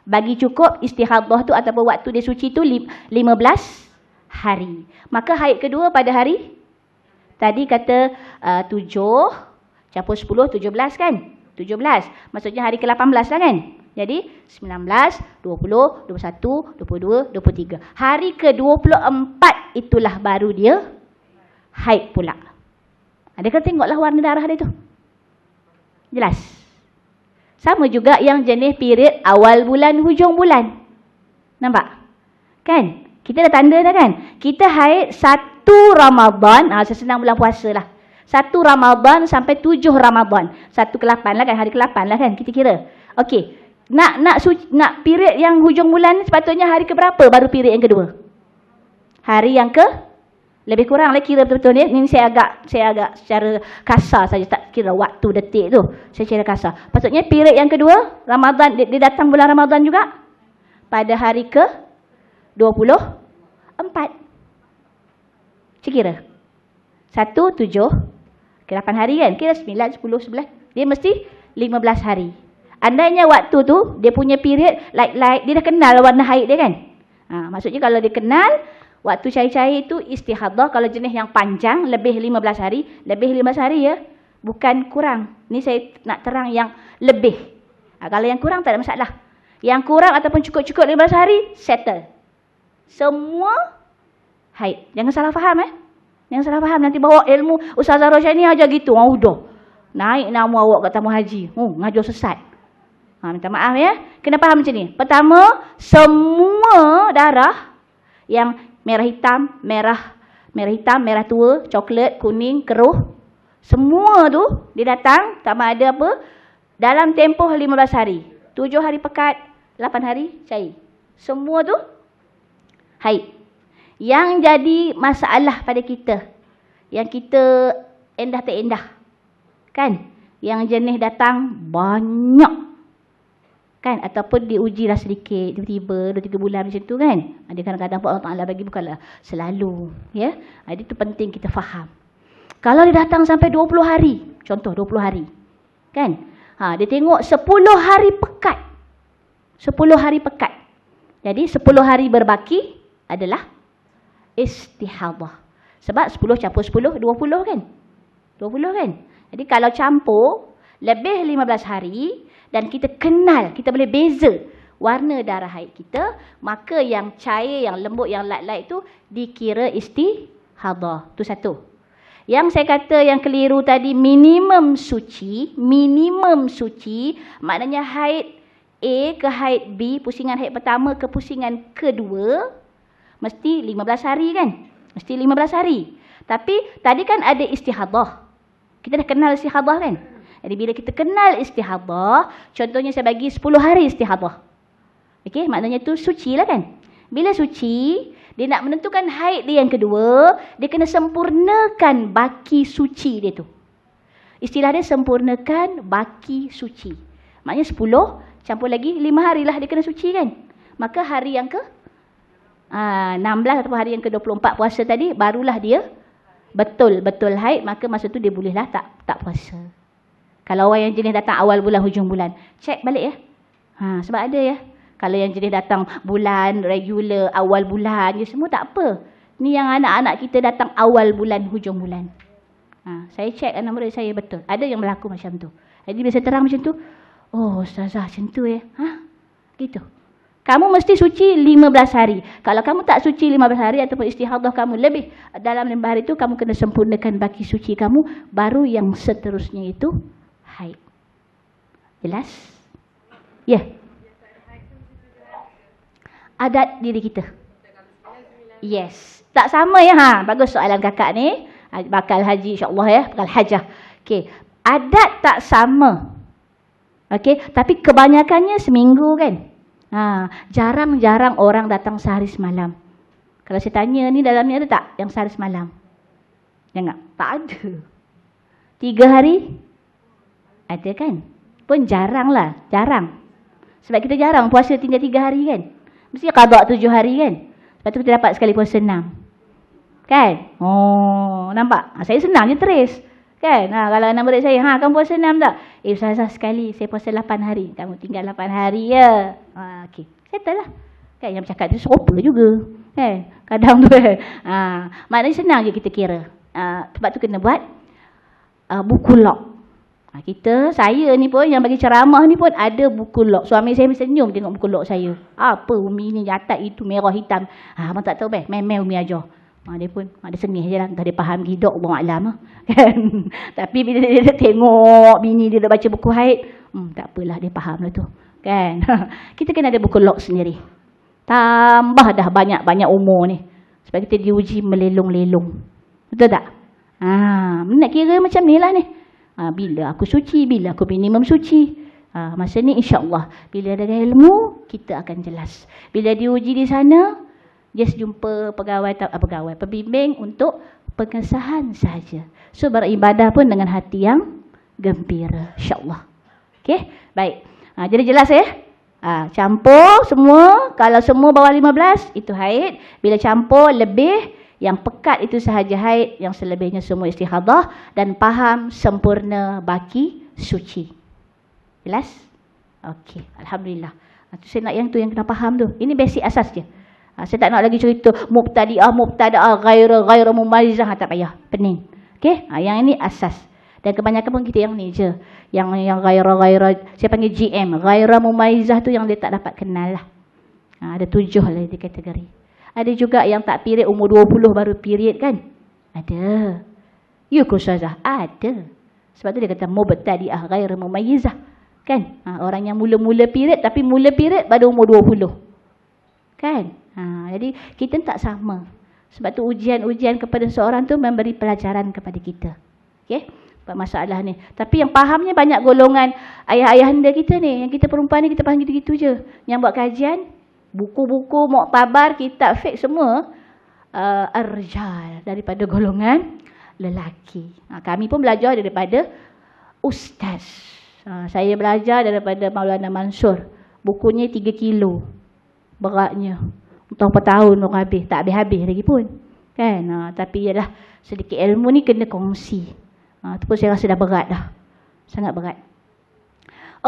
Bagi cukup istihadah tu ataupun waktu dia suci tu belas hari. Maka haid kedua pada hari tadi kata uh, 7 sepuluh tujuh belas kan? tujuh belas. Maksudnya hari ke-18 lah kan? Jadi sembilan belas dua dua dua puluh puluh satu puluh dua dua puluh tiga Hari ke dua puluh empat itulah baru dia haid pula. Adakah tengoklah warna darah dia tu? Jelas. Jelas. Sama juga yang jenis period awal bulan, hujung bulan. Nampak? Kan? Kita dah tanda dah kan? Kita haid satu Ramadan, ha, ah, sesenang bulan puasa lah. Satu Ramadan sampai tujuh Ramadan. Satu ke lapan lah kan? Hari ke lapan lah kan? Kita kira. Okey. Nak nak suci, nak period yang hujung bulan ni sepatutnya hari ke berapa baru period yang kedua? Hari yang ke lebih kurang lah kira betul-betul ni. Ini saya agak saya agak secara kasar saja tak kira waktu detik tu. Saya secara kasar. Maksudnya period yang kedua, Ramadan dia, dia datang bulan Ramadan juga pada hari ke 24. Saya kira. 1 7 8 hari kan? Kira 9 10 11. Dia mesti 15 hari. Andainya waktu tu dia punya period like like dia dah kenal warna haid dia kan? Ha, maksudnya kalau dia kenal Waktu cair-cair itu istihadah kalau jenis yang panjang lebih 15 hari, lebih 15 hari ya. Bukan kurang. Ini saya nak terang yang lebih. Ha, kalau yang kurang tak ada masalah. Yang kurang ataupun cukup-cukup 15 hari, settle. Semua haid. Jangan salah faham eh. Jangan salah faham. Nanti bawa ilmu Ustazah Rosyah ni aja gitu. Oh, udah. Naik nama awak kat tamu haji. Oh, hmm, ngajur sesat. Ha, minta maaf ya. Kenapa faham macam ni. Pertama, semua darah yang merah hitam, merah merah hitam, merah tua, coklat, kuning, keruh. Semua tu dia datang sama ada apa dalam tempoh 15 hari. 7 hari pekat, 8 hari cair. Semua tu haid. Yang jadi masalah pada kita. Yang kita endah tak endah. Kan? Yang jenis datang banyak kan ataupun diuji lah sedikit tiba-tiba dua tiga bulan macam tu kan ada ah, kadang-kadang Allah Taala bagi bukannya lah, selalu ya jadi ah, tu penting kita faham kalau dia datang sampai 20 hari contoh 20 hari kan ha dia tengok 10 hari pekat 10 hari pekat jadi 10 hari berbaki adalah istihadhah sebab 10 campur 10 20 kan 20 kan jadi kalau campur lebih 15 hari dan kita kenal, kita boleh beza warna darah haid kita, maka yang cair, yang lembut, yang light-light tu dikira istihadah. Tu satu. Yang saya kata yang keliru tadi minimum suci, minimum suci maknanya haid A ke haid B, pusingan haid pertama ke pusingan kedua mesti 15 hari kan? Mesti 15 hari. Tapi tadi kan ada istihadah. Kita dah kenal istihadah kan? Jadi bila kita kenal istihadah, contohnya saya bagi 10 hari istihadah. Okey, maknanya tu suci lah kan. Bila suci, dia nak menentukan haid dia yang kedua, dia kena sempurnakan baki suci dia tu. Istilah dia sempurnakan baki suci. Maknanya 10, campur lagi 5 hari lah dia kena suci kan. Maka hari yang ke uh, ah, 16 atau hari yang ke 24 puasa tadi, barulah dia betul-betul haid. Maka masa tu dia bolehlah tak tak puasa. Kalau orang yang jenis datang awal bulan, hujung bulan. Check balik ya. Ha, sebab ada ya. Kalau yang jenis datang bulan, regular, awal bulan, ya semua tak apa. Ni yang anak-anak kita datang awal bulan, hujung bulan. Ha, saya check anak murid saya betul. Ada yang berlaku macam tu. Jadi bila saya terang macam tu, oh Ustazah macam tu ya. Ha? Gitu. Kamu mesti suci 15 hari. Kalau kamu tak suci 15 hari ataupun istihadah kamu lebih dalam 5 hari itu, kamu kena sempurnakan baki suci kamu. Baru yang seterusnya itu haid. Jelas? Ya. Yeah. Adat diri kita. Yes. Tak sama ya. Ha? Bagus soalan kakak ni. Ha, bakal haji insyaAllah ya. Bakal hajah. Okey. Adat tak sama. Okey. Tapi kebanyakannya seminggu kan. Ha, jarang-jarang orang datang sehari semalam. Kalau saya tanya ni dalam ni ada tak yang sehari semalam? Jangan. Tak ada. Tiga hari? Ada kan? Pun jarang lah, jarang. Sebab kita jarang puasa tinggal tiga hari kan? Mesti kagak tujuh hari kan? Lepas tu kita dapat sekali puasa enam. Kan? Oh, nampak? Ah, saya senang je teris. Kan? Ha, kalau anak murid saya, ha, kamu puasa enam tak? Eh, usah-usah sekali. Saya puasa lapan hari. Kamu tinggal lapan hari ya. Ha, okay. Settle lah. Kan? Yang cakap tu serupa juga. Kan? Kadang tu. Eh. Ha, maknanya senang je kita kira. Ha, sebab tu kena buat. Uh, buku log. Ha, kita, saya ni pun yang bagi ceramah ni pun ada buku log Suami saya mesti senyum tengok buku log saya. Apa umi ni jatat itu merah hitam. Ha, abang tak tahu bah, memang umi aja. Ha, dia pun ada ha, sengih je lah. Entah dia faham gidok pun maklam lah. Kan? Tapi bila dia, dia, dia tengok bini dia dah baca buku haid, hmm, tak apalah dia faham lah tu. Kan? kita kena ada buku log sendiri. Tambah dah banyak-banyak umur ni. Sebab kita diuji melelong-lelong. Betul tak? Ha, nak kira macam ni lah ni ha, bila aku suci bila aku minimum suci ha, masa ni insyaAllah bila ada ilmu kita akan jelas bila diuji di sana dia jumpa pegawai tak ah, pegawai pembimbing untuk pengesahan saja so beribadah pun dengan hati yang gembira insyaAllah okay? baik ha, jadi jelas ya Ha, campur semua kalau semua bawah 15 itu haid bila campur lebih yang pekat itu sahaja haid, yang selebihnya semua istihadah dan faham sempurna baki suci. Jelas? Okey, alhamdulillah. Itu ah, saya nak yang tu yang kena faham tu. Ini basic asas je. Ah, saya tak nak lagi cerita mubtadi'ah, mubtada'ah, ghaira ghaira mumayyizah ah, tak payah. Pening. Okey, yang ini asas. Dan kebanyakan pun kita yang ni je. Yang yang ghaira ghaira, saya panggil GM, ghaira mumayyizah tu yang dia tak dapat kenal lah. Ha, ada tujuh lah di kategori. Ada juga yang tak period umur 20 baru period kan? Ada. Ya ke Ustazah? Ada. Sebab tu dia kata, Mubtadi ah ghaira mumayizah. Kan? Ha, orang yang mula-mula period, tapi mula period pada umur 20. Kan? Ha, jadi, kita tak sama. Sebab tu ujian-ujian kepada seorang tu memberi pelajaran kepada kita. Okay? Buat masalah ni. Tapi yang fahamnya banyak golongan ayah-ayah anda kita ni. Yang kita perempuan ni, kita faham gitu-gitu je. Yang buat kajian, buku-buku muktabar kitab fik semua uh, arjal daripada golongan lelaki. Ha, kami pun belajar daripada ustaz. Ha, saya belajar daripada Maulana Mansur. Bukunya 3 kilo beratnya. Untuk apa tahun orang habis. Tak habis-habis lagi pun. Kan? Ha, tapi ialah sedikit ilmu ni kena kongsi. Ha, itu pun saya rasa dah berat dah. Sangat berat.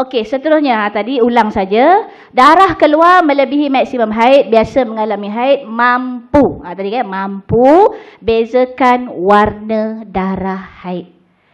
Okey, seterusnya tadi ulang saja. Darah keluar melebihi maksimum haid, biasa mengalami haid, mampu. Ha, tadi kan, mampu bezakan warna darah haid.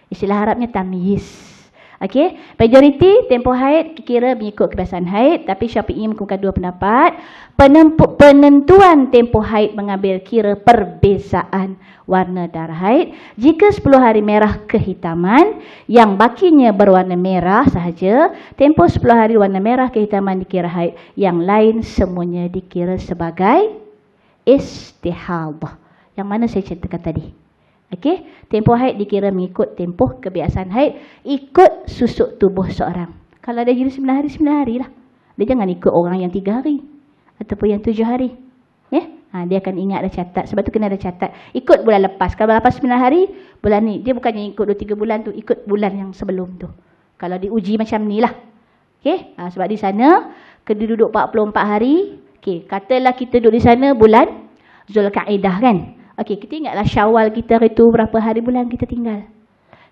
Istilah Arabnya tamyiz. Okey, majoriti tempoh haid kira mengikut kebiasaan haid tapi Syafi'i mengumumkan dua pendapat. Penempu, penentuan tempoh haid mengambil kira perbezaan warna darah haid. Jika 10 hari merah kehitaman yang bakinya berwarna merah sahaja, tempoh 10 hari warna merah kehitaman dikira haid. Yang lain semuanya dikira sebagai istihadah. Yang mana saya ceritakan tadi? Okey, tempoh haid dikira mengikut tempoh kebiasaan haid ikut susuk tubuh seorang. Kalau dia jadi 9 hari 9 hari lah. Dia jangan ikut orang yang 3 hari ataupun yang 7 hari. Ya. Yeah? Ha, dia akan ingat ada catat. Sebab tu kena ada catat. Ikut bulan lepas. Kalau lepas 9 hari, bulan ni. Dia bukannya ikut 2-3 bulan tu. Ikut bulan yang sebelum tu. Kalau diuji macam ni lah. Okay? Ha, sebab di sana, kena duduk 44 hari. Okay, katalah kita duduk di sana bulan Zulkaidah kan? Okey, kita ingatlah syawal kita hari tu berapa hari bulan kita tinggal.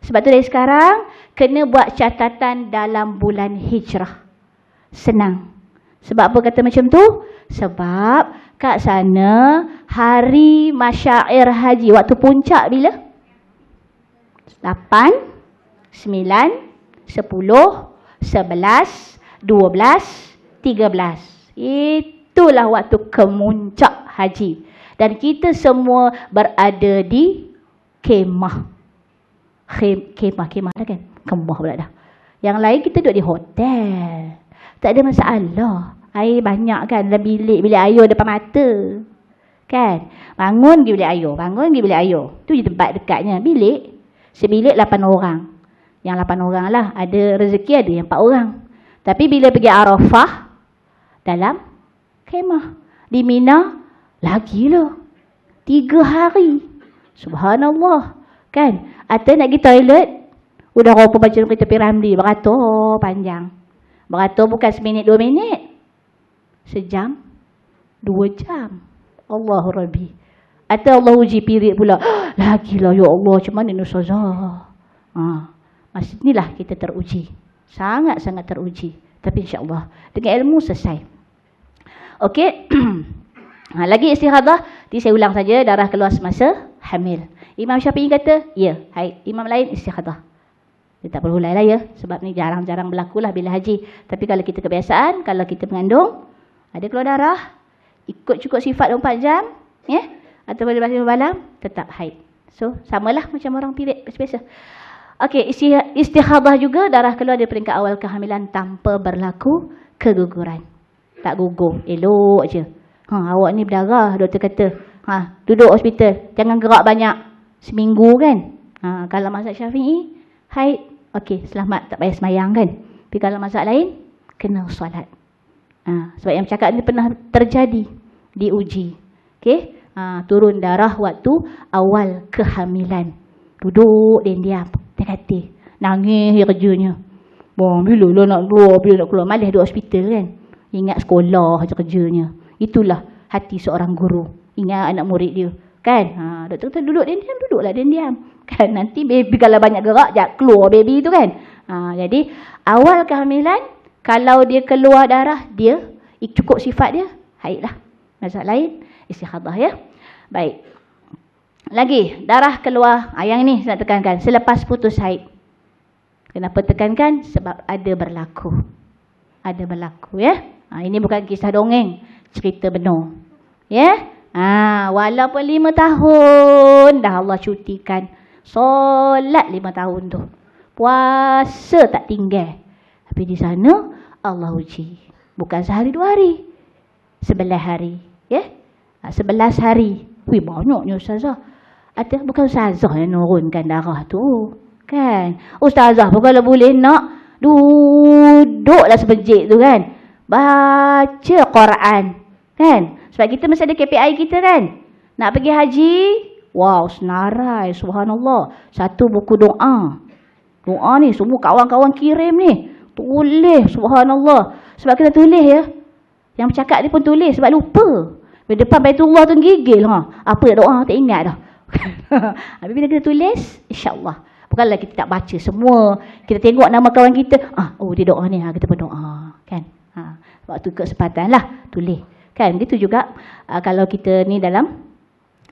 Sebab tu dari sekarang, kena buat catatan dalam bulan hijrah. Senang. Sebab apa kata macam tu? Sebab kat sana, hari masyair haji, waktu puncak bila? 8, 9, 10, 11, 12, 13. Itulah waktu kemuncak haji. Haji dan kita semua berada di kemah. kemah, kemah dah kan? Kemah pula dah. Yang lain kita duduk di hotel. Tak ada masalah. Air banyak kan dalam bilik, bilik air depan mata. Kan? Bangun di bilik air, bangun di bilik air. Tu je tempat dekatnya. Bilik, sebilik lapan orang. Yang lapan orang lah, ada rezeki ada yang empat orang. Tapi bila pergi Arafah, dalam kemah. Di Mina, lagi Lagilah. Tiga hari. Subhanallah. Kan? Atas nak pergi toilet, Udah pun macam kita pergi ramli. Beratur panjang. Beratur bukan seminit dua minit. Sejam. Dua jam. Allahu Rabbi. Atas Allah uji pirit pula. Lagilah ya Allah. Macam mana ni sazah? Ha. Masa inilah kita teruji. Sangat-sangat teruji. Tapi insyaAllah. Dengan ilmu selesai. Okay. Okay. Ha, lagi istihadah, ini saya ulang saja, darah keluar semasa hamil. Imam Syafi'i kata, ya. Hai, imam lain, istihadah. Dia tak perlu lain lain ya. Sebab ni jarang-jarang berlaku lah bila haji. Tapi kalau kita kebiasaan, kalau kita mengandung, ada keluar darah, ikut cukup sifat 4 jam, ya. Atau boleh berlaku malam, tetap haid. So, samalah macam orang pirit, biasa-biasa. Okey, istihadah juga, darah keluar dari peringkat awal kehamilan tanpa berlaku keguguran. Tak gugur, elok je. Ha, awak ni berdarah, doktor kata. Ha, duduk hospital, jangan gerak banyak. Seminggu kan? Ha, kalau masak syafi'i, haid, okey, selamat, tak payah semayang kan? Tapi kalau masak lain, kena solat. Ha, sebab yang cakap ni pernah terjadi, diuji. Okey? Ha, turun darah waktu awal kehamilan. Duduk dan diam, terkati. Nangis kerjanya. Bila lah nak keluar, bila nak keluar. Malah duduk hospital kan? Ingat sekolah kerjanya. Itulah hati seorang guru. Ingat anak murid dia. Kan? Ha, doktor kata duduk dia diam, duduklah dia diam. Kan nanti baby kalau banyak gerak, jat keluar baby itu kan? Ha, jadi awal kehamilan, kalau dia keluar darah, dia cukup sifat dia, haidlah. masa lain, istihadah ya. Baik. Lagi, darah keluar. Ha, yang ni saya nak tekankan. Selepas putus haid. Kenapa tekankan? Sebab ada berlaku. Ada berlaku ya. Ha, ini bukan kisah dongeng cerita benar. Ya? Yeah? Ha, walaupun lima tahun dah Allah cutikan. Solat lima tahun tu. Puasa tak tinggal. Tapi di sana Allah uji. Bukan sehari dua hari. Sebelah hari. Ya? Yeah? Ha, sebelas hari. Wih banyaknya Ustazah. Atau bukan Ustazah yang nurunkan darah tu. Kan? Ustazah pun kalau boleh nak duduklah sebejik tu kan. Baca Quran. Kan? Sebab kita mesti ada KPI kita kan? Nak pergi haji? Wow, senarai. Subhanallah. Satu buku doa. Doa ni semua kawan-kawan kirim ni. Tulis. Subhanallah. Sebab kita tulis ya. Yang bercakap dia pun tulis. Sebab lupa. Bila depan Baitullah tu gigil. Ha? Apa doa? Tak ingat dah. Habis bila kita tulis? InsyaAllah. Bukanlah kita tak baca semua. Kita tengok nama kawan kita. Ah, oh, dia doa ni. Ha? Kita pun doa. Kan? Ha? Waktu kesempatan lah. Tulis kan begitu juga uh, kalau kita ni dalam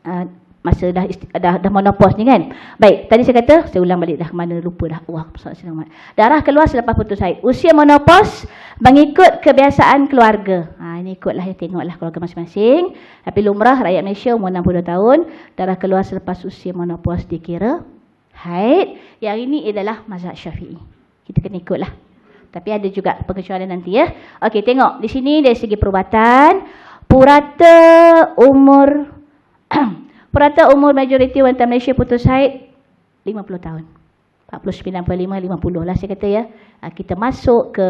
uh, masa dah dah dah menopause ni kan baik tadi saya kata saya ulang balik dah ke mana lupa dah wah selamat darah keluar selepas putus haid usia menopause mengikut kebiasaan keluarga ha ini ikutlah ya tengoklah keluarga masing-masing tapi lumrah rakyat Malaysia umur 60 tahun darah keluar selepas usia menopause dikira haid yang ini adalah mazhab Syafi'i kita kena ikutlah tapi ada juga pengecualian nanti ya. Okey, tengok di sini dari segi perubatan, purata umur purata umur majoriti wanita Malaysia putus haid 50 tahun. 49.5 50 lah saya kata ya. Ha, kita masuk ke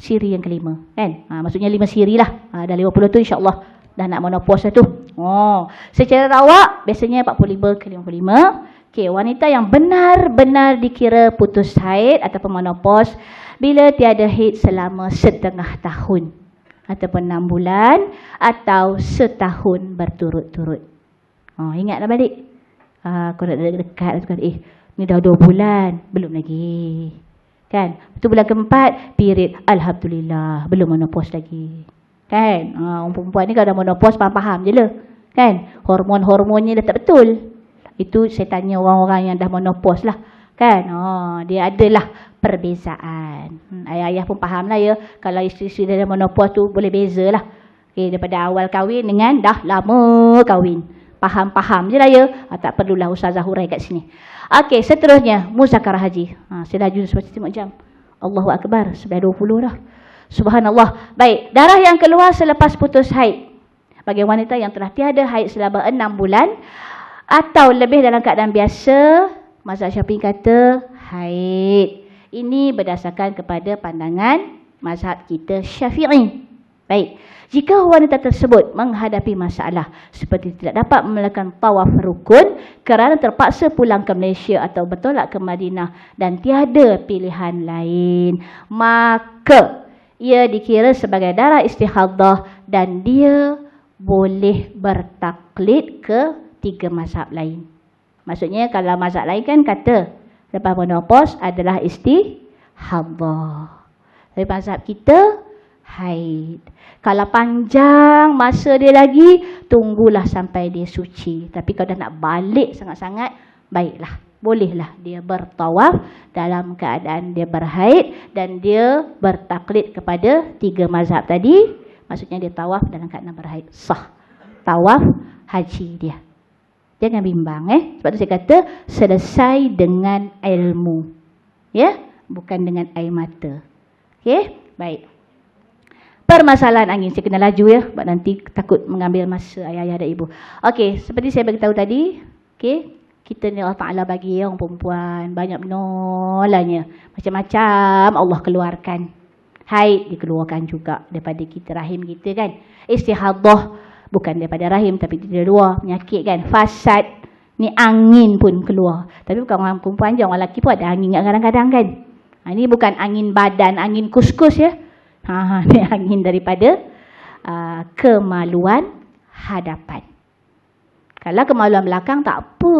siri yang kelima, kan? Ha, maksudnya lima siri lah. Ha, dah 50 tu insya-Allah dah nak menopause dah tu. Oh, secara rawak biasanya 45 ke 55. Okey, wanita yang benar-benar dikira putus haid ataupun menopause bila tiada haid selama setengah tahun ataupun enam bulan atau setahun berturut-turut. Oh, ingatlah balik. Ah, ha, aku nak dekat sekarang. Eh, ni dah dua bulan. Belum lagi. Kan? Itu bulan keempat, period. Alhamdulillah. Belum menopos lagi. Kan? Ah, orang perempuan ni kalau dah menopos, paham-paham je lah. Kan? Hormon-hormonnya dah tak betul. Itu saya tanya orang-orang yang dah menopos lah. Kan? Oh, dia adalah perbezaan. Hmm, ayah-ayah pun lah ya. Kalau isteri-isteri dalam menopause tu boleh bezalah. Okay, daripada awal kahwin dengan dah lama kahwin. Faham-faham je lah ya. Ha, tak perlulah usaha zahurai kat sini. Okey, seterusnya. Muzakar haji. Ha, saya dah jumpa seperti timur jam. Allahu Akbar. Sebelah 20 dah. Subhanallah. Baik. Darah yang keluar selepas putus haid. Bagi wanita yang telah tiada haid selama enam bulan. Atau lebih dalam keadaan biasa. Mazhab Syafiq kata haid. Ini berdasarkan kepada pandangan mazhab kita syafi'i. Baik. Jika wanita tersebut menghadapi masalah seperti tidak dapat melakukan tawaf rukun kerana terpaksa pulang ke Malaysia atau bertolak ke Madinah dan tiada pilihan lain, maka ia dikira sebagai darah istihadah dan dia boleh bertaklid ke tiga mazhab lain. Maksudnya kalau mazhab lain kan kata Lepas menopause adalah istihadah. Dari mazhab kita, haid. Kalau panjang masa dia lagi, tunggulah sampai dia suci. Tapi kalau dah nak balik sangat-sangat, baiklah. Bolehlah dia bertawaf dalam keadaan dia berhaid dan dia bertaklid kepada tiga mazhab tadi. Maksudnya dia tawaf dalam keadaan berhaid. Sah. Tawaf haji dia. Jangan bimbang eh. Sebab tu saya kata selesai dengan ilmu. Ya, bukan dengan air mata. Okey, baik. Permasalahan angin saya kena laju ya, sebab nanti takut mengambil masa ayah-ayah dan ibu. Okey, seperti saya beritahu tadi, okey, kita ni Allah Taala bagi orang perempuan banyak nolanya. Macam-macam Allah keluarkan. Haid dikeluarkan juga daripada kita rahim kita kan. Istihadhah bukan daripada rahim tapi dari luar menyakit kan fasad ni angin pun keluar tapi bukan orang perempuan je orang lelaki pun ada angin kadang-kadang kan ha, ini bukan angin badan angin kus-kus ya ha, ha ni angin daripada uh, kemaluan hadapan kalau kemaluan belakang tak apa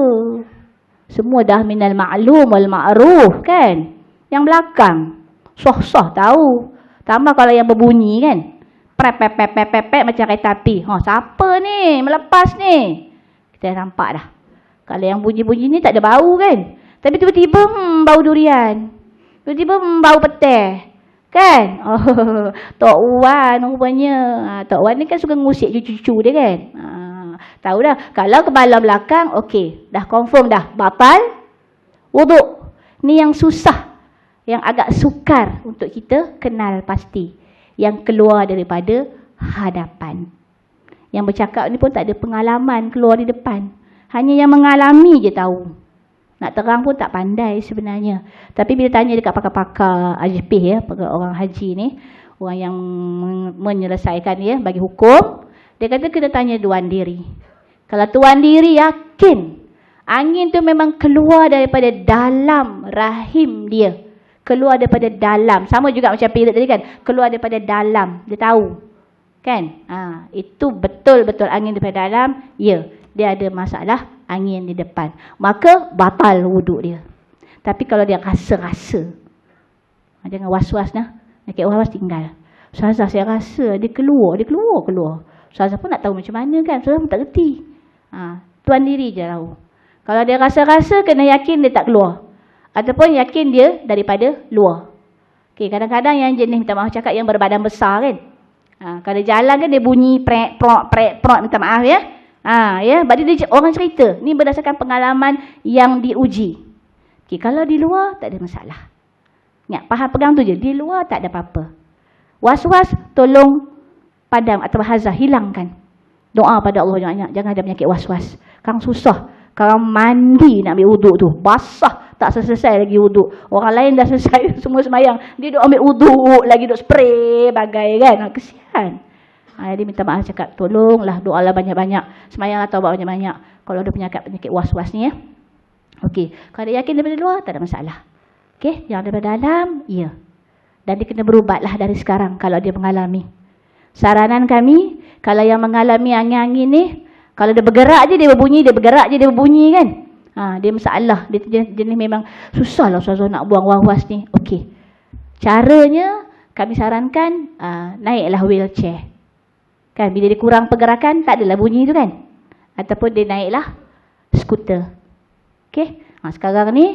semua dah minal ma'lum wal ma'ruf kan yang belakang soh-soh tahu tambah kalau yang berbunyi kan prep prep prep prep prep prep macam kereta api. Ha, siapa ni melepas ni? Kita dah nampak dah. Kalau yang bunyi-bunyi ni tak ada bau kan? Tapi tiba-tiba hmm, bau durian. Tiba-tiba hmm, bau petai. Kan? Oh, Tok Wan rupanya. Ha, Tok Wan ni kan suka ngusik cucu-cucu dia kan? Ha, tahu dah. Kalau kepala belakang, okey. Dah confirm dah. Bapal, wuduk. Ni yang susah. Yang agak sukar untuk kita kenal pasti yang keluar daripada hadapan. Yang bercakap ni pun tak ada pengalaman keluar di depan. Hanya yang mengalami je tahu. Nak terang pun tak pandai sebenarnya. Tapi bila tanya dekat pakar-pakar AJP ya, pakar orang haji ni, orang yang menyelesaikan ya bagi hukum, dia kata kena tanya tuan diri. Kalau tuan diri yakin angin tu memang keluar daripada dalam rahim dia keluar daripada dalam. Sama juga macam period tadi kan. Keluar daripada dalam. Dia tahu. Kan? Ha, itu betul-betul angin daripada dalam. Ya. Dia ada masalah angin di depan. Maka batal wuduk dia. Tapi kalau dia rasa-rasa. Ha, jangan was-was lah. Nakit was-was tinggal. Ustazah saya rasa dia keluar. Dia keluar-keluar. Ustazah pun nak tahu macam mana kan. Ustazah pun tak kerti. Ha, tuan diri je tahu. Kalau dia rasa-rasa kena yakin dia tak keluar ataupun yakin dia daripada luar. Okey, kadang-kadang yang jenis minta maaf cakap yang berbadan besar kan. Ha, kalau jalan kan dia bunyi prek prok prek prok minta maaf ya. Ha, ya, bagi dia orang cerita. Ini berdasarkan pengalaman yang diuji. Okey, kalau di luar tak ada masalah. Ingat, faham pegang tu je. Di luar tak ada apa-apa. Was-was tolong padam atau hazah hilangkan. Doa pada Allah banyak Jangan ada penyakit was-was. Kang susah. Kang mandi nak ambil wuduk tu. Basah tak selesai lagi wuduk. Orang lain dah selesai semua semayang. Dia duk ambil wuduk lagi duk spray bagai kan. Ah, kesian. Ha, ah, jadi minta maaf cakap tolonglah lah banyak-banyak. Semayanglah taubat banyak-banyak. Kalau ada penyakit-penyakit was-was ni ya. Okey. Kalau dia yakin daripada luar tak ada masalah. Okey. Yang daripada dalam, ya. Dan dia kena lah dari sekarang kalau dia mengalami. Saranan kami, kalau yang mengalami angin-angin ni, kalau dia bergerak je dia berbunyi, dia bergerak je dia berbunyi kan. Ha, dia masalah. Dia jenis, jenis memang lah, susah nak buang was-was ni. Okey. Caranya kami sarankan uh, naiklah wheelchair. Kan bila dia kurang pergerakan tak adalah bunyi tu kan. Ataupun dia naiklah skuter. Okey. Ha, sekarang ni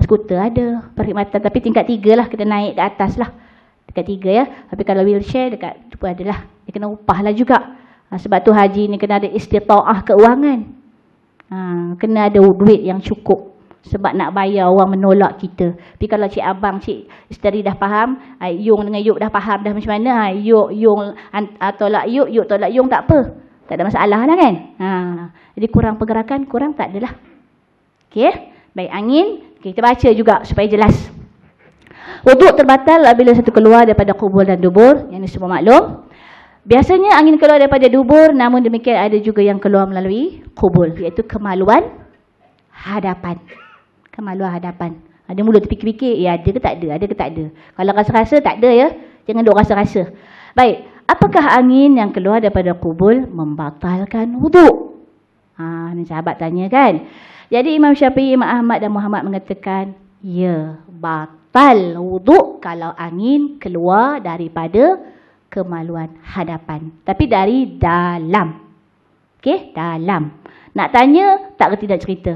skuter ada perkhidmatan tapi tingkat tiga lah kita naik ke atas lah. Tingkat tiga ya. Tapi kalau wheelchair dekat tu pun adalah. Dia kena upah lah juga. Ha, sebab tu haji ni kena ada istiqa'ah keuangan. Ha, kena ada duit yang cukup sebab nak bayar orang menolak kita. Tapi kalau cik abang, cik isteri dah faham, ha, Yung dengan Yuk dah faham dah macam mana, ha, Yuk, Yung ah, tolak Yuk, Yuk tolak Yung tak apa. Tak ada masalah lah kan? Ha. Jadi kurang pergerakan, kurang tak adalah. Okay, baik angin. Okay, kita baca juga supaya jelas. Wuduk terbatal bila satu keluar daripada kubur dan dubur. Yang ini semua maklum. Biasanya angin keluar daripada dubur namun demikian ada juga yang keluar melalui kubul iaitu kemaluan hadapan. Kemaluan hadapan. Ada mula terfikir-fikir, ya ada ke tak ada, ada ke tak ada. Kalau rasa-rasa tak ada ya, jangan duk rasa-rasa. Baik, apakah angin yang keluar daripada kubul membatalkan wuduk? Ha, ni sahabat tanya kan. Jadi Imam Syafi'i, Imam Ahmad dan Muhammad mengatakan, ya, batal wuduk kalau angin keluar daripada kubul kemaluan hadapan. Tapi dari dalam. Okey, dalam. Nak tanya, tak kerti nak cerita.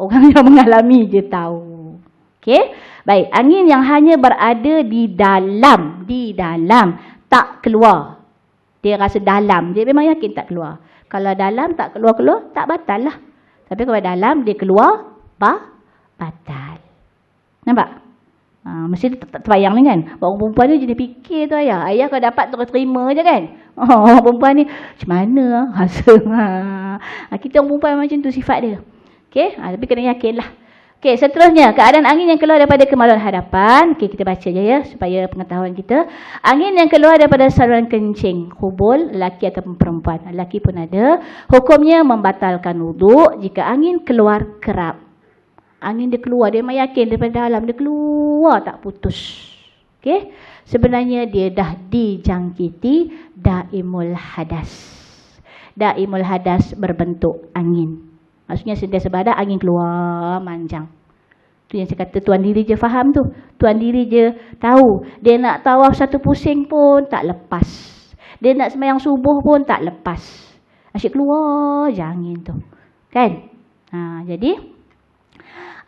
Orang yang mengalami je tahu. Okey, baik. Angin yang hanya berada di dalam. Di dalam. Tak keluar. Dia rasa dalam. Dia memang yakin tak keluar. Kalau dalam tak keluar-keluar, tak batal lah. Tapi kalau dalam, dia keluar, bah, batal. Nampak? Ha, mesti tak, tak terbayang ni kan. Bawa perempuan ni jenis fikir tu ayah. Ayah kalau dapat terus terima je kan. Oh, perempuan ni macam mana ah? rasa. Ah. Ha, kita orang perempuan macam tu sifat dia. Okay? Ha, tapi kena yakin lah. Okay, seterusnya, keadaan angin yang keluar daripada kemaluan hadapan. Okay, kita baca je ya, supaya pengetahuan kita. Angin yang keluar daripada saluran kencing, hubul, lelaki atau perempuan. Lelaki pun ada. Hukumnya membatalkan wuduk jika angin keluar kerap. Angin dia keluar, dia meyakin daripada dalam dia keluar tak putus. Okey. Sebenarnya dia dah dijangkiti daimul hadas. Daimul hadas berbentuk angin. Maksudnya sentiasa badan angin keluar manjang. Tu yang saya kata tuan diri je faham tu. Tuan diri je tahu. Dia nak tawaf satu pusing pun tak lepas. Dia nak semayang subuh pun tak lepas. Asyik keluar je angin tu. Kan? Ha, jadi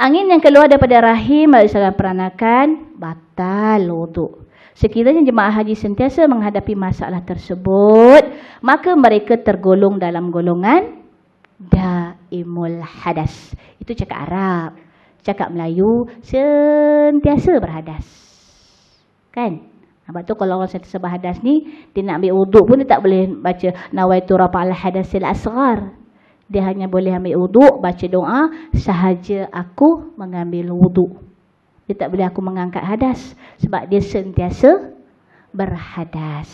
Angin yang keluar daripada rahim melalui saluran peranakan batal wudu. Sekiranya jemaah haji sentiasa menghadapi masalah tersebut, maka mereka tergolong dalam golongan daimul hadas. Itu cakap Arab. Cakap Melayu sentiasa berhadas. Kan? Sebab tu kalau orang sentiasa berhadas ni, dia nak ambil wuduk pun dia tak boleh baca nawaitu rafa'al hadasil asghar dia hanya boleh ambil wuduk, baca doa, sahaja aku mengambil wuduk. Dia tak boleh aku mengangkat hadas sebab dia sentiasa berhadas.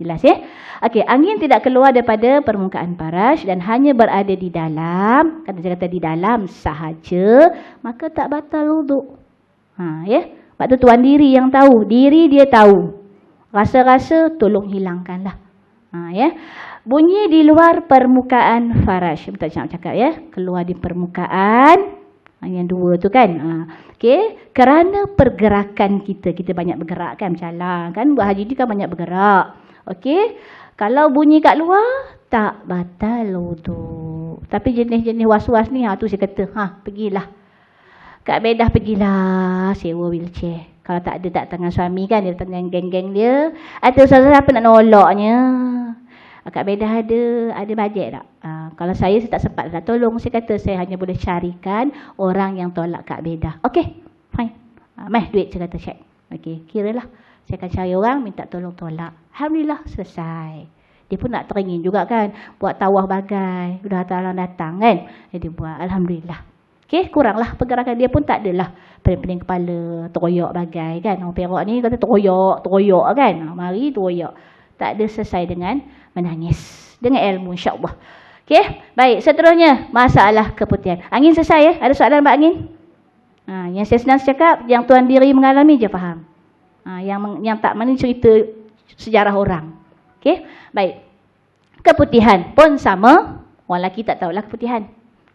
Jelas ya? Okey, angin tidak keluar daripada permukaan paras dan hanya berada di dalam, kata kata di dalam sahaja, maka tak batal wuduk. Ha, ya? Sebab tu tuan diri yang tahu, diri dia tahu. Rasa-rasa tolong hilangkanlah. Ha, ya? bunyi di luar permukaan faraj betul macam cakap ya keluar di permukaan yang dua tu kan ha. okey kerana pergerakan kita kita banyak bergerak kan macam kan buat haji ni kan banyak bergerak okey kalau bunyi kat luar tak batal tu, tapi jenis-jenis was-was ni ha tu saya kata ha pergilah kak bedah pergilah sewa wheelchair kalau tak ada tak tangan suami kan dia tangan geng-geng dia atau ustaz apa nak noloknya Kak Bedah ada ada bajet tak? Ha, kalau saya saya tak sempat lah. Tolong saya kata saya hanya boleh carikan orang yang tolak Kak Bedah. Okey. Fine. Ha, meh duit saya kata check. Okey. Kiralah. Saya akan cari orang minta tolong tolak. Alhamdulillah selesai. Dia pun nak teringin juga kan. Buat tawah bagai. Sudah datang, datang kan. Jadi buat. Alhamdulillah. Okey, kuranglah pergerakan dia pun tak adalah pening-pening kepala, teroyok bagai kan. Orang perak ni kata teroyok, teroyok kan. Ah, mari teroyok. Tak ada selesai dengan menangis dengan ilmu insyaallah. allah Okey, baik. Seterusnya masalah keputihan. Angin selesai ya? Ada soalan Pak Angin? Ha, yang saya senang cakap yang tuan diri mengalami je faham. Ha, yang yang tak mana cerita sejarah orang. Okey, baik. Keputihan pun sama. Orang lelaki tak tahulah keputihan.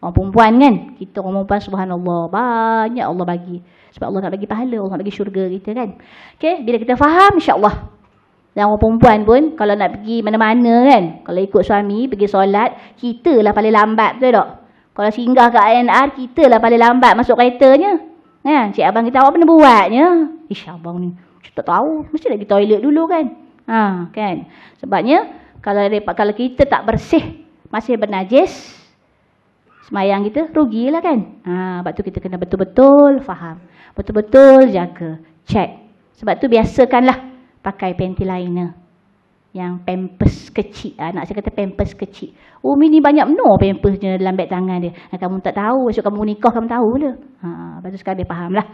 Orang perempuan kan? Kita orang perempuan subhanallah. Banyak Allah bagi. Sebab Allah nak bagi pahala, Allah nak bagi syurga kita kan? Okey, bila kita faham insya-Allah dan orang perempuan pun kalau nak pergi mana-mana kan, kalau ikut suami pergi solat, kita lah paling lambat betul tak? Kalau singgah ke ANR, kita lah paling lambat masuk keretanya. Kan? Cik abang kita awak pernah buatnya. Ish abang ni, saya tak tahu. Mesti nak pergi toilet dulu kan? Ha, kan? Sebabnya, kalau kalau kita tak bersih, masih bernajis, semayang kita rugilah kan? Ha, sebab tu kita kena betul-betul faham. Betul-betul jaga. Check. Sebab tu biasakanlah pakai panty liner yang pampers kecil anak ah, saya kata pampers kecil oh, umi ni banyak no pampers je dalam beg tangan dia ah, kamu tak tahu esok kamu nikah kamu tahu lah ha lepas tu sekarang dia fahamlah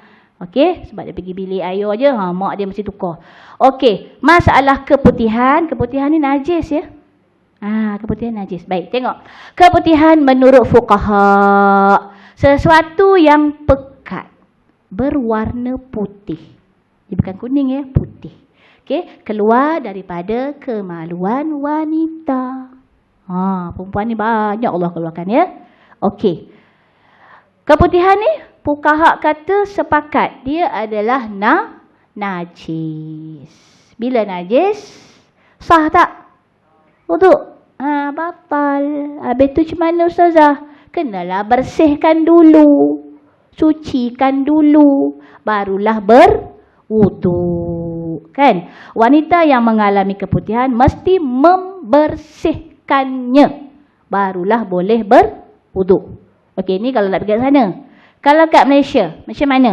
okey sebab dia pergi bilik ayo aje ha mak dia mesti tukar okey masalah keputihan keputihan ni najis ya ha keputihan najis baik tengok keputihan menurut fuqaha sesuatu yang pekat berwarna putih dia bukan kuning ya putih okay? keluar daripada kemaluan wanita. Ha, perempuan ni banyak Allah keluarkan ya. Okey. Keputihan ni fuqaha kata sepakat dia adalah na najis. Bila najis sah tak? Wuduk. Ha, batal. Habis tu macam mana ustazah? Kenalah bersihkan dulu. Sucikan dulu. Barulah berwuduk kan wanita yang mengalami keputihan mesti membersihkannya barulah boleh berwuduk okey ni kalau nak pergi sana kalau kat Malaysia macam mana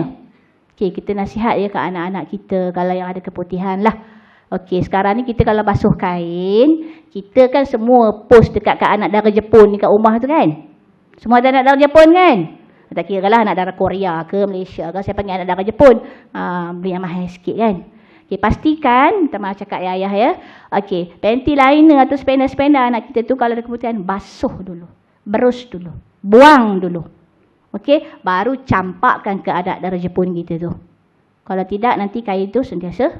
okey kita nasihat ya kat anak-anak kita kalau yang ada keputihan lah Okey, sekarang ni kita kalau basuh kain, kita kan semua post dekat kat anak darah Jepun dekat rumah tu kan? Semua ada anak darah Jepun kan? Tak kira lah anak darah Korea ke Malaysia ke, saya panggil anak darah Jepun. Uh, beli yang mahal sikit kan? Okey, pastikan, minta maaf cakap ya ayah ya. Okey, panty liner atau spender-spender anak kita tu kalau ada kebutuhan, basuh dulu. Berus dulu. Buang dulu. Okey, baru campakkan ke adat dara Jepun kita tu. Kalau tidak, nanti kain tu sentiasa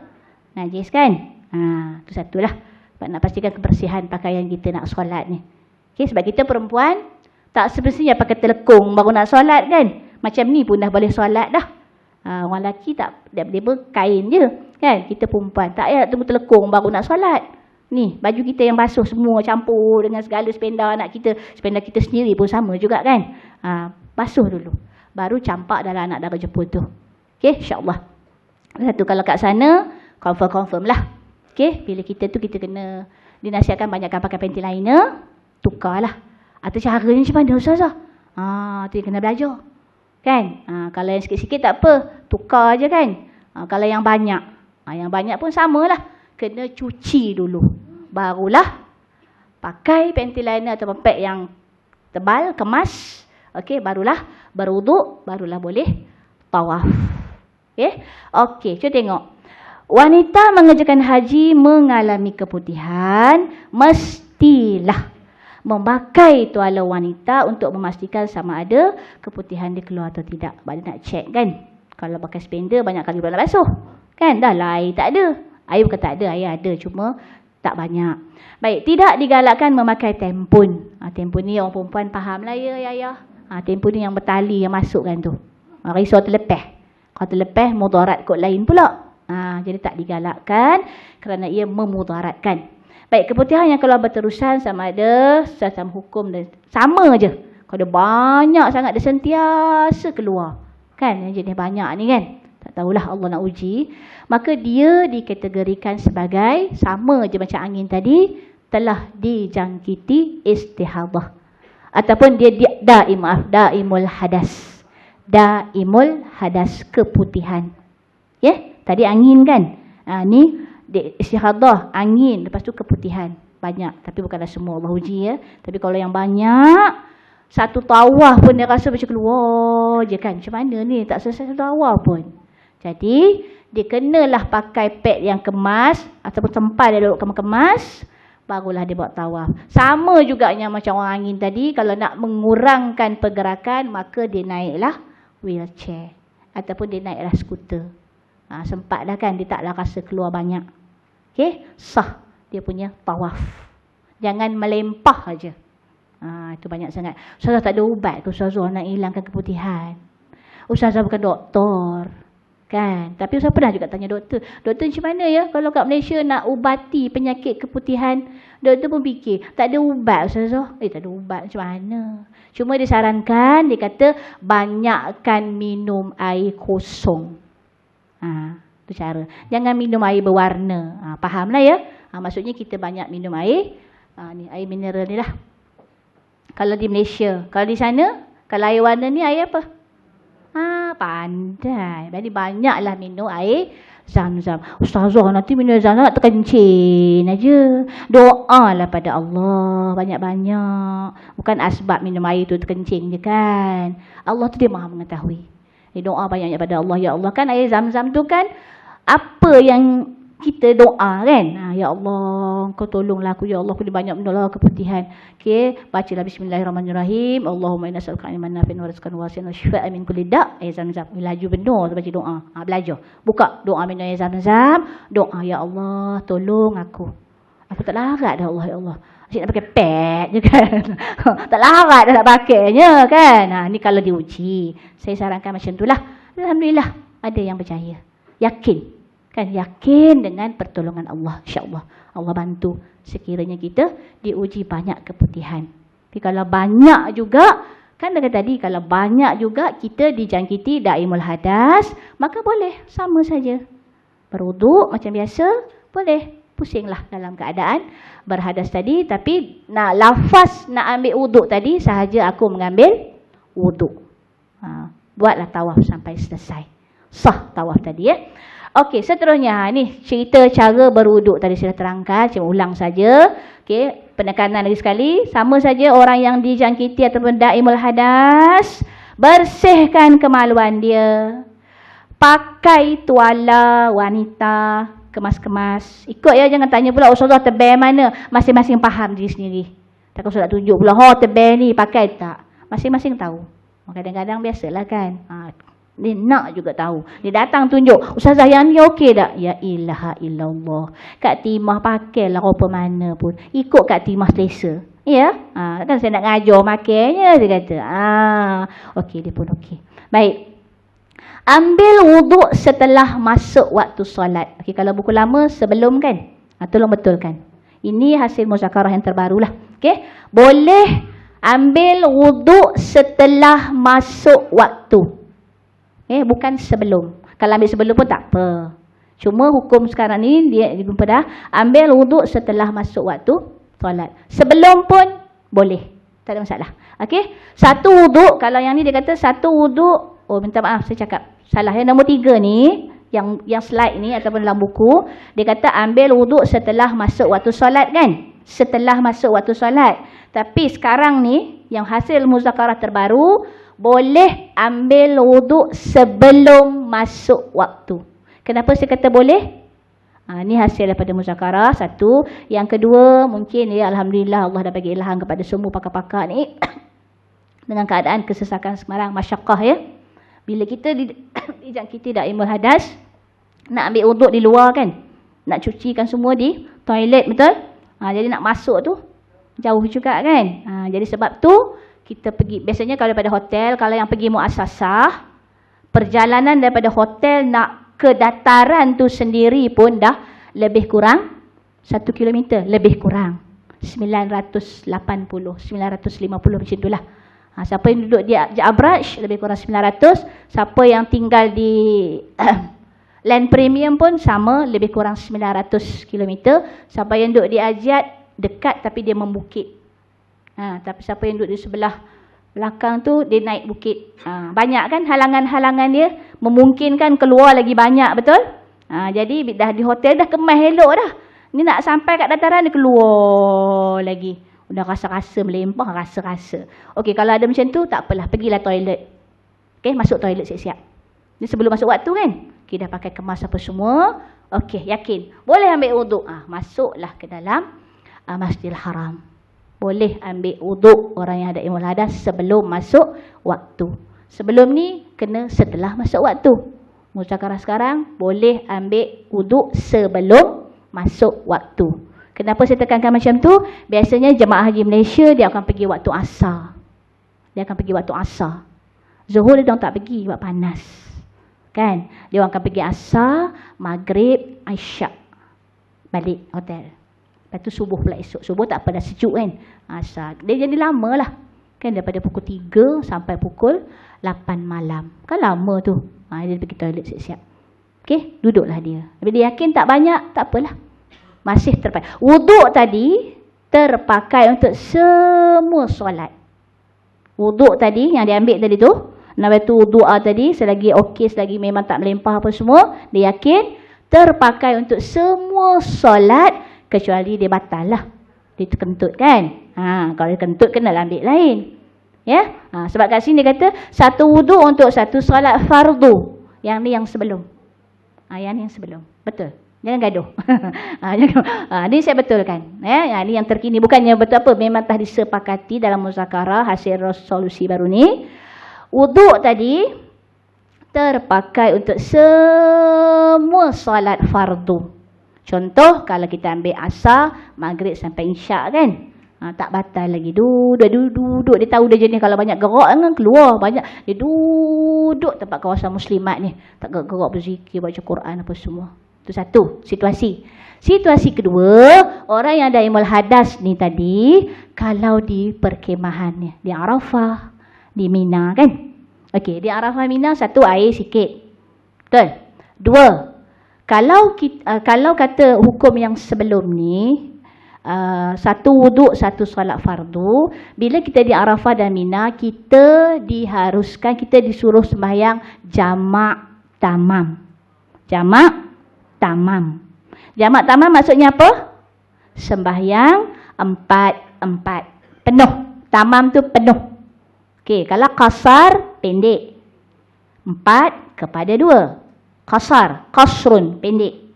najis kan? Ha, tu satulah. Sebab nak pastikan kebersihan pakaian kita nak solat ni. Okey, sebab kita perempuan, tak sebenarnya pakai telekung baru nak solat kan? Macam ni pun dah boleh solat dah. Ha, orang lelaki tak dia, dia berkain je. Kan? Kita perempuan. Tak payah tunggu terlekong baru nak solat. Ni, baju kita yang basuh semua campur dengan segala spender anak kita. Spender kita sendiri pun sama juga kan. Ha, basuh dulu. Baru campak dalam anak darah jepun tu. Okay, insyaAllah. Satu kalau kat sana, confirm-confirm lah. Okay, bila kita tu kita kena dinasihatkan banyakkan pakai panty liner, tukarlah. Atau cara ni macam mana Ustazah? Ah, ha, tu yang kena belajar. Kan? Ha, kalau yang sikit-sikit tak apa. Tukar aja kan? Ha, kalau yang banyak. Ha, yang banyak pun samalah. Kena cuci dulu. Barulah pakai panty liner atau pack yang tebal, kemas. Okey, barulah beruduk. Barulah boleh tawaf. Okey, okay, cuba tengok. Wanita mengerjakan haji mengalami keputihan. Mestilah memakai tuala wanita untuk memastikan sama ada keputihan dia keluar atau tidak. Sebab dia nak check kan. Kalau pakai spender banyak kali pun nak basuh. Kan dah lah air tak ada. Air bukan tak ada, air ada cuma tak banyak. Baik, tidak digalakkan memakai tempun. Ha, tempun ni orang perempuan faham lah ya, ya, Ha, tempun ni yang bertali yang masuk kan tu. Ha, risau terlepeh. Kalau terlepeh, mudarat kot lain pula. Ha, jadi tak digalakkan kerana ia memudaratkan. Baik, keputihan yang keluar berterusan sama ada sesam hukum dan sama aja Kalau ada banyak sangat dia sentiasa keluar. Kan? Yang jenis banyak ni kan? Tak tahulah Allah nak uji. Maka dia dikategorikan sebagai sama je macam angin tadi telah dijangkiti istihadah. Ataupun dia da'imah, da'imul hadas. Da'imul hadas keputihan. Ya? Yeah? Tadi angin kan? Ha, ni istihadah, angin, lepas tu keputihan. Banyak. Tapi bukanlah semua Allah uji ya. Tapi kalau yang banyak, satu tawah pun dia rasa macam keluar je kan. Macam mana ni? Tak selesai satu tawah pun. Jadi, dia kenalah pakai pad yang kemas ataupun tempat dia duduk kemas-kemas, barulah dia buat tawaf. Sama juga macam orang angin tadi, kalau nak mengurangkan pergerakan, maka dia naiklah wheelchair. Ataupun dia naiklah skuter. Ha, sempatlah kan, dia taklah rasa keluar banyak. Okey, sah dia punya tawaf. Jangan melempah aja. Ha, itu banyak sangat. Ustazah tak ada ubat ke ustazah nak hilangkan keputihan? Ustazah bukan doktor. Kan? Tapi ustazah pernah juga tanya doktor. Doktor macam mana ya kalau kat Malaysia nak ubati penyakit keputihan? Doktor pun fikir, tak ada ubat ustazah. Eh tak ada ubat macam mana? Cuma dia sarankan, dia kata banyakkan minum air kosong. Haa. Itu cara. Jangan minum air berwarna. Ha, fahamlah ya. Ha, maksudnya kita banyak minum air. Ha, ni, air mineral ni lah. Kalau di Malaysia. Kalau di sana. Kalau air warna ni air apa? Ha, pandai. Jadi banyaklah minum air zam-zam. Ustazah nanti minum zam-zam nak terkencin aja. Doa lah pada Allah banyak-banyak. Bukan asbab minum air tu terkencin je kan. Allah tu dia maha mengetahui. Dia doa banyak-banyak pada Allah. Ya Allah kan air zam-zam tu kan apa yang kita doa kan ha, ya Allah kau tolonglah aku ya Allah aku ada banyak benda lah keputihan okey bacalah bismillahirrahmanirrahim Allahumma inna nas'aluka ilman nafi'an wa rizqan wasi'an wa syifa'a min kulli da' ya eh, zamzam laju benar baca doa ha, belajar buka doa minum ya zamzam doa ya Allah tolong aku aku tak larat dah Allah ya Allah Asyik nak pakai pet, je kan. tak larat dah nak pakainya kan. Ha, ni kalau diuji. Saya sarankan macam itulah. Alhamdulillah ada yang percaya. Yakin. Kan yakin dengan pertolongan Allah insya-Allah. Allah bantu sekiranya kita diuji banyak keputihan. Tapi kalau banyak juga kan dengan tadi kalau banyak juga kita dijangkiti daimul hadas, maka boleh sama saja. Beruduk macam biasa boleh. Pusinglah dalam keadaan berhadas tadi tapi nak lafaz nak ambil wuduk tadi sahaja aku mengambil wuduk. Ha, buatlah tawaf sampai selesai. Sah tawaf tadi ya. Eh. Okey, seterusnya ha, ni cerita cara berwuduk tadi saya dah terangkan, saya ulang saja. Okey, penekanan lagi sekali, sama saja orang yang dijangkiti ataupun daimul hadas, bersihkan kemaluan dia. Pakai tuala wanita, kemas-kemas. Ikut ya jangan tanya pula ustazah tebal mana, masing-masing faham diri sendiri. Takkan ustazah tunjuk pula, "Ha, oh, tebal ni pakai tak?" Masing-masing tahu. Kadang-kadang biasalah kan. Ha, dia nak juga tahu. Dia datang tunjuk. Ustazah yang ni okey tak? Ya ilaha illallah. Kak Timah pakai lah. apa mana pun. Ikut Kak Timah selesa. Ya? Ha, kan saya nak ngajar makanya Dia kata. Ah, ha, Okey dia pun okey. Baik. Ambil wuduk setelah masuk waktu solat. Okay, kalau buku lama sebelum kan? Ha, tolong betulkan. Ini hasil muzakarah yang terbaru lah. Okay. Boleh ambil wuduk setelah masuk waktu. Eh, bukan sebelum. Kalau ambil sebelum pun tak apa. Cuma hukum sekarang ni dia jumpa Ambil wuduk setelah masuk waktu solat. Sebelum pun boleh. Tak ada masalah. Okey. Satu wuduk kalau yang ni dia kata satu wuduk. Oh minta maaf saya cakap salah. Yang nombor tiga ni yang yang slide ni ataupun dalam buku dia kata ambil wuduk setelah masuk waktu solat kan? Setelah masuk waktu solat. Tapi sekarang ni yang hasil muzakarah terbaru boleh ambil wuduk sebelum masuk waktu. Kenapa saya kata boleh? Ha, ah, ini hasil daripada muzakarah satu. Yang kedua mungkin ya Alhamdulillah Allah dah bagi ilham kepada semua pakar-pakar ni. dengan keadaan kesesakan semarang masyakah ya. Bila kita di kita tidak imul hadas. Nak ambil wuduk di luar kan. Nak cucikan semua di toilet betul. Ha, jadi nak masuk tu jauh juga kan. Ha, jadi sebab tu kita pergi biasanya kalau daripada hotel kalau yang pergi muassasah perjalanan daripada hotel nak ke dataran tu sendiri pun dah lebih kurang 1 km lebih kurang 980 950 macam itulah ha, siapa yang duduk di Jabraj lebih kurang 900 siapa yang tinggal di land premium pun sama lebih kurang 900 km siapa yang duduk di Ajat dekat tapi dia membukit Ha, tapi siapa yang duduk di sebelah belakang tu dia naik bukit. Ha, banyak kan halangan-halangan dia memungkinkan keluar lagi banyak betul? Ha, jadi dah di hotel dah kemas elok dah. Ni nak sampai kat dataran dia keluar lagi. Udah rasa-rasa melempah rasa-rasa. Okey kalau ada macam tu tak apalah pergilah toilet. Okey masuk toilet siap-siap. Ni sebelum masuk waktu kan? Okey dah pakai kemas apa semua. Okey yakin. Boleh ambil wuduk. Ah ha, masuklah ke dalam uh, Masjidil Haram boleh ambil uduk orang yang ada imul hadas sebelum masuk waktu. Sebelum ni, kena setelah masuk waktu. Mujakara sekarang, boleh ambil uduk sebelum masuk waktu. Kenapa saya tekankan macam tu? Biasanya jemaah haji Malaysia, dia akan pergi waktu asar. Dia akan pergi waktu asar. Zuhur dia tak pergi, buat panas. Kan? Dia akan pergi asar, maghrib, isyak. Balik hotel. Lepas tu subuh pula esok. Subuh tak apa dah sejuk kan. Asal. Dia jadi lama lah. Kan daripada pukul 3 sampai pukul 8 malam. Kan lama tu. Ha, dia pergi toilet siap-siap. Okay. Duduklah dia. Tapi dia yakin tak banyak. Tak apalah. Masih terpakai. Wuduk tadi terpakai untuk semua solat. Wuduk tadi yang dia ambil tadi tu. Nama tu doa ah tadi. Selagi okey, selagi memang tak melimpah apa semua. Dia yakin terpakai untuk semua Solat kecuali dia batal lah. Dia terkentut kan? Ha, kalau dia kentut, kena ambil lain. Ya? Ha, sebab kat sini dia kata, satu wudu untuk satu solat fardu. Yang ni yang sebelum. Ha, yang ni yang sebelum. Betul. Jangan gaduh. ha, jangan, ha, ini saya betulkan. Ya? Ya, ha, ini yang terkini. Bukannya betul apa. Memang telah disepakati dalam muzakarah hasil resolusi baru ni. Wudu tadi terpakai untuk semua solat fardu. Contoh kalau kita ambil asar, maghrib sampai insyak kan. Ha, tak batal lagi. Duduk, duduk, duduk. Dia tahu dia jenis kalau banyak gerak kan keluar banyak. Dia duduk tempat kawasan muslimat ni. Tak gerak berzikir, baca Quran apa semua. Itu satu situasi. Situasi kedua, orang yang ada imul hadas ni tadi, kalau di perkemahannya, di Arafah, di Mina kan. Okey, di Arafah Mina satu air sikit. Betul. Dua, kalau kita, uh, kalau kata hukum yang sebelum ni uh, satu wuduk satu solat fardu bila kita di Arafah dan Mina kita diharuskan kita disuruh sembahyang jamak tamam jamak tamam jamak tamam maksudnya apa sembahyang empat empat penuh tamam tu penuh okey kalau kasar pendek empat kepada dua Qasar, qasrun, pendek.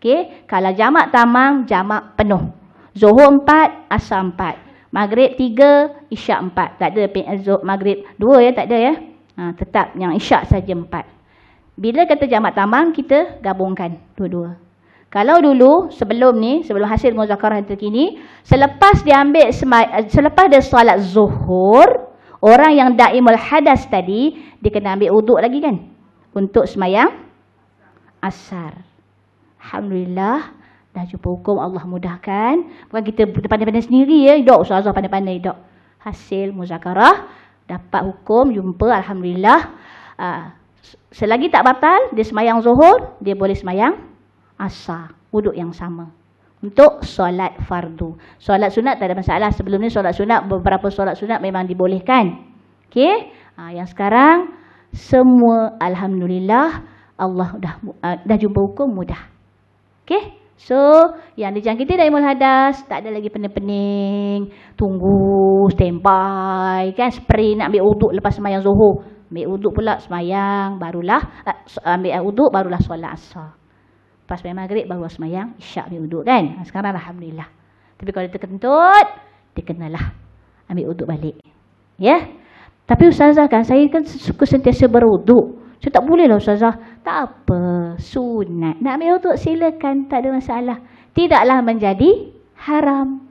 Okey, kalau jamak tamang, jamak penuh. Zuhur 4, asar 4. Maghrib 3, isyak 4. Tak ada azuk eh, maghrib 2 ya, tak ada ya. Ha, tetap yang isyak saja 4. Bila kata jamak tamang, kita gabungkan dua-dua. Kalau dulu sebelum ni, sebelum hasil muzakarah yang terkini, selepas diambil eh, selepas dia solat Zuhur, orang yang daimul hadas tadi dia kena ambil wuduk lagi kan? Untuk semayang asar. Alhamdulillah dah jumpa hukum Allah mudahkan. Bukan kita pandai-pandai sendiri ya, dok ustazah pandai-pandai dok. Hasil muzakarah dapat hukum jumpa alhamdulillah. Uh, selagi tak batal dia semayang zuhur, dia boleh semayang asar. Wuduk yang sama. Untuk solat fardu. Solat sunat tak ada masalah. Sebelum ni solat sunat, beberapa solat sunat memang dibolehkan. Okey? Ah, yang sekarang, semua Alhamdulillah. Allah dah uh, dah jumpa hukum mudah. Okey? So, yang dijangkiti dari mulhadas, tak ada lagi pening-pening. Tunggu, standby, kan? Spray nak ambil uduk lepas semayang zuhur. Ambil uduk pula semayang, barulah. Uh, ambil uduk, barulah solat asar. Lepas semayang maghrib, barulah semayang. Isyak ambil uduk, kan? Ha, sekarang, Alhamdulillah. Tapi kalau terkentut, dikenalah. Ambil uduk balik. Ya? Yeah? Tapi Ustazah kan, saya kan suka sentiasa beruduk. Saya tak boleh lah Ustazah. Ustazah. Tak apa, sunat. Nak ambil wuduk silakan, tak ada masalah. Tidaklah menjadi haram.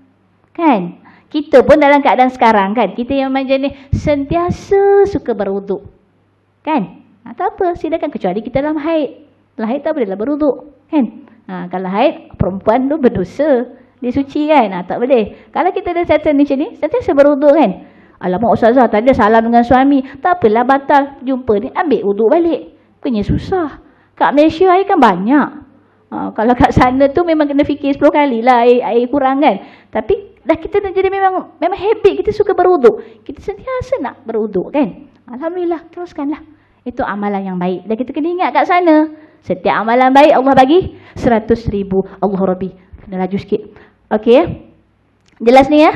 Kan? Kita pun dalam keadaan sekarang kan, kita yang macam ni sentiasa suka berwuduk. Kan? Ha, tak apa, silakan kecuali kita dalam haid. Dalam haid tak bolehlah berwuduk. Kan? Ha, kalau haid, perempuan tu berdosa. Dia suci kan? Ha, tak boleh. Kalau kita dah setan macam ni, sentiasa berwuduk kan? Alamak, Ustazah, tadi salam dengan suami. Tak apalah, batal. Jumpa ni, ambil wuduk balik bukannya susah. Kat Malaysia air kan banyak. Uh, kalau kat sana tu memang kena fikir 10 kali lah air, air kurang kan. Tapi dah kita dah jadi memang memang habit kita suka beruduk. Kita sentiasa nak beruduk kan. Alhamdulillah teruskanlah. Itu amalan yang baik. Dan kita kena ingat kat sana. Setiap amalan baik Allah bagi 100 ribu. Allah Rabbi. Kena laju sikit. Okey ya. Jelas ni ya.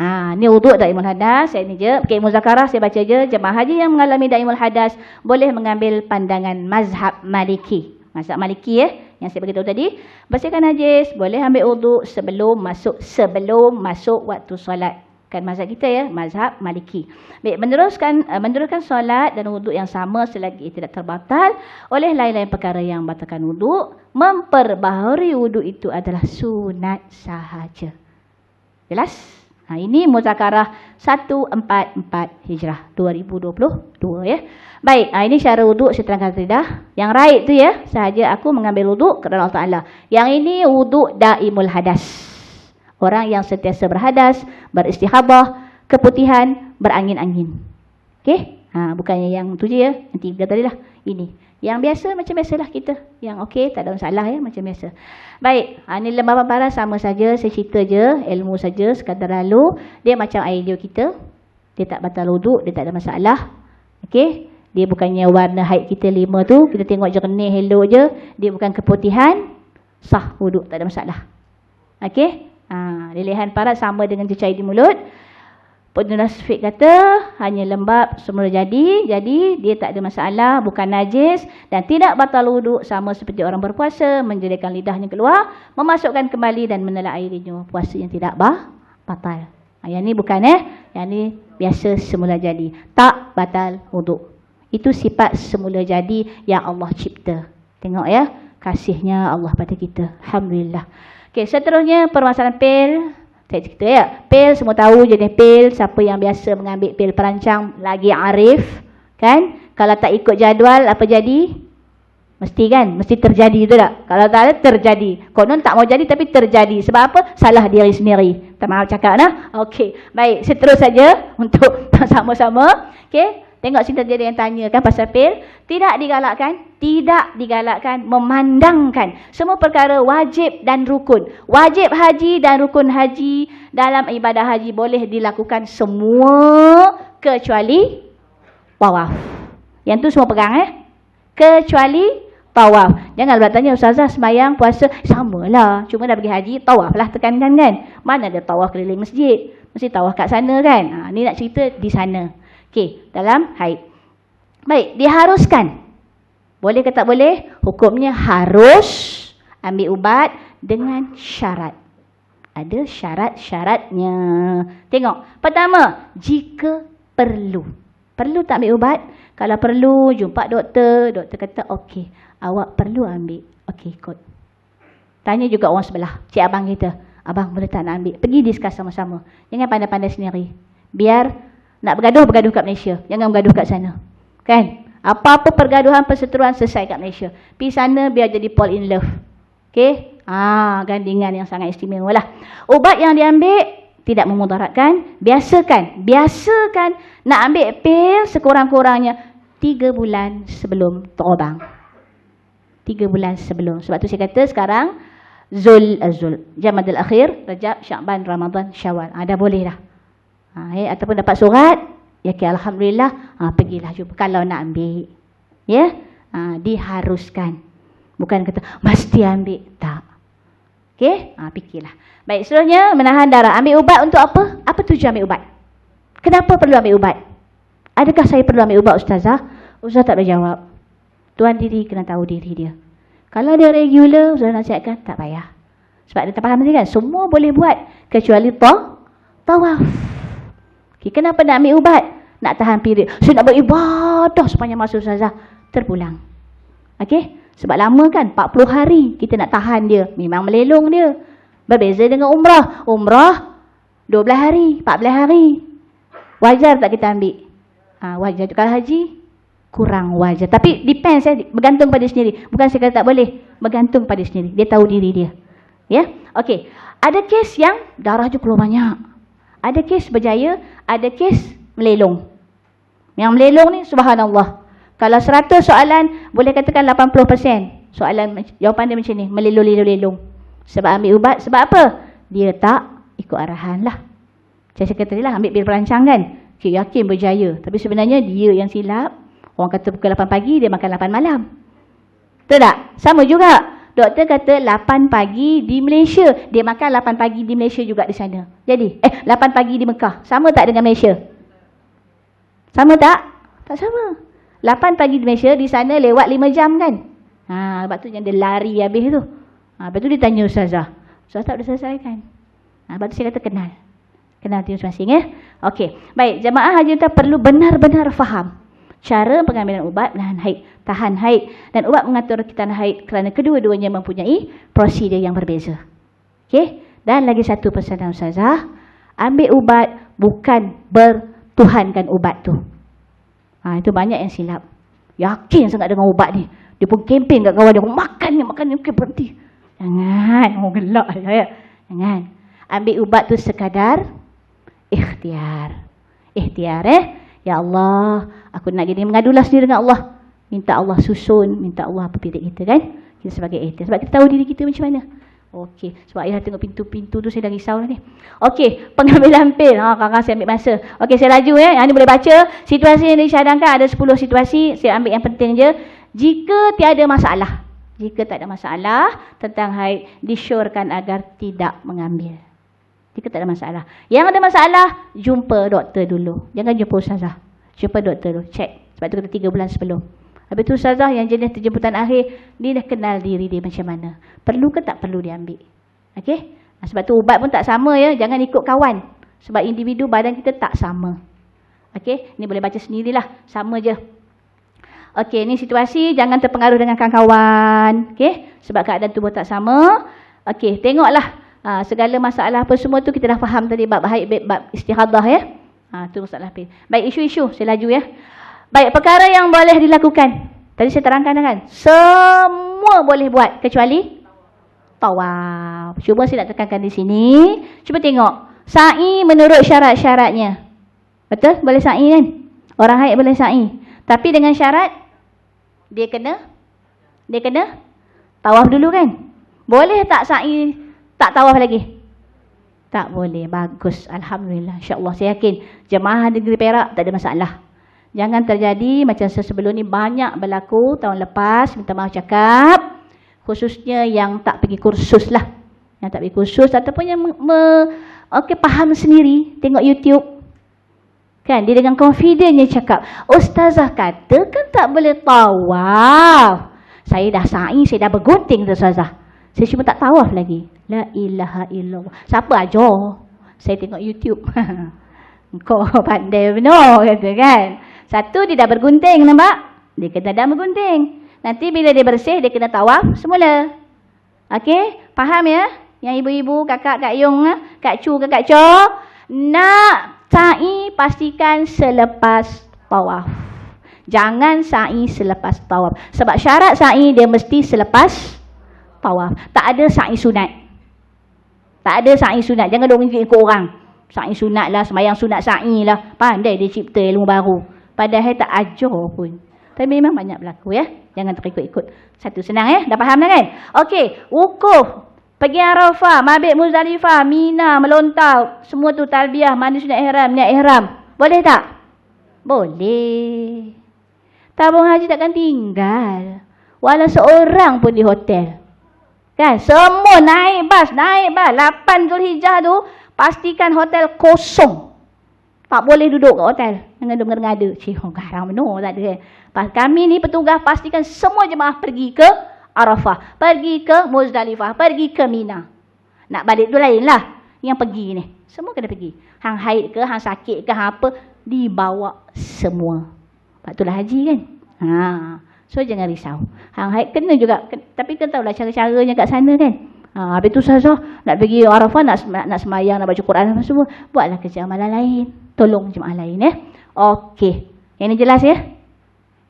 Ha, ni uduk daimul hadas, saya ni je. Okay, muzakarah saya baca je. Jemaah haji yang mengalami daimul hadas boleh mengambil pandangan mazhab maliki. Mazhab maliki ya. Eh? Yang saya beritahu tadi. Bersihkan najis, boleh ambil uduk sebelum masuk sebelum masuk waktu solat. Kan mazhab kita ya, mazhab maliki. Baik, meneruskan, eh, meneruskan solat dan uduk yang sama selagi tidak terbatal oleh lain-lain perkara yang batalkan uduk. Memperbaharui uduk itu adalah sunat sahaja. Jelas? Jelas? Ha, ini muzakarah 144 Hijrah 2022 ya. Baik, ha, ini syarat wuduk saya terangkan dah. Yang raid tu ya, sahaja aku mengambil wuduk kerana Allah Taala. Yang ini wuduk daimul hadas. Orang yang sentiasa berhadas, beristihabah, keputihan, berangin-angin. Okey? Ha, bukannya yang tu je ya. Nanti dah tadi lah. Ini. Yang biasa macam biasalah kita. Yang okey tak ada masalah ya macam biasa. Baik, ha, ni lembah paparan sama saja. Saya cerita je ilmu saja sekadar lalu. Dia macam air dia kita. Dia tak batal luduk, dia tak ada masalah. Okey. Dia bukannya warna haid kita lima tu. Kita tengok jernih elok je. Dia bukan keputihan. Sah wuduk. Tak ada masalah. Okey. Ha, lelehan parat sama dengan cecair di mulut penulis fik kata hanya lembab semula jadi jadi dia tak ada masalah bukan najis dan tidak batal wuduk sama seperti orang berpuasa menjadikan lidahnya keluar memasukkan kembali dan menelan airnya puasa yang tidak bah, batal ah, yang ni bukan eh yang ni biasa semula jadi tak batal wuduk itu sifat semula jadi yang Allah cipta tengok ya kasihnya Allah pada kita alhamdulillah okay seterusnya permasalahan pil tak cerita ya. Pil semua tahu jenis pil. Siapa yang biasa mengambil pil perancang lagi arif. Kan? Kalau tak ikut jadual apa jadi? Mesti kan? Mesti terjadi tu tak? Kalau tak ada terjadi. Konon tak mau jadi tapi terjadi. Sebab apa? Salah diri sendiri. Tak maaf cakap nah. Okey. Baik. seterus saja untuk sama-sama. Okey. Tengok sini tadi ada yang tanya kan pasal fail. Tidak digalakkan. Tidak digalakkan. Memandangkan. Semua perkara wajib dan rukun. Wajib haji dan rukun haji. Dalam ibadah haji boleh dilakukan semua. Kecuali tawaf. Yang tu semua pegang eh. Kecuali tawaf. Jangan pula tanya Ustazah semayang puasa. lah. Cuma dah pergi haji. Tawaf lah tekankan kan. Mana ada tawaf keliling masjid. Mesti tawaf kat sana kan. Ha, ni nak cerita di sana. Okey, dalam haid. Baik, diharuskan. Boleh ke tak boleh? Hukumnya harus ambil ubat dengan syarat. Ada syarat-syaratnya. Tengok. Pertama, jika perlu. Perlu tak ambil ubat? Kalau perlu, jumpa doktor. Doktor kata, okey, awak perlu ambil. Okey, ikut. Tanya juga orang sebelah. Cik abang kita. Abang boleh tak nak ambil? Pergi discuss sama-sama. Jangan pandai-pandai sendiri. Biar nak bergaduh, bergaduh kat Malaysia. Jangan bergaduh kat sana. Kan? Apa-apa pergaduhan, perseteruan, selesai kat Malaysia. Pi sana, biar jadi Paul in love. Okay? Haa, ah, gandingan yang sangat istimewa lah. Ubat yang diambil, tidak memudaratkan. Biasakan, biasakan nak ambil pil sekurang-kurangnya tiga bulan sebelum terobang. tiga bulan sebelum. Sebab tu saya kata sekarang, Zul Azul. Eh, Jamadil Akhir, Rajab, Syakban, Ramadan, Syawal. Ada ah, boleh dah ha, eh, ataupun dapat surat ya yakin alhamdulillah ha, pergilah jumpa kalau nak ambil ya ha, diharuskan bukan kata mesti ambil tak okey ha, fikirlah baik seterusnya menahan darah ambil ubat untuk apa apa tujuan ambil ubat kenapa perlu ambil ubat adakah saya perlu ambil ubat ustazah ustazah tak berjawab tuan diri kena tahu diri dia kalau dia regular ustazah nasihatkan tak payah sebab dia tak faham kan semua boleh buat kecuali tawaf ta Okay, kenapa nak ambil ubat? Nak tahan period. Saya nak beribadah sepanjang masa Ustazah. Terpulang. Okay? Sebab lama kan? 40 hari kita nak tahan dia. Memang melelong dia. Berbeza dengan umrah. Umrah 12 hari, 14 hari. Wajar tak kita ambil? Ha, wajar juga haji. Kurang wajar. Tapi depends ya. Bergantung pada sendiri. Bukan saya kata tak boleh. Bergantung pada sendiri. Dia tahu diri dia. Ya? okay. Ada kes yang darah juga keluar banyak. Ada kes berjaya, ada kes melelong. Yang melelong ni subhanallah. Kalau 100 soalan, boleh katakan 80% soalan jawapan dia macam ni, melelong lelong Sebab ambil ubat, sebab apa? Dia tak ikut arahan lah. Macam saya kata lah, ambil bil perancang kan? Okay, yakin berjaya. Tapi sebenarnya dia yang silap. Orang kata pukul 8 pagi, dia makan 8 malam. Betul tak? Sama juga. Doktor kata 8 pagi di Malaysia. Dia makan 8 pagi di Malaysia juga di sana. Jadi, eh 8 pagi di Mekah. Sama tak dengan Malaysia? Sama tak? Tak sama. 8 pagi di Malaysia, di sana lewat 5 jam kan? Ha, lepas tu yang dia lari habis tu. Ha, lepas tu dia tanya Ustazah. Ustazah tak boleh selesaikan. Ha, lepas tu saya kata kenal. Kenal tu masing-masing ya. Okey. Baik, jemaah haji kita perlu benar-benar faham cara pengambilan ubat menahan haid, tahan haid dan ubat mengatur kitan haid kerana kedua-duanya mempunyai prosedur yang berbeza. Okey, dan lagi satu pesanan ustazah, ambil ubat bukan bertuhankan ubat tu. Ha, itu banyak yang silap. Yakin sangat dengan ubat ni. Dia pun kempen kat kawan dia, makan ni, makan ni, okay, berhenti. Jangan, orang oh, gelak. Ya. Jangan. Ambil ubat tu sekadar ikhtiar. Ikhtiar eh. Ya Allah, aku nak jadi mengadulah sendiri dengan Allah. Minta Allah susun, minta Allah apa pilih kita kan? Kita sebagai ikhtiar. Sebab kita tahu diri kita macam mana. Okey, sebab ayah tengok pintu-pintu tu saya dah risau lah ni. Okey, pengambilan pil. Ah, ha, kakak saya ambil masa. Okey, saya laju ya. Eh. Ah, yang ni boleh baca. Situasi yang disyadangkan ada 10 situasi. Saya ambil yang penting je. Jika tiada masalah. Jika tak ada masalah, tentang haid disyorkan agar tidak mengambil. Jika tak ada masalah. Yang ada masalah, jumpa doktor dulu. Jangan jumpa ustazah. Jumpa doktor dulu. Check. Sebab tu kata tiga bulan sebelum. Habis tu ustazah yang jenis terjemputan akhir, dia dah kenal diri dia macam mana. Perlu ke tak perlu diambil? Okey? Sebab tu ubat pun tak sama ya. Jangan ikut kawan. Sebab individu badan kita tak sama. Okay? Ini boleh baca sendirilah. Sama je. Okey, ni situasi jangan terpengaruh dengan kawan-kawan. Okey? Sebab keadaan tubuh tak sama. Okey, tengoklah. Ha, segala masalah apa semua tu kita dah faham tadi bab haid bab, bab istihadah ya. Ha, tu masalah pin. Baik isu-isu saya laju ya. Baik perkara yang boleh dilakukan. Tadi saya terangkan kan. Semua boleh buat kecuali tawaf. Cuba saya nak tekankan di sini. Cuba tengok. Sa'i menurut syarat-syaratnya. Betul? Boleh sa'i kan? Orang haid boleh sa'i. Tapi dengan syarat dia kena dia kena tawaf dulu kan? Boleh tak sa'i tak tawaf lagi. Tak boleh. Bagus. Alhamdulillah. InsyaAllah. Saya yakin. Jemaah negeri Perak tak ada masalah. Jangan terjadi macam sebelum ni banyak berlaku tahun lepas. Minta maaf cakap. Khususnya yang tak pergi kursus lah. Yang tak pergi kursus ataupun yang me, me, okay, faham sendiri. Tengok YouTube. Kan? Dia dengan confidentnya cakap. Ustazah kata kan tak boleh tawaf. Saya dah sa'i, saya dah bergunting tu Ustazah. Saya cuma tak tawaf lagi. La ilaha illallah. Siapa ajar? Saya tengok YouTube. Kau pandai benar kata kan. Satu dia dah bergunting nampak? Dia kena dah bergunting. Nanti bila dia bersih dia kena tawaf semula. Okey, faham ya? Yang ibu-ibu, kakak, kak yung, ah, kak Chu, kak Cho nak sa'i pastikan selepas tawaf. Jangan sa'i selepas tawaf. Sebab syarat sa'i dia mesti selepas tawaf. Tak ada sa'i sunat. Tak ada sa'i sunat. Jangan dong ikut orang. Sa'i sunat lah, semayang sunat sa'i lah. Pandai dia cipta ilmu baru. Padahal tak ajar pun. Tapi memang banyak berlaku ya. Jangan terikut-ikut. Satu senang ya. Dah faham dah kan? Okey. Wukuf. Pergi Arafah. Mabit Muzdalifah. Mina. Melontau, Semua tu talbiah. Mana sunat ihram. Niat ihram. Boleh tak? Boleh. Tabung haji takkan tinggal. Walau seorang pun di hotel. Kan? Semua naik bas, naik bas. 8 Zulhijjah tu, pastikan hotel kosong. Tak boleh duduk kat hotel. Dengan dengar ngada. Cik, oh, garam no, tak ada. Kan? Pas kami ni petugas pastikan semua jemaah pergi ke Arafah. Pergi ke Muzdalifah. Pergi ke Mina. Nak balik tu lain lah. Yang pergi ni. Semua kena pergi. Hang haid ke, hang sakit ke, hang apa. Dibawa semua. Lepas tu lah haji kan. Haa. So jangan risau. Hang haid kena juga tapi kita tahulah cara-caranya kat sana kan. Ha habis tu susah nak pergi Arafah nak nak, nak sembahyang nak baca Quran apa semua. Buatlah kerja amalan lain. Tolong jemaah lain ya. Okey. Yang ni jelas ya.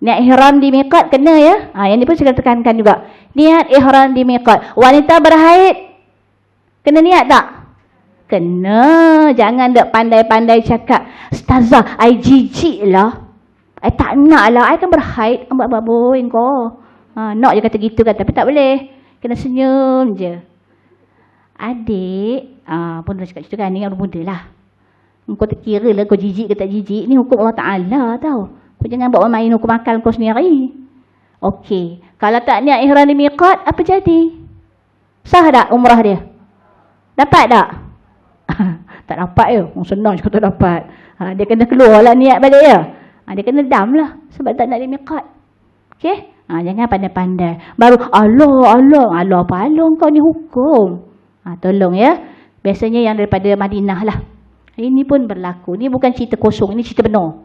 Niat ihram di miqat kena ya. Ha yang ni pun saya tekankan juga. Niat ihram di miqat. Wanita berhaid kena niat tak? Kena. Jangan dak pandai-pandai cakap, "Ustazah, I jijiklah." I eh, tak nak lah. I kan berhaid. Ambil apa pun kau. Ha, nak je kata gitu kan. Tapi tak boleh. Kena senyum je. Adik. Ha, pun dah cakap macam kan. ini orang muda lah. Kau tak kira lah kau jijik ke tak jijik. Ini hukum Allah Ta'ala tau. Kau jangan buat main hukum akal kau sendiri. Okey. Kalau tak niat ihram di miqat, apa jadi? Sah tak umrah dia? Dapat tak? tak dapat ya. je. Senang cakap tak dapat. Ha, dia kena keluar lah niat balik Ya? ha, dia kena dam lah sebab tak nak dia miqat okey ha, jangan pandai-pandai baru Allah Allah Allah apa Allah kau ni hukum ha, tolong ya biasanya yang daripada Madinah lah ini pun berlaku Ini bukan cerita kosong ini cerita benar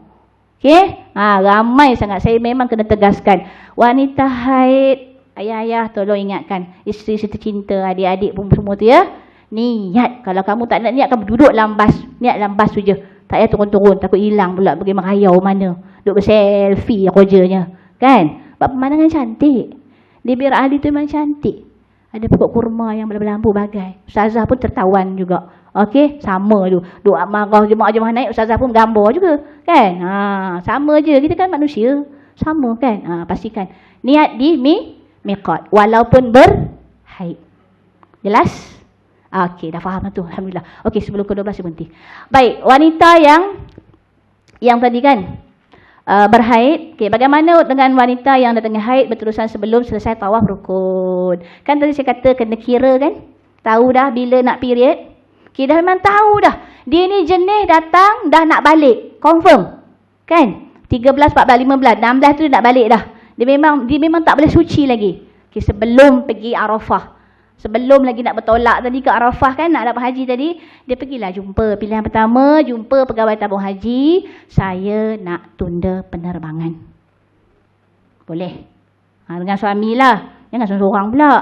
okay? ha, ramai sangat saya memang kena tegaskan wanita haid ayah-ayah tolong ingatkan isteri-isteri cinta adik-adik pun semua tu ya niat kalau kamu tak nak niat kamu duduk lambas niat lambas tu je tak payah turun-turun, takut hilang pula pergi merayau mana. Duduk berselfie kerjanya. Kan? Sebab pemandangan cantik. Di bir ahli tu memang cantik. Ada pokok kurma yang berlampu bagai. Ustazah pun tertawan juga. Okey, sama tu. Doa marah jemaah-jemaah naik, ustazah pun gambar juga. Kan? Ha, sama je. Kita kan manusia. Sama kan? Ha, pastikan. Niat di mi, miqat. Walaupun berhaid. Jelas? Jelas? Okey, dah faham tu. Alhamdulillah. Okey, sebelum ke-12 saya berhenti. Baik, wanita yang yang tadi kan uh, berhaid. Okey, bagaimana dengan wanita yang dah tengah haid berterusan sebelum selesai tawaf rukun? Kan tadi saya kata kena kira kan? Tahu dah bila nak period. Okey, dah memang tahu dah. Dia ni jenis datang dah nak balik. Confirm. Kan? 13, 14, 15, 16 tu dia nak balik dah. Dia memang dia memang tak boleh suci lagi. Okey, sebelum pergi Arafah. Sebelum lagi nak bertolak tadi ke Arafah kan nak dapat haji tadi, dia pergilah jumpa. Pilihan pertama, jumpa pegawai tabung haji, saya nak tunda penerbangan. Boleh. Ha, dengan suamilah. Jangan seorang-seorang pula.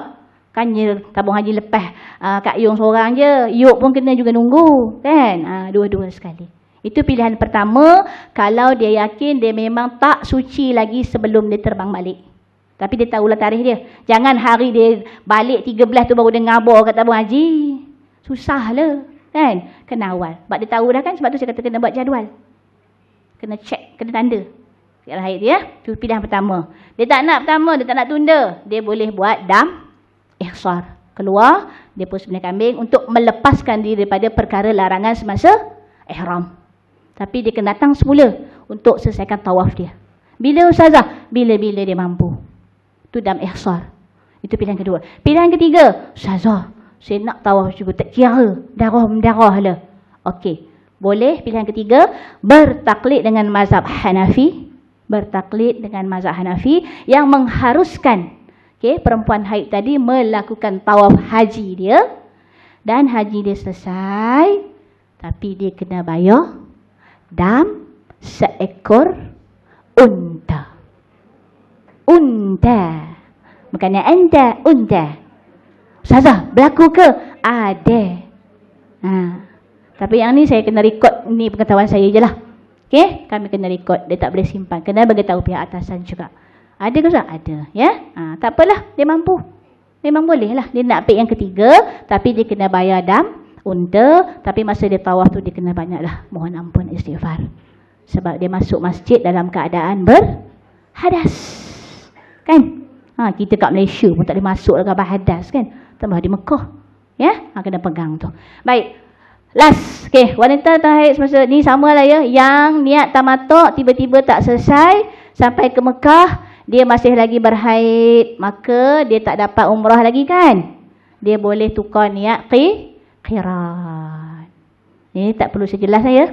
Kan dia tabung haji lepas uh, Kak Yung seorang je, Yuk pun kena juga nunggu. Kan? Ha, Dua-dua sekali. Itu pilihan pertama kalau dia yakin dia memang tak suci lagi sebelum dia terbang balik. Tapi dia tahulah tarikh dia. Jangan hari dia balik 13 tu baru dia ngabur kat Abang Haji. lah Kan? Kena awal. Sebab dia tahu dah kan. Sebab tu saya kata kena buat jadual. Kena check. Kena tanda. Kira lah haid dia. Ya. tu pilihan pertama. Dia tak nak pertama. Dia tak nak tunda. Dia boleh buat dam. Ihsar. Keluar. Dia pun sebenarnya kambing. Untuk melepaskan diri daripada perkara larangan semasa. Ihram. Tapi dia kena datang semula. Untuk selesaikan tawaf dia. Bila usazah? Bila-bila dia mampu. Itu dam ihsar. Itu pilihan kedua. Pilihan ketiga, syazah. Saya nak tawaf juga tak kira lah. darah mendarah lah. Okey. Boleh pilihan ketiga bertaklid dengan mazhab Hanafi, bertaklid dengan mazhab Hanafi yang mengharuskan okay, perempuan haid tadi melakukan tawaf haji dia dan haji dia selesai tapi dia kena bayar dam seekor unta. Unda, Bukannya anda, unta. Ustazah, berlaku ke? Ada. Ha. Tapi yang ni saya kena rekod ni pengetahuan saya je lah. Okay? Kami kena rekod. Dia tak boleh simpan. Kena beritahu pihak atasan juga. Ada ke tak? Ada. Ya? Ha. Tak apalah. Dia mampu. Memang boleh lah. Dia nak pek yang ketiga. Tapi dia kena bayar dam. Unda, Tapi masa dia tawaf tu dia kena banyak lah. Mohon ampun istighfar. Sebab dia masuk masjid dalam keadaan berhadas kan ha, kita kat Malaysia pun tak boleh masuk dekat bahadas kan tambah di Mekah ya ha, kena pegang tu baik last okay. wanita terakhir semasa ni sama lah ya yang niat tamatok tiba-tiba tak selesai sampai ke Mekah dia masih lagi berhaid maka dia tak dapat umrah lagi kan dia boleh tukar niat qi qiran ni tak perlu saya jelas lah ya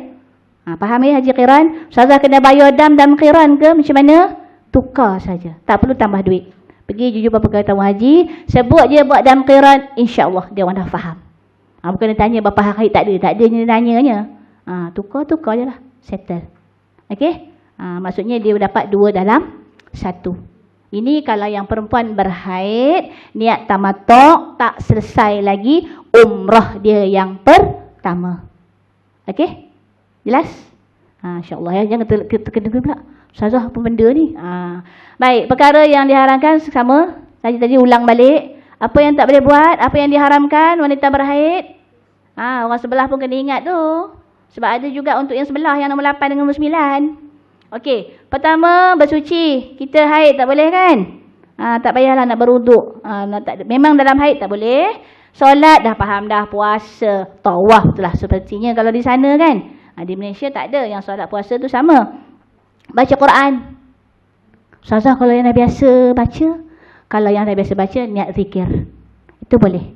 Ha, faham ya Haji Qiran? Ustazah kena bayar dam dan Qiran ke? Macam mana? tukar saja tak perlu tambah duit pergi jujur bapa kali tahun haji sebut je buat dalam insya Allah dia orang dah faham ha, bukan dia tanya bapa hari tak ada tak ada dia nanyanya ha, tukar tukar je lah settle ok ha, maksudnya dia dapat dua dalam satu ini kalau yang perempuan berhaid niat tamatok tak selesai lagi umrah dia yang pertama ok jelas ha, insyaallah ya jangan kena-kena pula Ustazah apa benda ni? Ha. Baik, perkara yang diharamkan sama. tadi tadi ulang balik. Apa yang tak boleh buat? Apa yang diharamkan wanita berhaid? Ha, orang sebelah pun kena ingat tu. Sebab ada juga untuk yang sebelah, yang nombor 8 dengan nombor 9. Okey, pertama bersuci. Kita haid tak boleh kan? Ha, tak payahlah nak beruduk. Ha, nak, tak, memang dalam haid tak boleh. Solat dah faham dah, puasa, tawaf tu lah sepertinya kalau di sana kan. Ha, di Malaysia tak ada, yang solat puasa tu sama baca Quran. Ustazah kalau yang dah biasa baca, kalau yang dah biasa baca niat zikir. Itu boleh.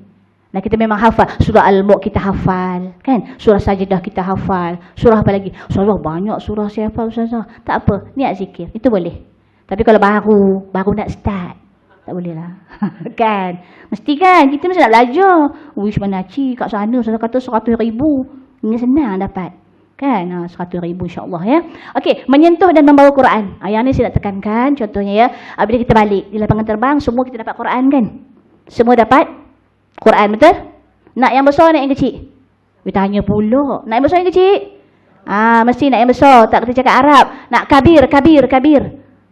Nah kita memang hafal surah Al-Mulk kita hafal, kan? Surah Sajdah kita hafal. Surah apa lagi? Surah banyak surah saya hafal Ustazah. Tak apa, niat zikir. Itu boleh. Tapi kalau baru, baru nak start, tak boleh lah. kan? Mesti kan kita mesti nak belajar. Wish mana cik kat sana Ustazah kata 100,000. ni senang dapat kan ha, 100 ribu insyaAllah ya Okey, menyentuh dan membawa Quran ha, yang ni saya nak tekankan contohnya ya ha, kita balik di lapangan terbang semua kita dapat Quran kan semua dapat Quran betul nak yang besar nak yang kecil kita tanya pula nak yang besar yang kecil Ah ha, mesti nak yang besar tak kena cakap Arab nak kabir kabir kabir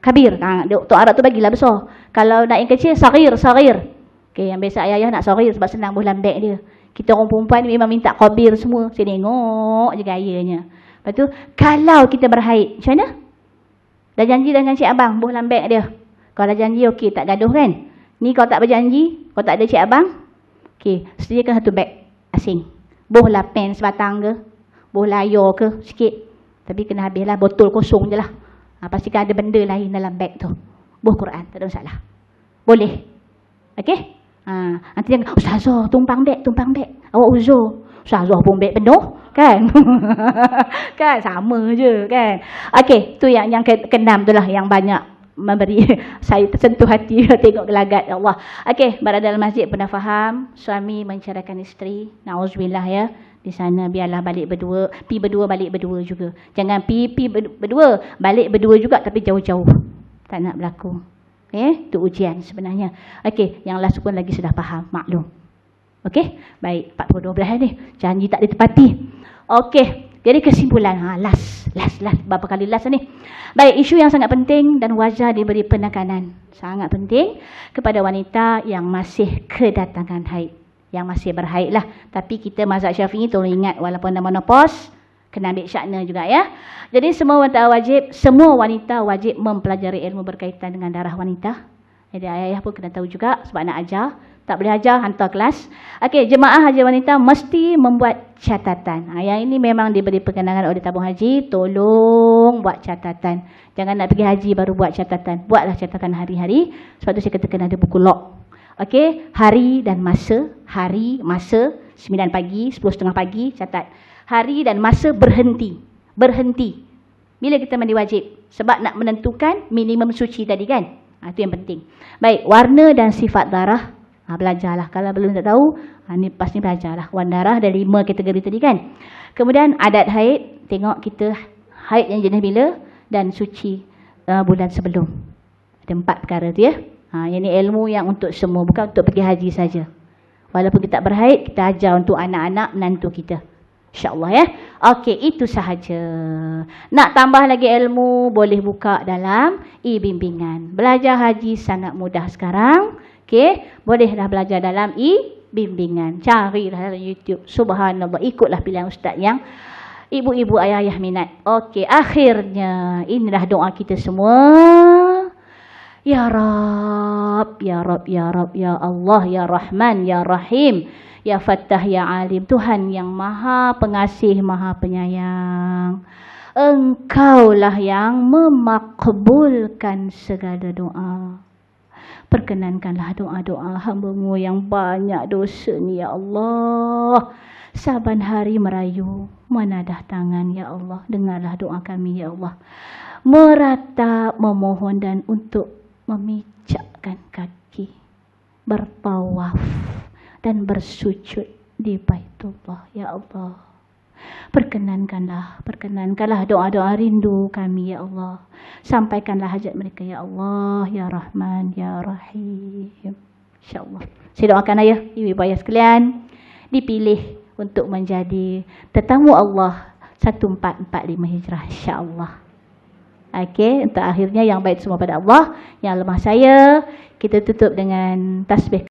kabir ha, tu Arab tu bagilah besar kalau nak yang kecil sarir sarir Okey, yang biasa ayah-ayah nak sorir sebab senang boleh lambek dia kita orang perempuan ni memang minta khabir semua. Saya tengok je gayanya. Lepas tu, kalau kita berhaid, macam mana? Dah janji dengan cik abang, buh lambek dia. Kalau dah janji, okey, tak gaduh kan? Ni kalau tak berjanji, kalau tak ada cik abang, okey, sediakan satu beg asing. Buh lah pen sebatang ke, buh layar ke, sikit. Tapi kena habislah, botol kosong je lah. Ha, ah, pastikan ada benda lain dalam beg tu. Buh Quran, tak ada masalah. Boleh. Okey? Ha, nanti dia kata, Ustazah, tumpang beg, tumpang beg. Awak uzur. Ustazah pun beg penuh. Kan? kan? Sama je kan? Okey, tu yang yang keenam tu lah yang banyak memberi saya tersentuh hati tengok gelagat ya Allah. Okey, berada dalam masjid pernah faham suami menceraikan isteri. Nauzubillah ya. Di sana biarlah balik berdua, pi berdua balik berdua juga. Jangan pi pi berdua, balik berdua juga tapi jauh-jauh. Tak nak berlaku. Eh, tu ujian sebenarnya. Okey, yang last pun lagi sudah faham, maklum. Okey, baik, 42 belah ni. Janji tak ditepati. Okey, jadi kesimpulan. Ha, last, last, last. Berapa kali last ni? Baik, isu yang sangat penting dan wajah diberi penekanan. Sangat penting kepada wanita yang masih kedatangan haid. Yang masih berhaid lah. Tapi kita mazhab syafi'i tolong ingat walaupun nama dah pos kena ambil syakna juga ya. Jadi semua wanita wajib, semua wanita wajib mempelajari ilmu berkaitan dengan darah wanita. Jadi ayah-ayah pun kena tahu juga sebab nak ajar. Tak boleh ajar, hantar kelas. Okey, jemaah haji wanita mesti membuat catatan. Ha, yang ini memang diberi perkenangan oleh tabung haji. Tolong buat catatan. Jangan nak pergi haji baru buat catatan. Buatlah catatan hari-hari. Sebab tu saya kata kena ada buku log. Okey, hari dan masa. Hari, masa. 9 pagi, 10.30 pagi, Catat hari dan masa berhenti. Berhenti. Bila kita mandi wajib? Sebab nak menentukan minimum suci tadi kan? Ha, itu yang penting. Baik, warna dan sifat darah. Ha, belajarlah. Kalau belum tak tahu, ha, ni pasti belajarlah. Warna darah dari lima kategori tadi kan? Kemudian adat haid. Tengok kita haid yang jenis bila dan suci uh, bulan sebelum. Ada empat perkara tu ya. Ha, yang ni ilmu yang untuk semua. Bukan untuk pergi haji saja. Walaupun kita tak berhaid, kita ajar untuk anak-anak menantu kita. InsyaAllah ya. Okey, itu sahaja. Nak tambah lagi ilmu, boleh buka dalam e-bimbingan. Belajar haji sangat mudah sekarang. Okey, boleh dah belajar dalam e-bimbingan. Cari lah dalam YouTube. Subhanallah, ikutlah pilihan ustaz yang ibu-ibu ayah-ayah minat. Okey, akhirnya inilah doa kita semua. Ya Rab, Ya Rab, Ya Rab, Ya Allah, Ya Rahman, Ya Rahim. Ya Fattah Ya Alim Tuhan yang maha pengasih maha penyayang Engkaulah yang memakbulkan segala doa Perkenankanlah doa-doa hambamu yang banyak dosa ni Ya Allah Saban hari merayu menadah tangan Ya Allah Dengarlah doa kami Ya Allah Merata memohon dan untuk memicakkan kaki bertawaf dan bersujud di Baitullah. Ya Allah. Perkenankanlah, perkenankanlah doa-doa rindu kami, Ya Allah. Sampaikanlah hajat mereka, Ya Allah, Ya Rahman, Ya Rahim. InsyaAllah. Saya doakan ayah, ibu bayar sekalian. Dipilih untuk menjadi tetamu Allah 1445 Hijrah. InsyaAllah. Okey, untuk akhirnya yang baik semua pada Allah. Yang lemah saya, kita tutup dengan tasbih.